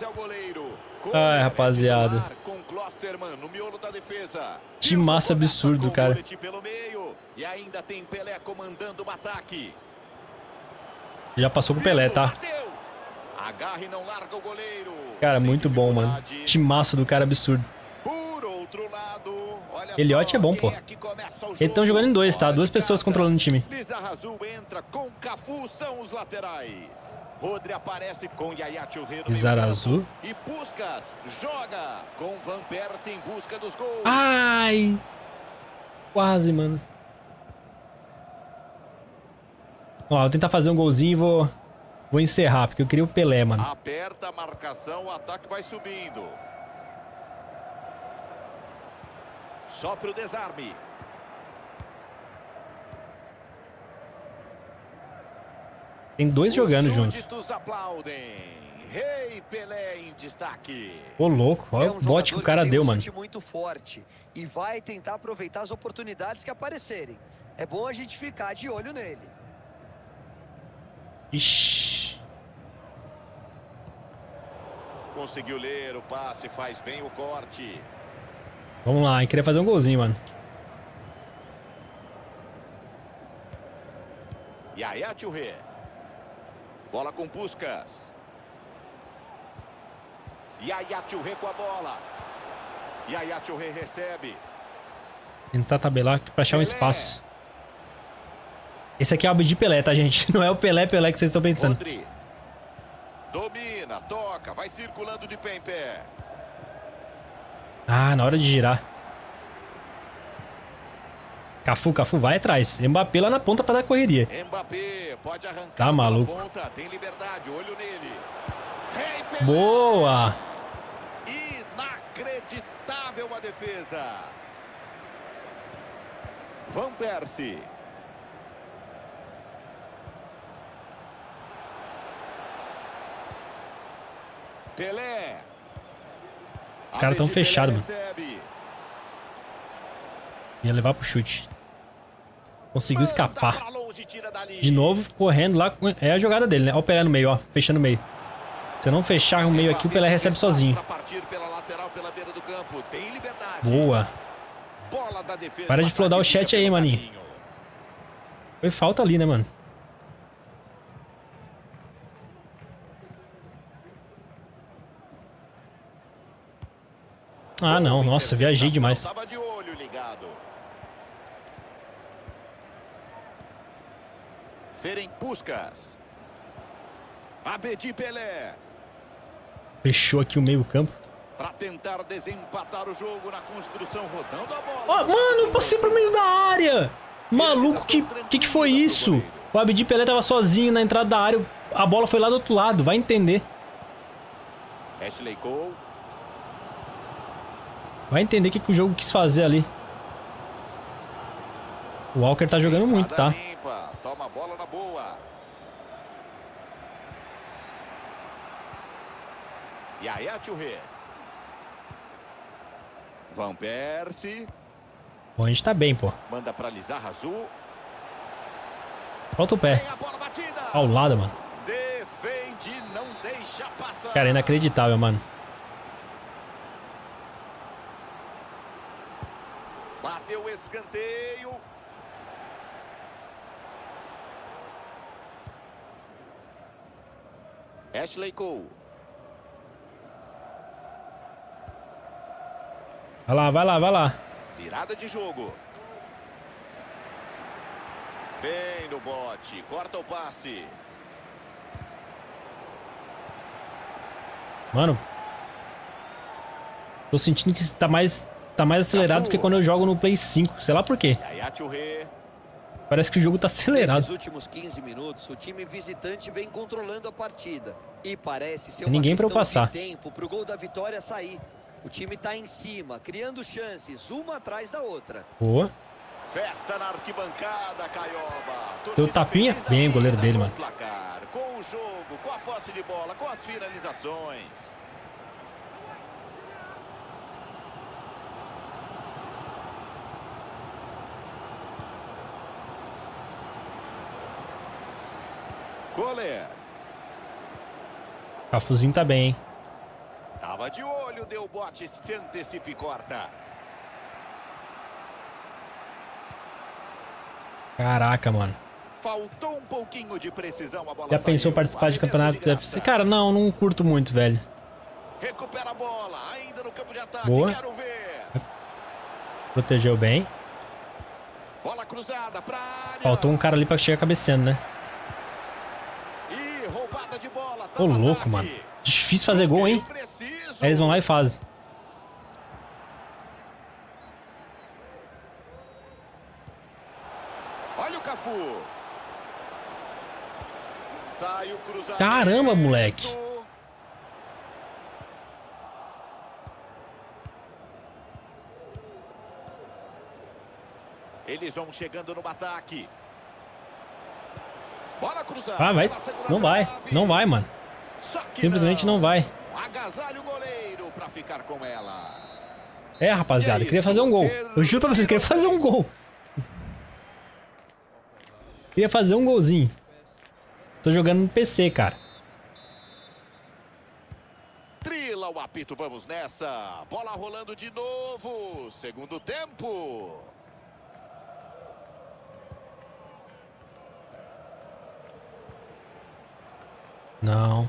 é o goleiro. Ai, rapaziada. Com Klosterman no miolo da defesa. Que massa absurdo, cara. e ainda tem Pelé comandando o ataque. Já passou com o Pelé, tá? Bateu. Agarre não larga o goleiro. Cara, muito bom, mano. Timaço do cara absurdo. Eliote é bom, pô. É Eles estão jogando em dois, tá? Duas pessoas controlando o time. Lizarazu E Puskas joga com Van Persie em busca dos gols. Ai! Quase, mano. Ó, vou tentar fazer um golzinho e vou Vou encerrar, porque eu queria o Pelé, mano. Aperta a marcação, o ataque vai subindo. Sofre o desarme. Tem dois Os jogando juntos. aplaudem. Rei Pelé em destaque. Ô louco, olha é um o bote que o cara que deu, um mano. muito forte e vai tentar aproveitar as oportunidades que aparecerem. É bom a gente ficar de olho nele. Ixi. Conseguiu ler o passe, faz bem o corte. Vamos lá, hein? Queria fazer um golzinho, mano. Yaya Tchurê. Bola com buscas. Yaya Tchurê com a bola. Yaya Tchurê recebe. Tentar tabelar para achar um espaço. Esse aqui é o Abdi Pelé, tá, gente? Não é o Pelé Pelé que vocês estão pensando. Rodri. Domina, toca, vai circulando de pé em pé. Ah, na hora de girar. Cafu, Cafu, vai atrás. Mbappé lá na ponta pra dar correria. Mbappé, pode arrancar. Tá maluco. Ponta, tem liberdade, olho nele. Hey, Boa! Inacreditável a defesa. Van Persie. Pelé. Os caras tão fechados, mano. Ia levar pro chute. Conseguiu escapar. De novo, correndo lá. É a jogada dele, né? Ó o Pelé no meio, ó. Fechando o meio. Se eu não fechar o meio aqui, o Pelé recebe sozinho. Boa. Para de flodar o chat aí, maninho. Foi falta ali, né, mano? Ah, não. Nossa, viajei demais. Tava Ferem Puskas. Abedi Pelé. Fechou aqui o meio campo. Pra tentar desempatar o jogo na construção, rodando a bola. Oh, mano, eu passei pro meio da área. Maluco, que, que que foi isso? O Abdi Pelé tava sozinho na entrada da área. A bola foi lá do outro lado, vai entender. Ashley Cole. Vai entender o que, que o jogo quis fazer ali. O Walker tá jogando muito, tá? Toma bola na boa. E aí a Van Persie. Bom, a gente tá bem, pô. Manda pra Lizarra Azul. Volta o pé. Ao lado, mano. Defende, não deixa passar. Cara, inacreditável, mano. escanteio. Ashley Cole. Vai lá, vai lá, vai lá. Virada de jogo. Bem no bote, corta o passe. Mano, tô sentindo que tá mais tá mais tá acelerado do que quando eu jogo no Play 5. Sei lá por quê. Parece que o jogo tá acelerado. últimos 15 minutos, o time visitante vem controlando a partida. E parece ser Ninguém para passar. tempo pro gol da vitória sair. O time tá em cima, criando chances, uma atrás da outra. Boa. Festa na arquibancada, Caioba. Deu tapinha? Bem, goleiro dele, mano. com o jogo, com a posse de bola, com as finalizações. Cafuzinho tá bem, hein? Tava de olho, deu bote, se e corta. Caraca, mano. Faltou um pouquinho de precisão a bola. Já pensou saiu. participar de campeonato do UFC? Cara, não, não curto muito, velho. Recupera a bola, ainda no campo de ataque, Boa. quero ver. Protegeu bem. Bola cruzada pra área. Faltou um cara ali pra chegar cabeceando, né? Tá Ô, oh, louco, mano. Difícil fazer gol, hein? Aí eles vão lá e fazem. Olha o Cafu. Sai o cruzamento. Caramba, moleque. Eles vão chegando no ataque. Ah, vai. Não vai. Não vai, mano. Simplesmente não vai. É, rapaziada. Queria fazer um gol. Eu juro pra vocês, queria fazer um gol. Queria fazer um golzinho. Tô jogando no PC, cara. Trila o apito, vamos nessa. Bola rolando de novo. Segundo tempo. Não.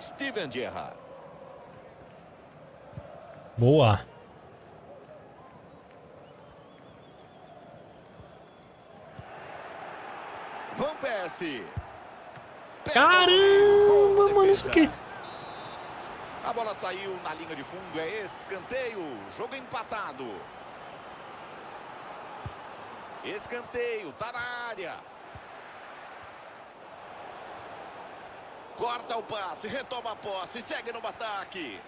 Steven Gerrard. Boa. Van Persie. Caramba, mano, isso aqui. A bola saiu na linha de fundo, é escanteio, jogo empatado. Escanteio, tá na área. Corta o passe, retoma a posse, segue no ataque.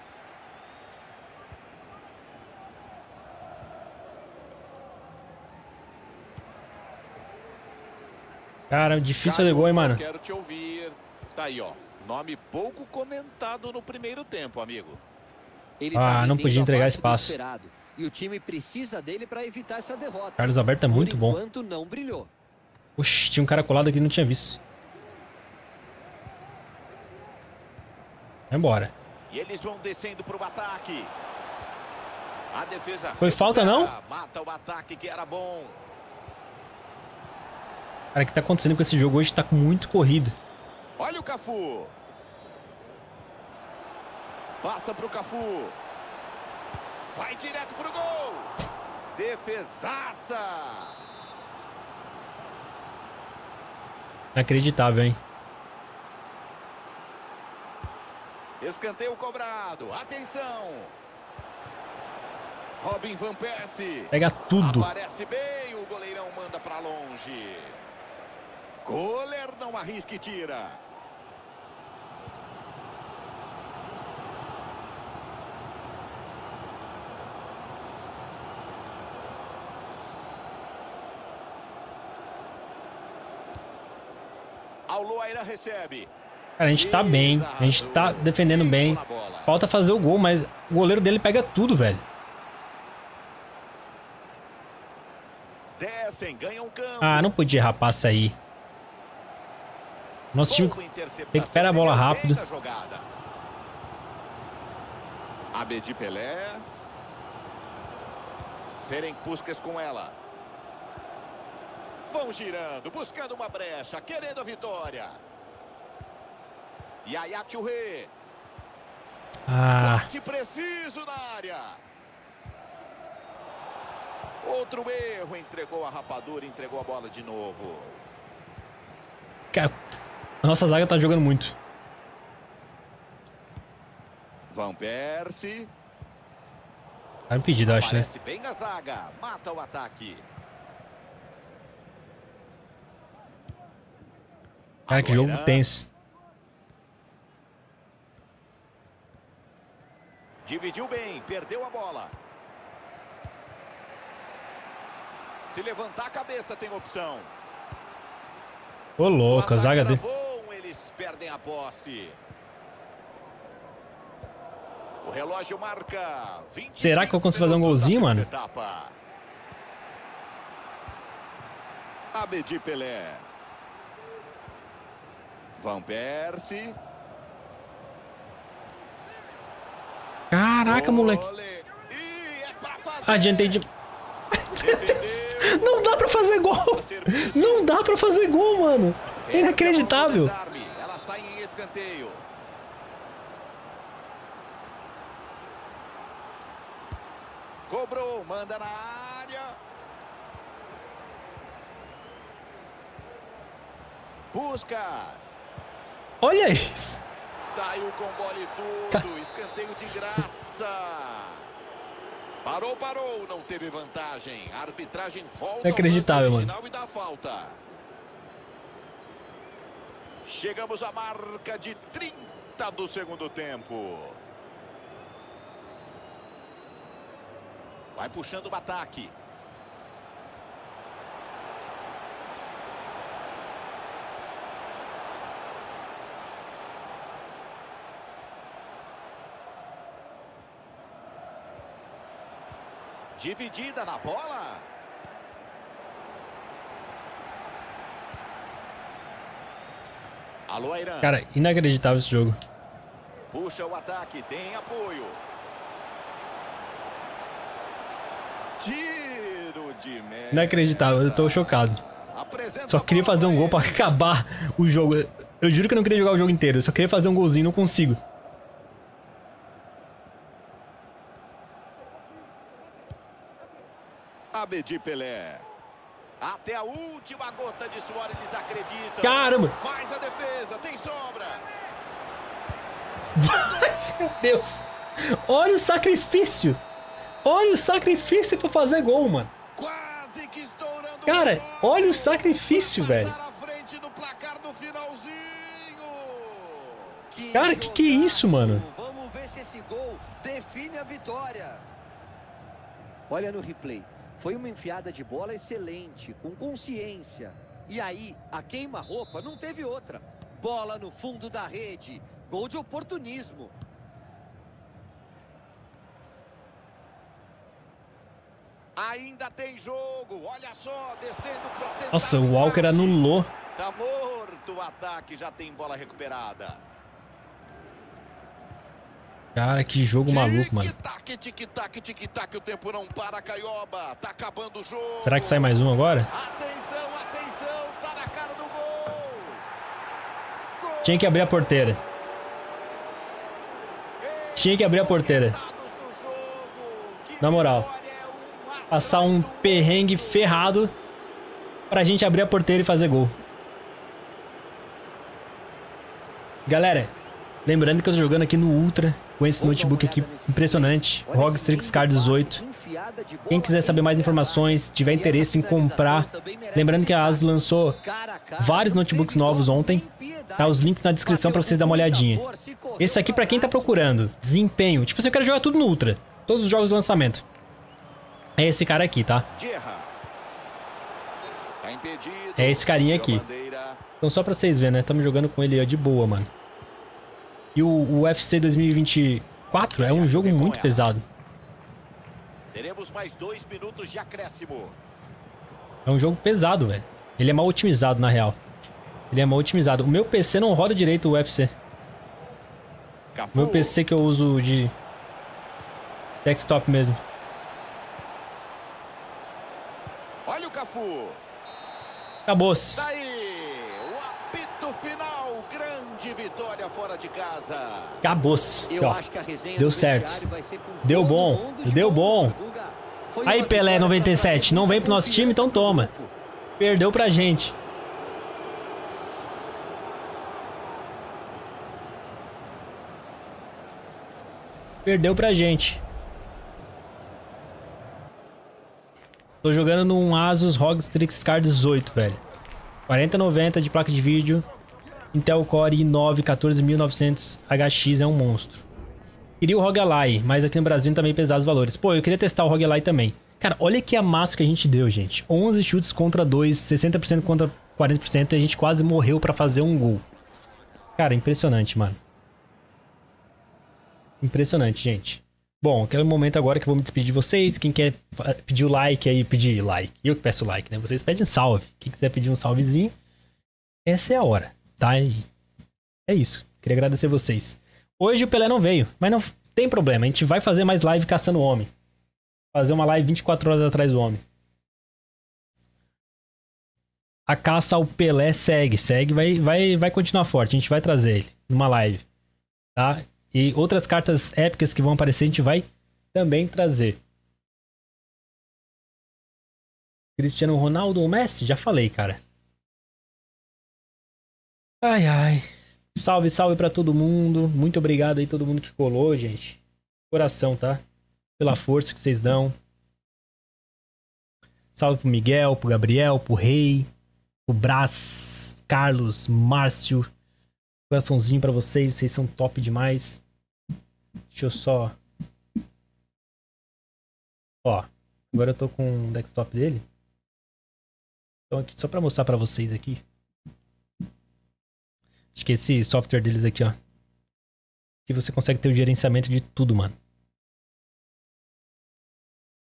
Cara, difícil de gol, hein, mano? Quero te ouvir. Tá aí, ó. Nome pouco comentado no primeiro tempo, amigo. Ele ah, tá não podia entregar espaço. E o time precisa dele para evitar essa derrota. Carlos Alberto é muito bom. não brilhou. Oxi, tinha um cara colado aqui que não tinha visto. Vai embora. E eles vão descendo pro ataque. A defesa Foi falta não? Mata o ataque que era bom. Cara, o que tá acontecendo com esse jogo hoje tá muito corrido. Olha o Cafu. Passa pro Cafu. Vai direto pro gol. Defesaça. Inacreditável, hein? Escanteio cobrado. Atenção. Robin Van Persie. Pega tudo. Aparece bem. O goleirão manda para longe. Goleiro não arrisca e tira. Cara, a gente tá bem, a gente tá defendendo bem. Falta fazer o gol, mas o goleiro dele pega tudo, velho. Ah, não podia errar passe aí. Nosso time recupera a bola rápido. Abedi Pelé. Ferenc Puskas com ela. Vão girando, buscando uma brecha, querendo a vitória. Yaya Churré. Ah. Bate preciso na área. Outro erro, entregou a rapadura, entregou a bola de novo. Cara, a nossa zaga tá jogando muito. Vão Persie. Tá impedido, acho, né? bem a zaga, mata o ataque. Cara, que jogo tenso. Dividiu bem, perdeu a bola. Se levantar a cabeça tem opção. Ô louco, a zaga dele. Eles perdem a posse. O relógio marca Será que eu consigo fazer um golzinho, mano? Etapa. Abedi Pelé. Van Persie. Caraca, moleque. É Adiantei de... Não dá pra fazer gol. Não dá pra fazer gol, mano. Inacreditável. Ela sai em escanteio. Cobrou, manda na área. Buscas. Olha isso. Saiu com bola e tudo. Escanteio de graça. Parou, parou. Não teve vantagem. A arbitragem volta. É acreditável, mano. E dá falta. Chegamos à marca de 30 do segundo tempo. Vai puxando o ataque. Dividida na bola. Alô, Cara, inacreditável esse jogo. Puxa o ataque, tem apoio. Tiro de meta. Inacreditável, eu tô chocado. Apresenta só queria fazer um gol para acabar o jogo. Eu juro que eu não queria jogar o jogo inteiro, eu só queria fazer um golzinho, não consigo. sabe de Pelé. Até a última gota de suor eles acreditam. Caramba! Faz a defesa, tem sobra. Meu Deus! Olha o sacrifício! Olha o sacrifício para fazer gol, mano. Quase que estourando. Cara, olha o sacrifício, velho. Cara, que que é isso, mano? Vamos ver se esse gol define a vitória. Olha no replay. Foi uma enfiada de bola excelente, com consciência. E aí, a queima-roupa não teve outra. Bola no fundo da rede. Gol de oportunismo. Ainda tem jogo. Olha só, descendo pra tentar... Nossa, o Walker anulou. Tá morto o ataque, já tem bola recuperada. Cara, que jogo maluco, mano. o tempo não para, Caioba. Tá acabando o jogo. Será que sai mais um agora? Atenção, atenção, tá na cara do gol. Tinha que abrir a porteira. Tinha que abrir a porteira. Na moral. Passar um perrengue ferrado pra gente abrir a porteira e fazer gol. Galera, lembrando que eu tô jogando aqui no Ultra com esse notebook aqui impressionante, ROG Strix K18. Quem quiser saber mais informações, tiver interesse em comprar, lembrando que a ASUS lançou vários notebooks novos ontem, tá os links na descrição para vocês dar uma olhadinha. Esse aqui para quem tá procurando desempenho, tipo, se assim, eu quero jogar tudo no Ultra, todos os jogos do lançamento. É esse cara aqui, tá? tá é esse carinha aqui. Então só pra vocês verem, né? Tamo jogando com ele ó, de boa, mano. E o, o UFC 2024 é um jogo muito pesado. Teremos mais dois minutos de acréscimo. É um jogo pesado, velho. Ele é mal otimizado, na real. Ele é mal otimizado. O meu PC não roda direito o UFC. O Meu PC que eu uso de desktop mesmo. Olha o Cafu. Acabou-se. Tá o apito final grande de vitória fora de casa. Acabou-se. Deu certo. Deu bom. Deu bom. Aí, Pelé 97. Não vem pro nosso time, então toma. Perdeu pra gente. Perdeu pra gente. Tô jogando num Asus ROG Strix Card 18, velho. 4090 de placa de vídeo. Intel Core i9-14900HX é um monstro. Queria o Rogalai, mas aqui no Brasil também tá pesados os valores. Pô, eu queria testar o Rogalai também. Cara, olha que amasso que a gente deu, gente. 11 chutes contra 2, 60% contra 40% e a gente quase morreu para fazer um gol. Cara, impressionante, mano. Impressionante, gente. Bom, aquele momento agora que eu vou me despedir de vocês. Quem quer pedir o like aí, pedir like. Eu que peço like, né? Vocês pedem salve. Quem quiser pedir um salvezinho, essa é a hora tá? E é isso. Queria agradecer vocês. Hoje o Pelé não veio, mas não tem problema. A gente vai fazer mais live caçando o homem. Fazer uma live 24 horas atrás do homem. A caça ao Pelé segue, segue, vai, vai, vai continuar forte. A gente vai trazer ele numa live, tá? E outras cartas épicas que vão aparecer, a gente vai também trazer. Cristiano Ronaldo ou Messi? Já falei, cara. Ai, ai. Salve, salve para todo mundo. Muito obrigado aí todo mundo que colou, gente. Coração, tá? Pela força que vocês dão. Salve pro Miguel, pro Gabriel, pro Rei, pro Brás, Carlos, Márcio. Coraçãozinho para vocês, vocês são top demais. Deixa eu só. Ó, agora eu tô com o desktop dele. Então aqui só para mostrar para vocês aqui. Acho que esse software deles aqui, ó. Que você consegue ter o gerenciamento de tudo, mano.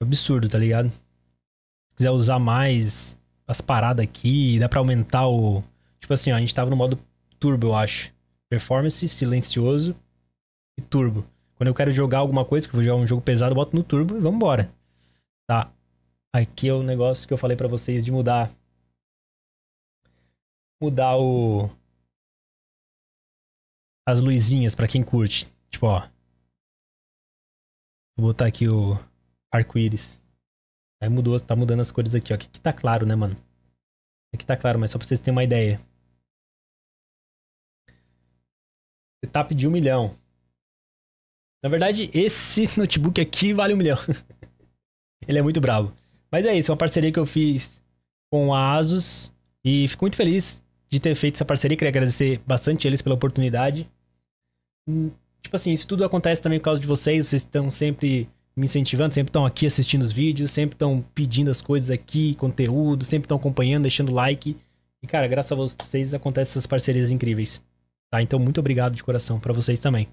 Absurdo, tá ligado? Se quiser usar mais as paradas aqui, dá pra aumentar o. Tipo assim, ó, a gente tava no modo turbo, eu acho. Performance, silencioso e turbo. Quando eu quero jogar alguma coisa, que eu vou jogar um jogo pesado, eu boto no turbo e vambora. Tá. Aqui é o negócio que eu falei para vocês de mudar. Mudar o as luzinhas para quem curte. Tipo, ó. Vou botar aqui o arco-íris. Aí mudou, tá mudando as cores aqui, ó. Aqui tá claro, né, mano? Aqui tá claro, mas só pra vocês terem uma ideia. Setup de um milhão. Na verdade, esse notebook aqui vale um milhão. Ele é muito bravo. Mas é isso, é uma parceria que eu fiz com a Asus. E fico muito feliz de ter feito essa parceria. Queria agradecer bastante eles pela oportunidade. Hum, tipo assim, isso tudo acontece também por causa de vocês. Vocês estão sempre me incentivando, sempre estão aqui assistindo os vídeos, sempre estão pedindo as coisas aqui, conteúdo, sempre estão acompanhando, deixando like. E, cara, graças a vocês acontecem essas parcerias incríveis. Tá? Então, muito obrigado de coração para vocês também.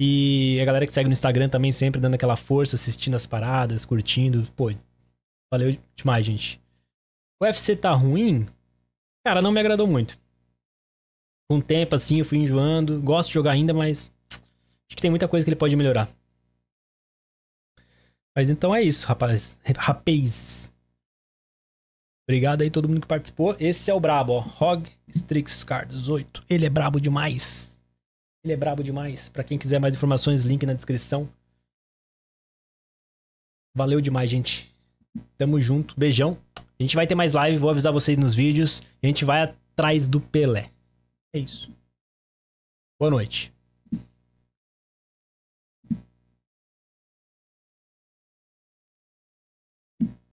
E a galera que segue no Instagram também sempre dando aquela força, assistindo as paradas, curtindo. Pô, valeu demais, gente. O UFC tá ruim? Cara, não me agradou muito. Com o tempo, assim, eu fui enjoando. Gosto de jogar ainda, mas acho que tem muita coisa que ele pode melhorar. Mas então é isso, rapaz. Rapaz. Obrigado aí todo mundo que participou. Esse é o brabo, ó. Rog Strix Card 18. Ele é brabo demais. Ele é brabo demais. Para quem quiser mais informações, link na descrição. Valeu demais, gente. Tamo junto. Beijão. A gente vai ter mais live, vou avisar vocês nos vídeos. A gente vai atrás do Pelé. É isso. Boa noite.